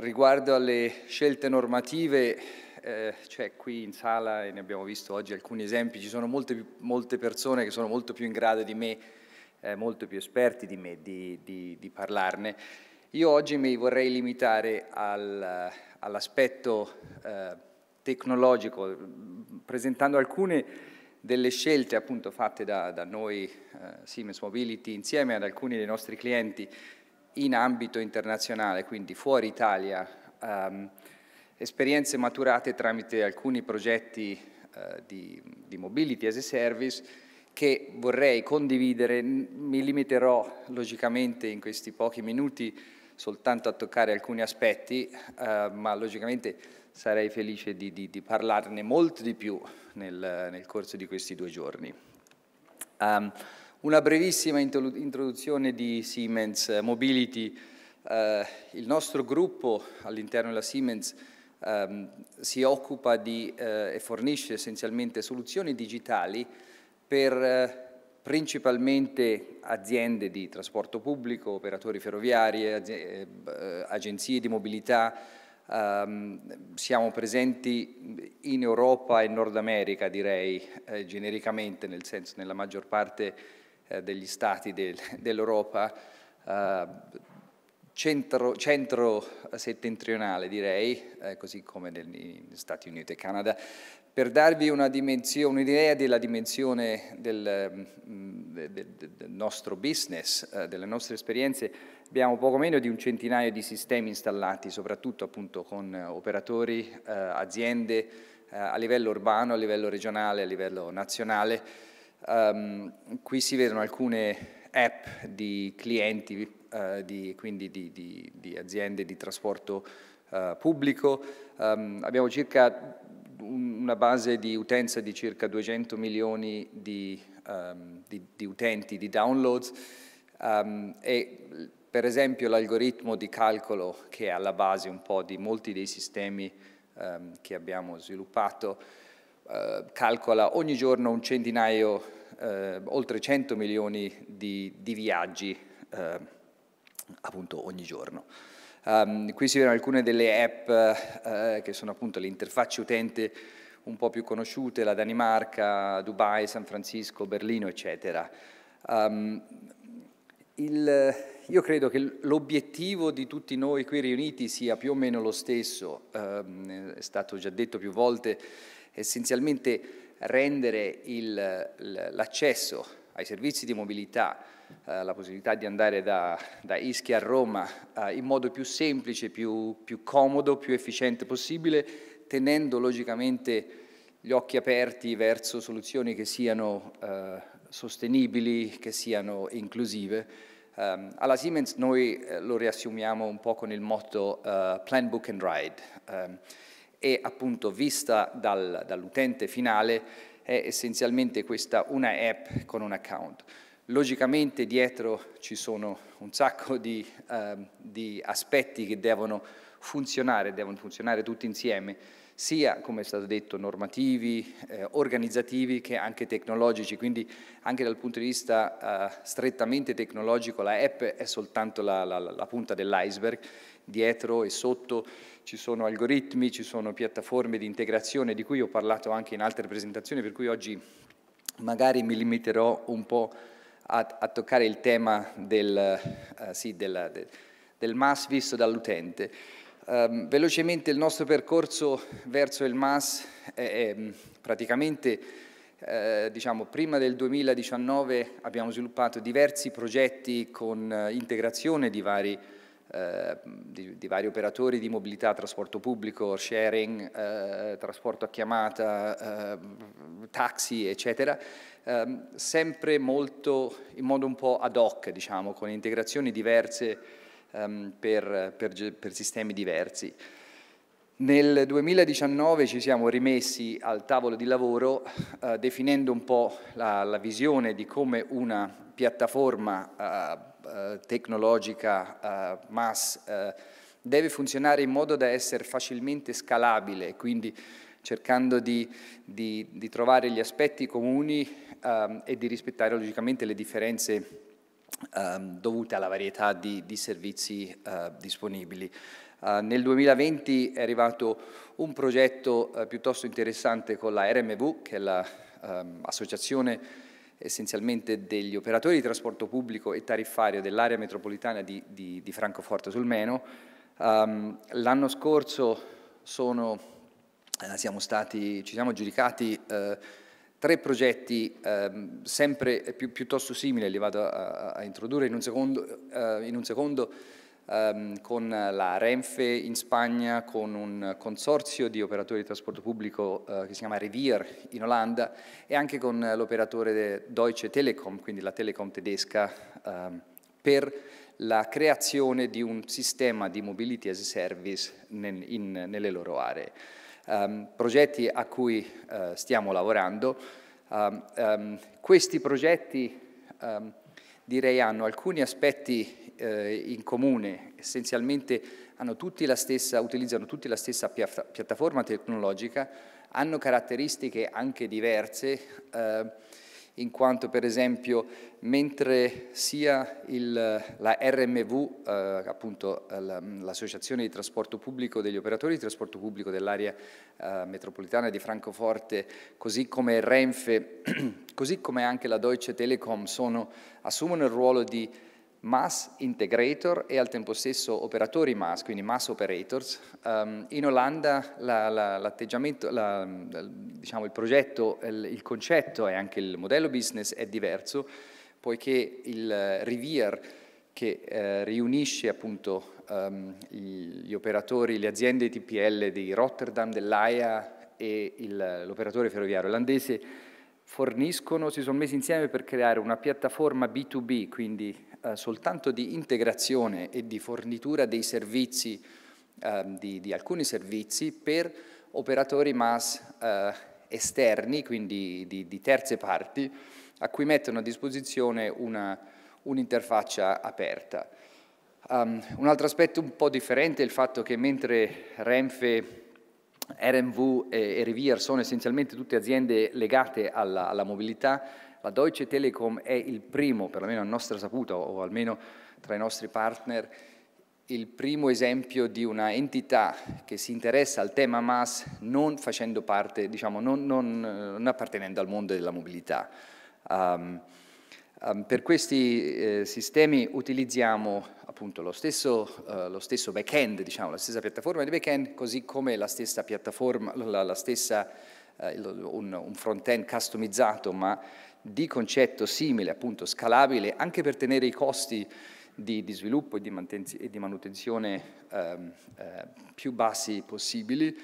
riguardo alle scelte normative, eh, cioè qui in sala, e ne abbiamo visto oggi alcuni esempi, ci sono molte, molte persone che sono molto più in grado di me eh, molto più esperti di me di, di, di, parlarne. Io oggi mi vorrei limitare al, all'aspetto eh, tecnologico, presentando alcune delle scelte appunto fatte da, da noi eh, Siemens Mobility insieme ad alcuni dei nostri clienti in ambito internazionale, quindi fuori Italia, ehm, esperienze maturate tramite alcuni progetti eh, di, di Mobility as a Service che vorrei condividere, mi limiterò logicamente in questi pochi minuti soltanto a toccare alcuni aspetti, eh, ma logicamente sarei felice di, di, di parlarne molto di più nel, nel, corso di questi due giorni. Um, una brevissima introduzione di Siemens Mobility. Uh, il nostro gruppo all'interno della Siemens um, si occupa di, uh, e fornisce essenzialmente soluzioni digitali per eh, principalmente aziende di trasporto pubblico, operatori ferroviari, eh, agenzie di mobilità, ehm, siamo presenti in Europa e Nord America direi eh, genericamente, nel senso nella maggior parte degli stati dell'Europa ehm, centro, centro eh, settentrionale direi, eh, così come negli Stati Uniti e Canada, per darvi un'idea della dimensione del, mm, del, del nostro business, eh, delle nostre esperienze, abbiamo poco meno di un centinaio di sistemi installati, soprattutto appunto con eh, operatori, eh, aziende eh, a livello urbano, a livello regionale, a livello nazionale. Um, qui si vedono alcune app di clienti eh, di, quindi di, di, di, aziende di trasporto eh, pubblico. Um, abbiamo circa una base di utenza di circa 200 milioni di, um, utenti, di downloads um, e per esempio l'algoritmo di calcolo che è alla base un po' di molti dei sistemi che abbiamo sviluppato uh, calcola ogni giorno un centinaio, uh, oltre 100 milioni di, di viaggi uh, appunto ogni giorno. Um, qui si vedono alcune delle app eh, che sono appunto le interfacce utente un po' più conosciute, la Danimarca, Dubai, San Francisco, Berlino, eccetera. Um, il, io credo che l'obiettivo di tutti noi qui riuniti sia più o meno lo stesso, um, è stato già detto più volte, essenzialmente rendere l'accesso ai servizi di mobilità eh, la possibilità di andare da, da Ischia a Roma eh, in modo più semplice, più, più, comodo, più efficiente possibile, tenendo logicamente gli occhi aperti verso soluzioni che siano eh, sostenibili, che siano inclusive. Ehm, alla Siemens noi eh, lo riassumiamo un po' con il motto Plan Book and Ride ehm, e appunto vista dal, dall'utente finale è essenzialmente questa una app con un account. Logicamente dietro ci sono un sacco di, eh, di, aspetti che devono funzionare, devono funzionare tutti insieme, sia, come è stato detto, normativi, eh, organizzativi che anche tecnologici, quindi anche dal punto di vista eh, strettamente tecnologico la app è soltanto la, la, la punta dell'iceberg, dietro e sotto ci sono algoritmi, ci sono piattaforme di integrazione di cui ho parlato anche in altre presentazioni, per cui oggi magari mi limiterò un po' a, a toccare il tema del, uh, sì, del, del, del MAS visto dall'utente. Um, velocemente il nostro percorso verso il MAS è, è mm, praticamente, eh, diciamo, prima del 2019 abbiamo sviluppato diversi progetti con eh, integrazione di vari, eh, di, di vari, operatori di mobilità, trasporto pubblico, sharing, eh, trasporto a chiamata, ehm, taxi, eccetera, ehm, sempre molto in modo un po' ad hoc, diciamo, con integrazioni diverse ehm, per, per, per sistemi diversi. Nel 2019 ci siamo rimessi al tavolo di lavoro eh, definendo un po' la, la, visione di come una piattaforma eh, eh tecnologica eh, mass eh, deve funzionare in modo da essere facilmente scalabile, quindi cercando di, di, di trovare gli aspetti comuni ehm, e di rispettare logicamente le differenze ehm, dovute alla varietà di, di servizi eh, disponibili. Uh, nel 2020 è arrivato un progetto uh, piuttosto interessante con la RMV, che è l'associazione la, um, essenzialmente degli operatori di trasporto pubblico e tariffario dell'area metropolitana di, di, di, Francoforte sul Meno. Um, L'anno scorso sono, eh, siamo stati, ci siamo giudicati tre progetti ehm, sempre più, piuttosto simili, li vado a, a introdurre in un secondo, eh, in un secondo ehm, con la Renfe in Spagna, con un consorzio di operatori di trasporto pubblico eh, che si chiama Revier in Olanda e anche con l'operatore Deutsche Telekom, quindi la Telecom tedesca, ehm, per la creazione di un sistema di mobility as a service nel, in, nelle loro aree um, progetti a cui uh, stiamo lavorando. Um, um, questi progetti direi hanno alcuni aspetti eh, in comune, essenzialmente tutti stessa, utilizzano tutti la stessa piatta piattaforma tecnologica, hanno caratteristiche anche diverse, eh, in quanto per esempio mentre sia il, la RMV, eh, appunto l'Associazione di Trasporto Pubblico degli Operatori di Trasporto Pubblico dell'area eh, metropolitana di Francoforte, così come Renfe, così come anche la Deutsche Telekom, sono, assumono il ruolo di mass integrator e al tempo stesso operatori mass, quindi mass operators. Um, in Olanda la, la, la, diciamo il progetto, il, il concetto e anche il modello business è diverso poiché il eh, Rivier che eh, riunisce appunto um, gli operatori, le aziende TPL di Rotterdam, dell'AIA e il, l'operatore ferroviario olandese forniscono, si sono messi insieme per creare una piattaforma B2B, quindi eh, soltanto di integrazione e di fornitura dei servizi, eh, di, di, alcuni servizi per operatori MAS eh, esterni, quindi di, di terze parti, a cui mettono a disposizione un'interfaccia aperta. Um, un altro aspetto un po' differente è il fatto che mentre Renfe, RMV e, e Rivier sono essenzialmente tutte aziende legate alla, alla mobilità, la Deutsche Telekom è il primo, perlomeno a nostra saputa o almeno tra i nostri partner, il primo esempio di una entità che si interessa al tema MAS non facendo parte, diciamo, non, non, non appartenendo al mondo della mobilità. Um, um, per questi eh, sistemi utilizziamo appunto lo stesso, uh, lo stesso back-end, diciamo, la stessa piattaforma di back-end, così come la stessa piattaforma, la, la stessa, uh, un, un front-end customizzato, ma di concetto simile, appunto scalabile, anche per tenere i costi di, di sviluppo e di, e di manutenzione um, uh, più bassi possibili.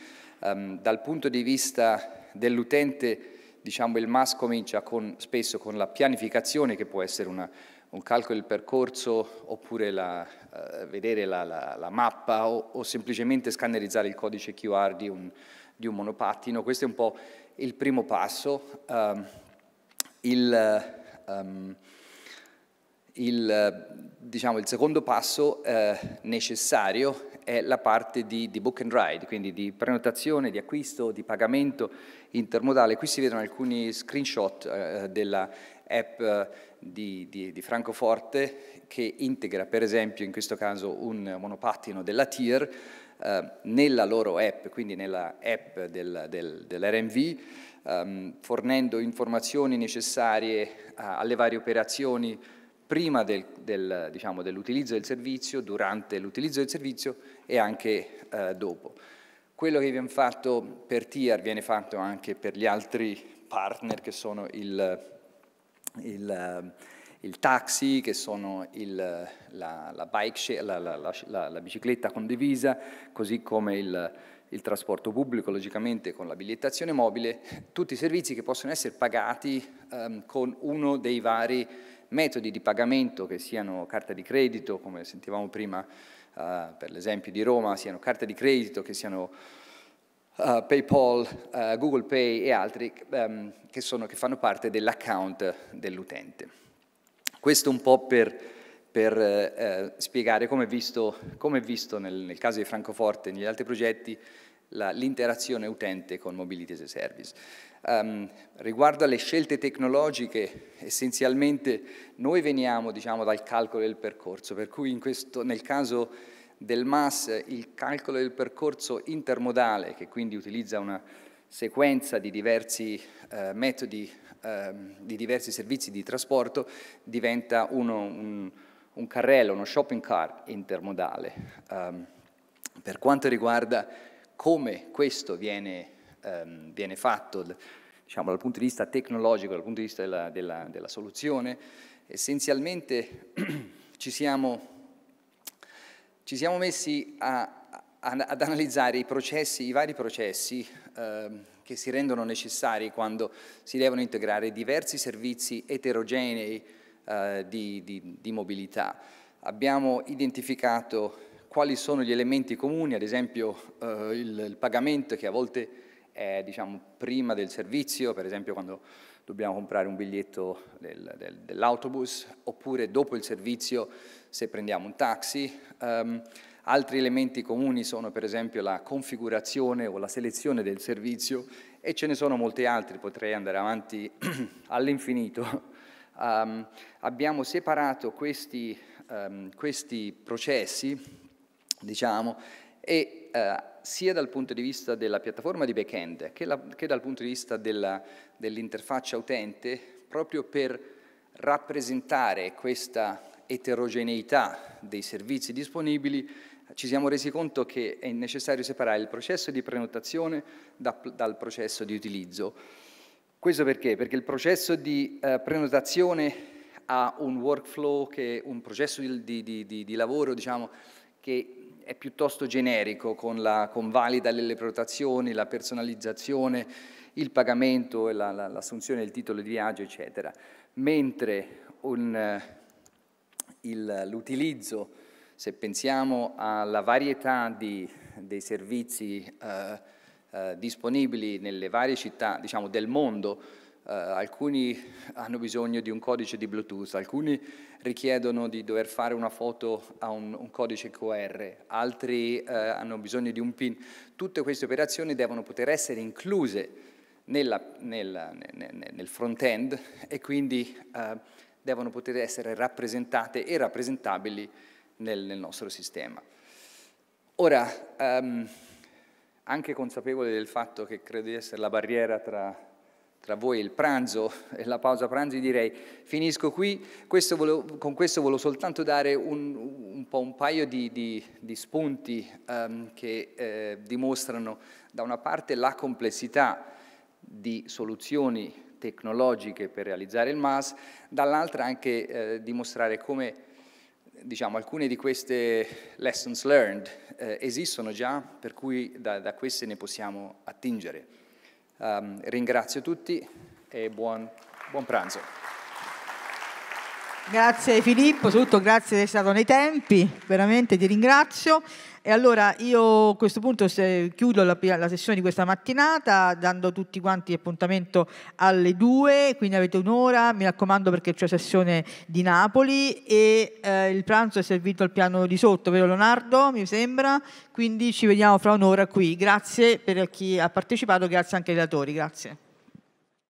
Um, dal punto di vista dell'utente diciamo, il MAS comincia con, spesso con la pianificazione, che può essere una, un calcolo del percorso, oppure la, eh, vedere la, la, la mappa, o, o, semplicemente scannerizzare il codice QR di un, di un, monopattino. Questo è un po' il primo passo. Um, il, um, il, diciamo, il, secondo passo eh, necessario è la parte di, di, book and ride, quindi di prenotazione, di acquisto, di pagamento intermodale. Qui si vedono alcuni screenshot eh, della app eh, di, di, di, Francoforte che integra per esempio in questo caso un monopattino della TIR eh, nella loro app, quindi nella app del, del, dell'RMV, ehm, fornendo informazioni necessarie a, alle varie operazioni prima del, del, diciamo, dell'utilizzo del servizio, durante l'utilizzo del servizio e anche eh, dopo. Quello che viene fatto per TIAR viene fatto anche per gli altri partner che sono il, il, eh, il taxi, che sono il, la, la, bike, la, la, la, bicicletta condivisa, così come il, il trasporto pubblico, logicamente con la bigliettazione mobile, tutti i servizi che possono essere pagati ehm, con uno dei vari metodi di pagamento che siano carta di credito, come sentivamo prima eh, per l'esempio di Roma, siano carta di credito, che siano Uh, PayPal, uh, Google Pay e altri um, che, sono, che, fanno parte dell'account dell'utente. Questo un po' per per eh, spiegare come è visto, com è visto nel, nel, caso di Francoforte e negli altri progetti l'interazione utente con Mobility as a Service. Um, riguardo alle scelte tecnologiche, essenzialmente noi veniamo diciamo, dal calcolo del percorso, per cui questo, nel caso del MAS il calcolo del percorso intermodale, che quindi utilizza una sequenza di diversi eh, metodi, eh, di diversi servizi di trasporto, diventa uno, un, un carrello, uno shopping cart intermodale. Um, per quanto riguarda come questo viene, um, viene fatto, diciamo, dal punto di vista tecnologico, dal punto di vista della, della, della soluzione, essenzialmente ci siamo, ci siamo messi a, a, ad analizzare i processi, i vari processi um, che si rendono necessari quando si devono integrare diversi servizi eterogenei eh, di, di, di mobilità. Abbiamo identificato quali sono gli elementi comuni, ad esempio eh, il, il, pagamento che a volte è diciamo, prima del servizio, per esempio quando dobbiamo comprare un biglietto del, del, dell'autobus, oppure dopo il servizio se prendiamo un taxi. Um, altri elementi comuni sono per esempio la configurazione o la selezione del servizio e ce ne sono molti altri, potrei andare avanti all'infinito um, abbiamo separato questi, um, questi processi, diciamo, e uh, sia dal punto di vista della piattaforma di backend che, la, che dal punto di vista dell'interfaccia utente, proprio per rappresentare questa eterogeneità dei servizi disponibili, ci siamo resi conto che è necessario separare il processo di prenotazione da, dal processo di utilizzo questo perché? Perché il processo di eh, prenotazione ha un workflow, che, un processo di, di, di, di lavoro diciamo, che è piuttosto generico, con la convalida delle prenotazioni, la personalizzazione, il pagamento, la, la, l'assunzione del titolo di viaggio, eccetera. Mentre un, il, l'utilizzo, se pensiamo alla varietà dei servizi eh, eh, disponibili nelle varie città diciamo, del mondo, eh, alcuni hanno bisogno di un codice di Bluetooth, alcuni richiedono di dover fare una foto a un, un codice QR, altri eh, hanno bisogno di un PIN. Tutte queste operazioni devono poter essere incluse nella, nella, nel, nel front-end e quindi eh, devono poter essere rappresentate e rappresentabili nel, nel nostro sistema. Ora, um, anche consapevole del fatto che credo di essere la barriera tra, tra voi il pranzo e la pausa pranzo, direi finisco qui. Questo volevo, con questo volevo soltanto dare un, un, un paio di, di, di spunti um, che eh, dimostrano da una parte la complessità di soluzioni tecnologiche per realizzare il MAS, dall'altra anche eh, dimostrare come diciamo, alcune di queste lessons learned eh, esistono già, per cui da, da queste ne possiamo attingere. Um, ringrazio tutti e buon, buon pranzo. Grazie Filippo, soprattutto grazie di essere stato nei tempi, veramente ti ringrazio. E allora io a questo punto chiudo la, la, sessione di questa mattinata dando tutti quanti appuntamento alle 2, quindi avete un'ora, mi raccomando perché c'è sessione di Napoli e eh, il pranzo è servito al piano di sotto, vero Leonardo? Mi sembra, quindi ci vediamo fra un'ora qui. Grazie per chi ha partecipato, grazie anche ai relatori, grazie.